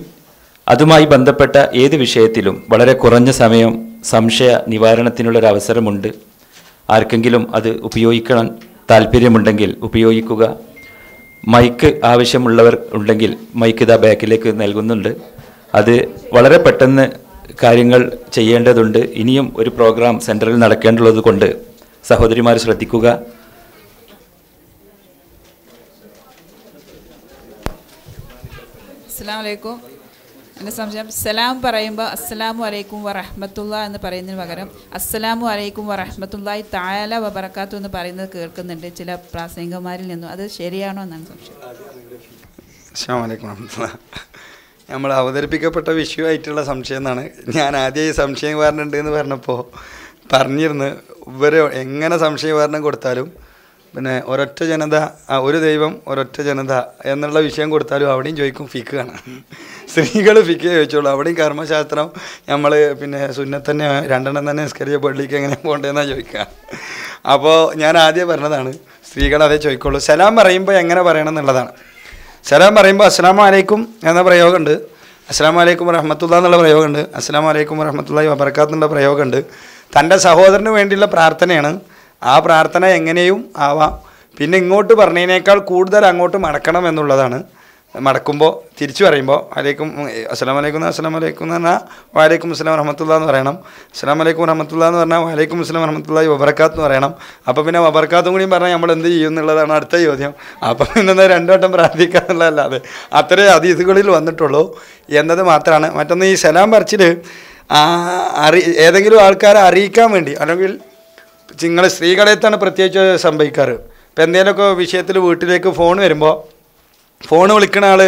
അതുമായി ബന്ധപ്പെട്ട ഏത് വിഷയത്തിലും വളരെ കുറഞ്ഞ സമയം സംശയ ഒരു അവസരമുണ്ട് ആർക്കെങ്കിലും അത് ഉപയോഗിക്കണം താല്പര്യമുണ്ടെങ്കിൽ ഉപയോഗിക്കുക മൈക്ക് ആവശ്യമുള്ളവർ ഉണ്ടെങ്കിൽ മൈക്ക് ഇതാ ബാക്കിലേക്ക് നൽകുന്നുണ്ട് അത് വളരെ പെട്ടെന്ന് കാര്യങ്ങൾ ചെയ്യേണ്ടതുണ്ട് ഇനിയും ഒരു പ്രോഗ്രാം സെൻറ്ററിൽ നടക്കേണ്ടുള്ളത് കൊണ്ട് സഹോദരിമാർ ശ്രദ്ധിക്കുക അസ്സാം വലൈക്കും എൻ്റെ സംശയം സലാം പറയുമ്പോൾ അസ്സലാമു അലൈക്കും വറഹമത്തുള്ള എന്ന് പറയുന്നതിന് പകരം അസ്സലാമു അലൈക്കും വറഹമത്തുല്ലായി തായാല വബറക്കാത്തു എന്ന് പറയുന്നത് കേൾക്കുന്നുണ്ട് ചില പ്രാസംഗികമാരിൽ നിന്നും അത് ശരിയാണോ എന്നാണ് സംശയം അസ്സാമലൈക്കും വറഹമത്തുള്ള നമ്മൾ അവതരിപ്പിക്കപ്പെട്ട വിഷയമായിട്ടുള്ള സംശയം എന്നാണ് ഞാൻ ആദ്യം ഈ സംശയം വരണുണ്ട് എന്ന് പറഞ്ഞപ്പോൾ പറഞ്ഞിരുന്നു ഇവർ എങ്ങനെ വരണം കൊടുത്താലും പിന്നെ ഒരൊറ്റ ജനത ഒരു ദൈവം ഒരൊറ്റ ജനത എന്നുള്ള വിഷയം കൊടുത്താലും അവിടെയും ചോദിക്കും ഫിക്കാണ് സ്ത്രീകൾ ഫിക്ക് ചോദിച്ചോളൂ അവിടെയും കർമ്മശാസ്ത്രം നമ്മൾ പിന്നെ സുന്നത്തന്നെ രണ്ടെണ്ണം തന്നെ നിസ്കരിച്ച പള്ളിക്ക് എങ്ങനെ പോകേണ്ടതെന്നാണ് ചോദിക്കുക അപ്പോൾ ഞാൻ ആദ്യം പറഞ്ഞതാണ് സ്ത്രീകൾ അതേ ചോദിക്കുള്ളൂ സലാം പറയുമ്പോൾ എങ്ങനെ പറയണം എന്നുള്ളതാണ് സലാം പറയുമ്പോൾ അസ്ലാം അലൈക്കും എന്ന പ്രയോഗമുണ്ട് അസ്ലാം വലൈക്കും റഹ്മത്തുള്ള എന്നുള്ള പ്രയോഗമുണ്ട് അസ്ലാം വലൈക്കും റഹ്മത്തുള്ള വബർക്കാത്ത് എന്നുള്ള പ്രയോഗമുണ്ട് തൻ്റെ സഹോദരന് വേണ്ടിയുള്ള പ്രാർത്ഥനയാണ് ആ പ്രാർത്ഥന എങ്ങനെയും ആവാം പിന്നെ ഇങ്ങോട്ട് പറഞ്ഞതിനേക്കാൾ കൂടുതൽ അങ്ങോട്ട് മടക്കണം എന്നുള്ളതാണ് മടക്കുമ്പോൾ തിരിച്ചു പറയുമ്പോൾ അലൈക്കും അസ്സാം വലൈക്കും അസ്സാം വലൈക്കും എന്ന് പറഞ്ഞാൽ വാലൈക്കും അസ്ലാം റഹമത്തുള്ള എന്ന് പറയണം അസ്സാം വലൈക്കും റഹമത്തുള്ള എന്ന് പറഞ്ഞാൽ വാലൈക്കും അസ്ലാം റഹമത്തുള്ള വബർക്കാത്ത് എന്ന് പറയണം അപ്പോൾ പിന്നെ വബർക്കാത്തും കൂടി പറഞ്ഞാൽ നമ്മൾ എന്ത് ചെയ്യും എന്നുള്ളതാണ് അടുത്ത ചോദ്യം അപ്പം പിന്നെ രണ്ടു വട്ടം പ്രാർത്ഥിക്കുക എന്നുള്ളതല്ലാതെ അത്രേ അതിഥികളിൽ വന്നിട്ടുള്ളൂ എന്നത് മാത്രമാണ് മറ്റൊന്ന് ഈ സലാം പറിച്ചിൽ അറി ഏതെങ്കിലും ആൾക്കാരെ അറിയിക്കാൻ വേണ്ടി അല്ലെങ്കിൽ നിങ്ങൾ സ്ത്രീകളെത്താണ് പ്രത്യേകിച്ച് സംഭവിക്കാറ് ഇപ്പം എന്തെങ്കിലുമൊക്കെ വിഷയത്തിൽ വീട്ടിലേക്ക് ഫോൺ വരുമ്പോൾ ഫോൺ വിളിക്കുന്ന ആൾ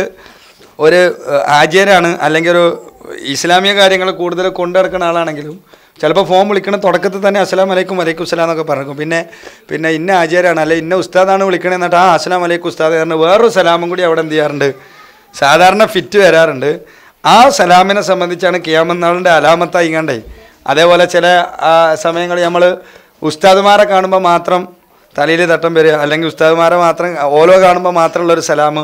ഒരു ആചാരാണ് അല്ലെങ്കിൽ ഒരു ഇസ്ലാമിക കാര്യങ്ങൾ കൂടുതൽ കൊണ്ടു നടക്കുന്ന ആളാണെങ്കിലും ചിലപ്പോൾ ഫോൺ വിളിക്കണ തുടക്കത്തിൽ തന്നെ അസ്സലാം വലൈക്കും വലൈക്കും അസ്സലാം എന്നൊക്കെ പറഞ്ഞു പിന്നെ പിന്നെ ഇന്ന ആചാരാണ് അല്ലെ ഇന്ന ഉസ്താദാണ് വിളിക്കണത് എന്നിട്ട് ആ അസ്സലാം വലൈക്കും ഉസ്താദ് എന്ന് വേറൊരു സലാമും കൂടി അവിടെ എന്ത് ചെയ്യാറുണ്ട് സാധാരണ ഫിറ്റ് വരാറുണ്ട് ആ സലാമിനെ സംബന്ധിച്ചാണ് കിയാമന്നാളിൻ്റെ അലാമത്തായി കണ്ടേ അതേപോലെ ചില സമയങ്ങളിൽ നമ്മൾ ഉസ്താദുമാരെ കാണുമ്പോൾ മാത്രം തലയിൽ തട്ടം വരിക അല്ലെങ്കിൽ ഉസ്താദുമാരെ മാത്രം ഓലോ കാണുമ്പോൾ മാത്രമുള്ളൊരു സലാം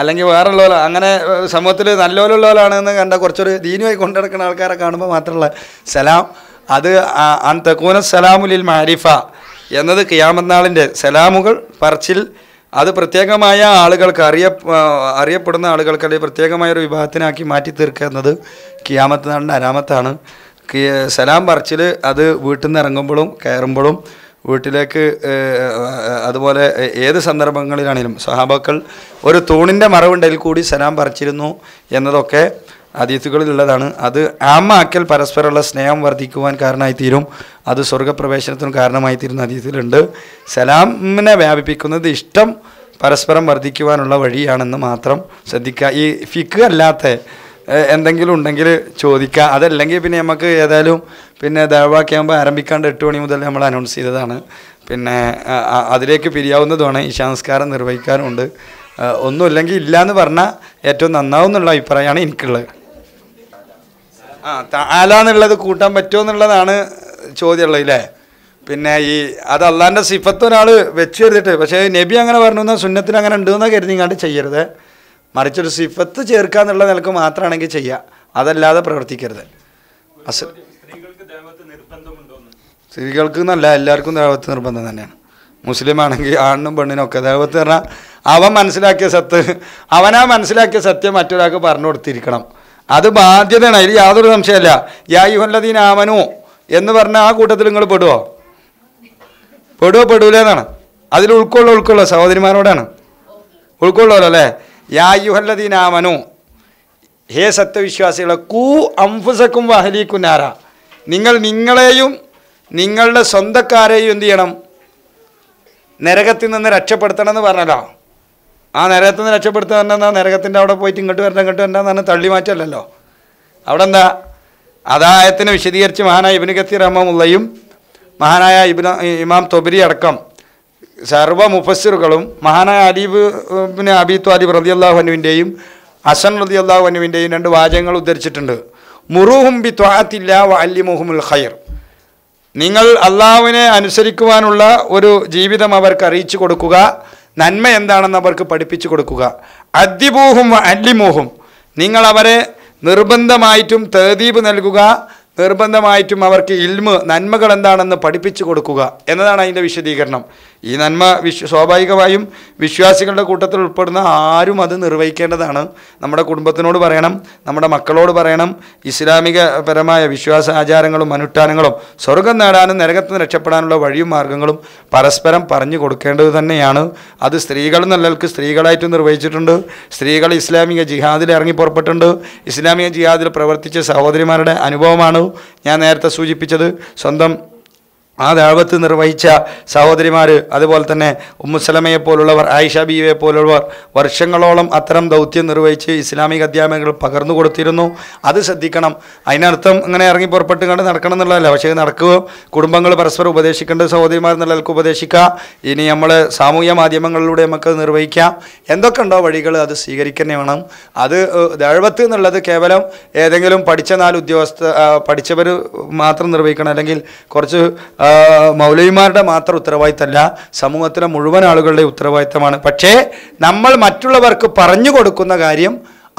അല്ലെങ്കിൽ വേറുള്ള അങ്ങനെ സമൂഹത്തിൽ നല്ലോലുള്ളവരാണെന്ന് കണ്ട കുറച്ചൊരു ദീനുമായി കൊണ്ടുനടക്കുന്ന ആൾക്കാരെ കാണുമ്പോൾ മാത്രമുള്ള സലാം അത് അൻ തെക്കൂന സലാമുലിൽ മാരിഫ എന്നത് കിയാമന്നാളിൻ്റെ സലാമുകൾ പറച്ചിൽ അത് പ്രത്യേകമായ ആളുകൾക്ക് അറിയ അറിയപ്പെടുന്ന ആളുകൾക്ക് അല്ലെങ്കിൽ പ്രത്യേകമായൊരു ഒരു വിഭാഗത്തിനാക്കി മാറ്റി തീർക്കുക എന്നത് കിയാമത്നാളിൻ്റെ അനാമത്താണ് സലാം പറച്ചിൽ അത് വീട്ടിൽ നിന്ന് ഇറങ്ങുമ്പോഴും കയറുമ്പോഴും വീട്ടിലേക്ക് അതുപോലെ ഏത് സന്ദർഭങ്ങളിലാണെങ്കിലും സഹാബാക്കൾ ഒരു തൂണിൻ്റെ മറവുണ്ടെങ്കിൽ കൂടി സലാം പറിച്ചിരുന്നു എന്നതൊക്കെ അതീത്തുകളിലുള്ളതാണ് അത് ആമാക്കൽ പരസ്പരമുള്ള സ്നേഹം വർദ്ധിക്കുവാൻ കാരണമായി അത് സ്വർഗപ്രവേശനത്തിനും കാരണമായി തീരുന്ന അതീത്തിലുണ്ട് സലാമിനെ വ്യാപിപ്പിക്കുന്നത് ഇഷ്ടം പരസ്പരം വർദ്ധിക്കുവാനുള്ള വഴിയാണെന്ന് മാത്രം ശ്രദ്ധിക്കുക ഈ ഫിക്ക് അല്ലാത്ത എന്തെങ്കിലും ഉണ്ടെങ്കിൽ ചോദിക്കുക അതല്ലെങ്കിൽ പിന്നെ നമുക്ക് ഏതായാലും പിന്നെ ദേവാ ആരംഭിക്കാണ്ട് എട്ട് മണി മുതൽ നമ്മൾ അനൗൺസ് ചെയ്തതാണ് പിന്നെ അതിലേക്ക് പിരിയാവുന്നതുമാണ് ഈ സംസ്കാരം നിർവഹിക്കാറുണ്ട് ഒന്നുമില്ലെങ്കിൽ ഇല്ല എന്ന് പറഞ്ഞാൽ ഏറ്റവും നന്നാവുന്നുള്ള അഭിപ്രായമാണ് എനിക്കുള്ളത് ആ താല എന്നുള്ളത് കൂട്ടാൻ പറ്റുമോ എന്നുള്ളതാണ് ചോദ്യമുള്ളത് ഇല്ലേ പിന്നെ ഈ അത് അള്ളാൻ്റെ സിഫത്ത് ഒരാൾ വെച്ച് കരുതിട്ട് പക്ഷേ നബി അങ്ങനെ പറഞ്ഞു എന്നാൽ സുന്നത്തിന് അങ്ങനെ ഉണ്ടെന്നാണ് കരുതി കണ്ട് ചെയ്യരുത് മറിച്ചൊരു സിഫത്ത് ചേർക്കുക എന്നുള്ള നിലക്ക് മാത്രമാണെങ്കിൽ ചെയ്യുക അതല്ലാതെ പ്രവർത്തിക്കരുത് അസ സ്ത്രീകൾക്ക് എന്നല്ല എല്ലാവർക്കും ദേവത്ത് നിർബന്ധം തന്നെയാണ് മുസ്ലിം ആണെങ്കിൽ ആണിനും പെണ്ണിനും ഒക്കെ ദേവത്ത് പറഞ്ഞാൽ അവൻ മനസ്സിലാക്കിയ സത്ത് അവനാ മനസ്സിലാക്കിയ സത്യം മറ്റൊരാൾക്ക് പറഞ്ഞു കൊടുത്തിരിക്കണം അത് ബാധ്യതയാണ് അതിൽ യാതൊരു സംശയമല്ല യാ യുഹല്ലദീൻ ആമനു എന്ന് പറഞ്ഞ ആ കൂട്ടത്തിൽ നിങ്ങൾ പെടുവോ പെടുവോ പെടൂലെന്നാണ് അതിൽ ഉൾക്കൊള്ളോ ഉൾക്കൊള്ളോ സഹോദരിമാരോടാണ് ഉൾക്കൊള്ളോല്ലോ അല്ലേ യായുഹല്ലദീനാമനു ഹേ സത്യവിശ്വാസികളെ കൂ അംഫുസക്കും വഹലീക്കുനാര നിങ്ങൾ നിങ്ങളെയും നിങ്ങളുടെ സ്വന്തക്കാരെയും എന്തു ചെയ്യണം നരകത്തിൽ നിന്ന് രക്ഷപ്പെടുത്തണം എന്ന് പറഞ്ഞല്ലോ ആ നരകത്തിൽ നിന്ന് രക്ഷപ്പെടുത്തുന്ന നരകത്തിൻ്റെ അവിടെ പോയിട്ട് ഇങ്ങോട്ട് വരണം ഇങ്ങോട്ട് വരണം എന്നാണ് തള്ളി മാറ്റമല്ലല്ലോ അവിടെ എന്താ അതായത്തിന് വിശദീകരിച്ച് മഹാനായ ഇബിന് കത്തീർ റഹ്മുള്ളയും മഹാനായ ഇബിന ഇമാം തൊബരി അടക്കം സർവ മുഫസ്സിറുകളും മഹാനായ അലീബ് പിന്നെ അബി ത്വാലിബ് റതി അള്ളാഹുനുവിൻ്റെയും അസൻ റതി അള്ളാഹുനുവിൻ്റെയും രണ്ട് വാചകങ്ങൾ ഉദ്ധരിച്ചിട്ടുണ്ട് മുറുഹും ബി ത്വാത്തില്ല അല്ലിമുഹുമുൽ ഖൈർ നിങ്ങൾ അള്ളാഹുവിനെ അനുസരിക്കുവാനുള്ള ഒരു ജീവിതം അവർക്ക് അറിയിച്ചു കൊടുക്കുക നന്മ എന്താണെന്ന് അവർക്ക് പഠിപ്പിച്ചു കൊടുക്കുക അദ്ദിബൂഹും അല്ലിമോഹും നിങ്ങൾ അവരെ നിർബന്ധമായിട്ടും തേതീപ് നൽകുക നിർബന്ധമായിട്ടും അവർക്ക് ഇൽമ് നന്മകൾ എന്താണെന്ന് പഠിപ്പിച്ചു കൊടുക്കുക എന്നതാണ് അതിൻ്റെ വിശദീകരണം ഈ നന്മ വിശ്വ സ്വാഭാവികമായും വിശ്വാസികളുടെ കൂട്ടത്തിൽ ഉൾപ്പെടുന്ന ആരും അത് നിർവഹിക്കേണ്ടതാണ് നമ്മുടെ കുടുംബത്തിനോട് പറയണം നമ്മുടെ മക്കളോട് പറയണം ഇസ്ലാമികപരമായ വിശ്വാസ ആചാരങ്ങളും അനുഷ്ഠാനങ്ങളും സ്വർഗം നേടാനും നരകത്തിൽ നിന്ന് രക്ഷപ്പെടാനുള്ള വഴിയും മാർഗങ്ങളും പരസ്പരം പറഞ്ഞു കൊടുക്കേണ്ടത് തന്നെയാണ് അത് സ്ത്രീകൾ നല്ലവർക്ക് സ്ത്രീകളായിട്ട് നിർവഹിച്ചിട്ടുണ്ട് സ്ത്രീകൾ ഇസ്ലാമിക ജിഹാദിൽ ഇറങ്ങി പുറപ്പെട്ടിട്ടുണ്ട് ഇസ്ലാമിക ജിഹാദിൽ പ്രവർത്തിച്ച സഹോദരിമാരുടെ അനുഭവമാണ് ഉണ്ടാവും ഞാൻ നേരത്തെ സൂചിപ്പിച്ചത് സ്വന്തം ആ ദാവത്ത് നിർവഹിച്ച സഹോദരിമാർ അതുപോലെ തന്നെ ഉമ്മുസലമയെ പോലുള്ളവർ ആയിഷ ബീവിയെ പോലുള്ളവർ വർഷങ്ങളോളം അത്തരം ദൗത്യം നിർവഹിച്ച് ഇസ്ലാമിക അധ്യാപകർ പകർന്നു കൊടുത്തിരുന്നു അത് ശ്രദ്ധിക്കണം അതിനർത്ഥം ഇങ്ങനെ ഇറങ്ങി പുറപ്പെട്ട് കണ്ട് നടക്കണം എന്നുള്ളതല്ല പക്ഷേ നടക്കുകയോ കുടുംബങ്ങൾ പരസ്പരം ഉപദേശിക്കേണ്ട സഹോദരിമാർ എന്നുള്ളവർക്ക് ഉപദേശിക്കുക ഇനി നമ്മൾ സാമൂഹ്യ മാധ്യമങ്ങളിലൂടെ നമുക്ക് നിർവഹിക്കാം എന്തൊക്കെ ഉണ്ടോ വഴികൾ അത് സ്വീകരിക്കുന്നേ വേണം അത് ദഴവത്ത് എന്നുള്ളത് കേവലം ഏതെങ്കിലും പഠിച്ച നാല് ഉദ്യോഗസ്ഥ പഠിച്ചവർ മാത്രം നിർവഹിക്കണം അല്ലെങ്കിൽ കുറച്ച് മൗലവിമാരുടെ മാത്രം ഉത്തരവാദിത്തമല്ല സമൂഹത്തിലെ മുഴുവൻ ആളുകളുടെ ഉത്തരവാദിത്തമാണ് പക്ഷേ നമ്മൾ മറ്റുള്ളവർക്ക് പറഞ്ഞു കൊടുക്കുന്ന കാര്യം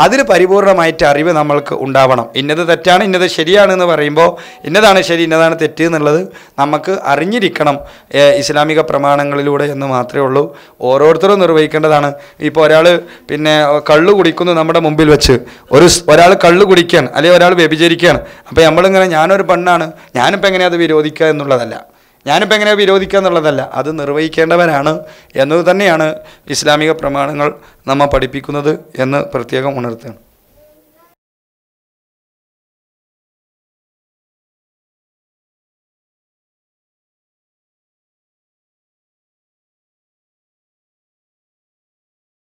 അതിന് പരിപൂർണമായിട്ട് അറിവ് നമ്മൾക്ക് ഉണ്ടാവണം ഇന്നത് തെറ്റാണ് ഇന്നത് ശരിയാണെന്ന് എന്ന് പറയുമ്പോൾ ഇന്നതാണ് ശരി ഇന്നതാണ് തെറ്റ് എന്നുള്ളത് നമുക്ക് അറിഞ്ഞിരിക്കണം ഇസ്ലാമിക പ്രമാണങ്ങളിലൂടെ എന്ന് മാത്രമേ ഉള്ളൂ ഓരോരുത്തരും നിർവഹിക്കേണ്ടതാണ് ഇപ്പോൾ ഒരാൾ പിന്നെ കള്ളു കുടിക്കുന്നു നമ്മുടെ മുമ്പിൽ വെച്ച് ഒരു ഒരാൾ കള്ളു കുടിക്കുകയാണ് അല്ലെങ്കിൽ ഒരാൾ വ്യഭിചരിക്കുകയാണ് അപ്പോൾ നമ്മളിങ്ങനെ ഞാനൊരു പെണ്ണാണ് ഞാനിപ്പോൾ എങ്ങനെയാണ് അത് വിരോധിക്കുക എന്നുള്ളതല്ല ഞാനിപ്പോൾ എങ്ങനെ വിരോധിക്കുക എന്നുള്ളതല്ല അത് നിർവഹിക്കേണ്ടവരാണ് എന്നത് തന്നെയാണ് ഇസ്ലാമിക പ്രമാണങ്ങൾ നമ്മെ പഠിപ്പിക്കുന്നത് എന്ന് പ്രത്യേകം ഉണർത്തുകയാണ്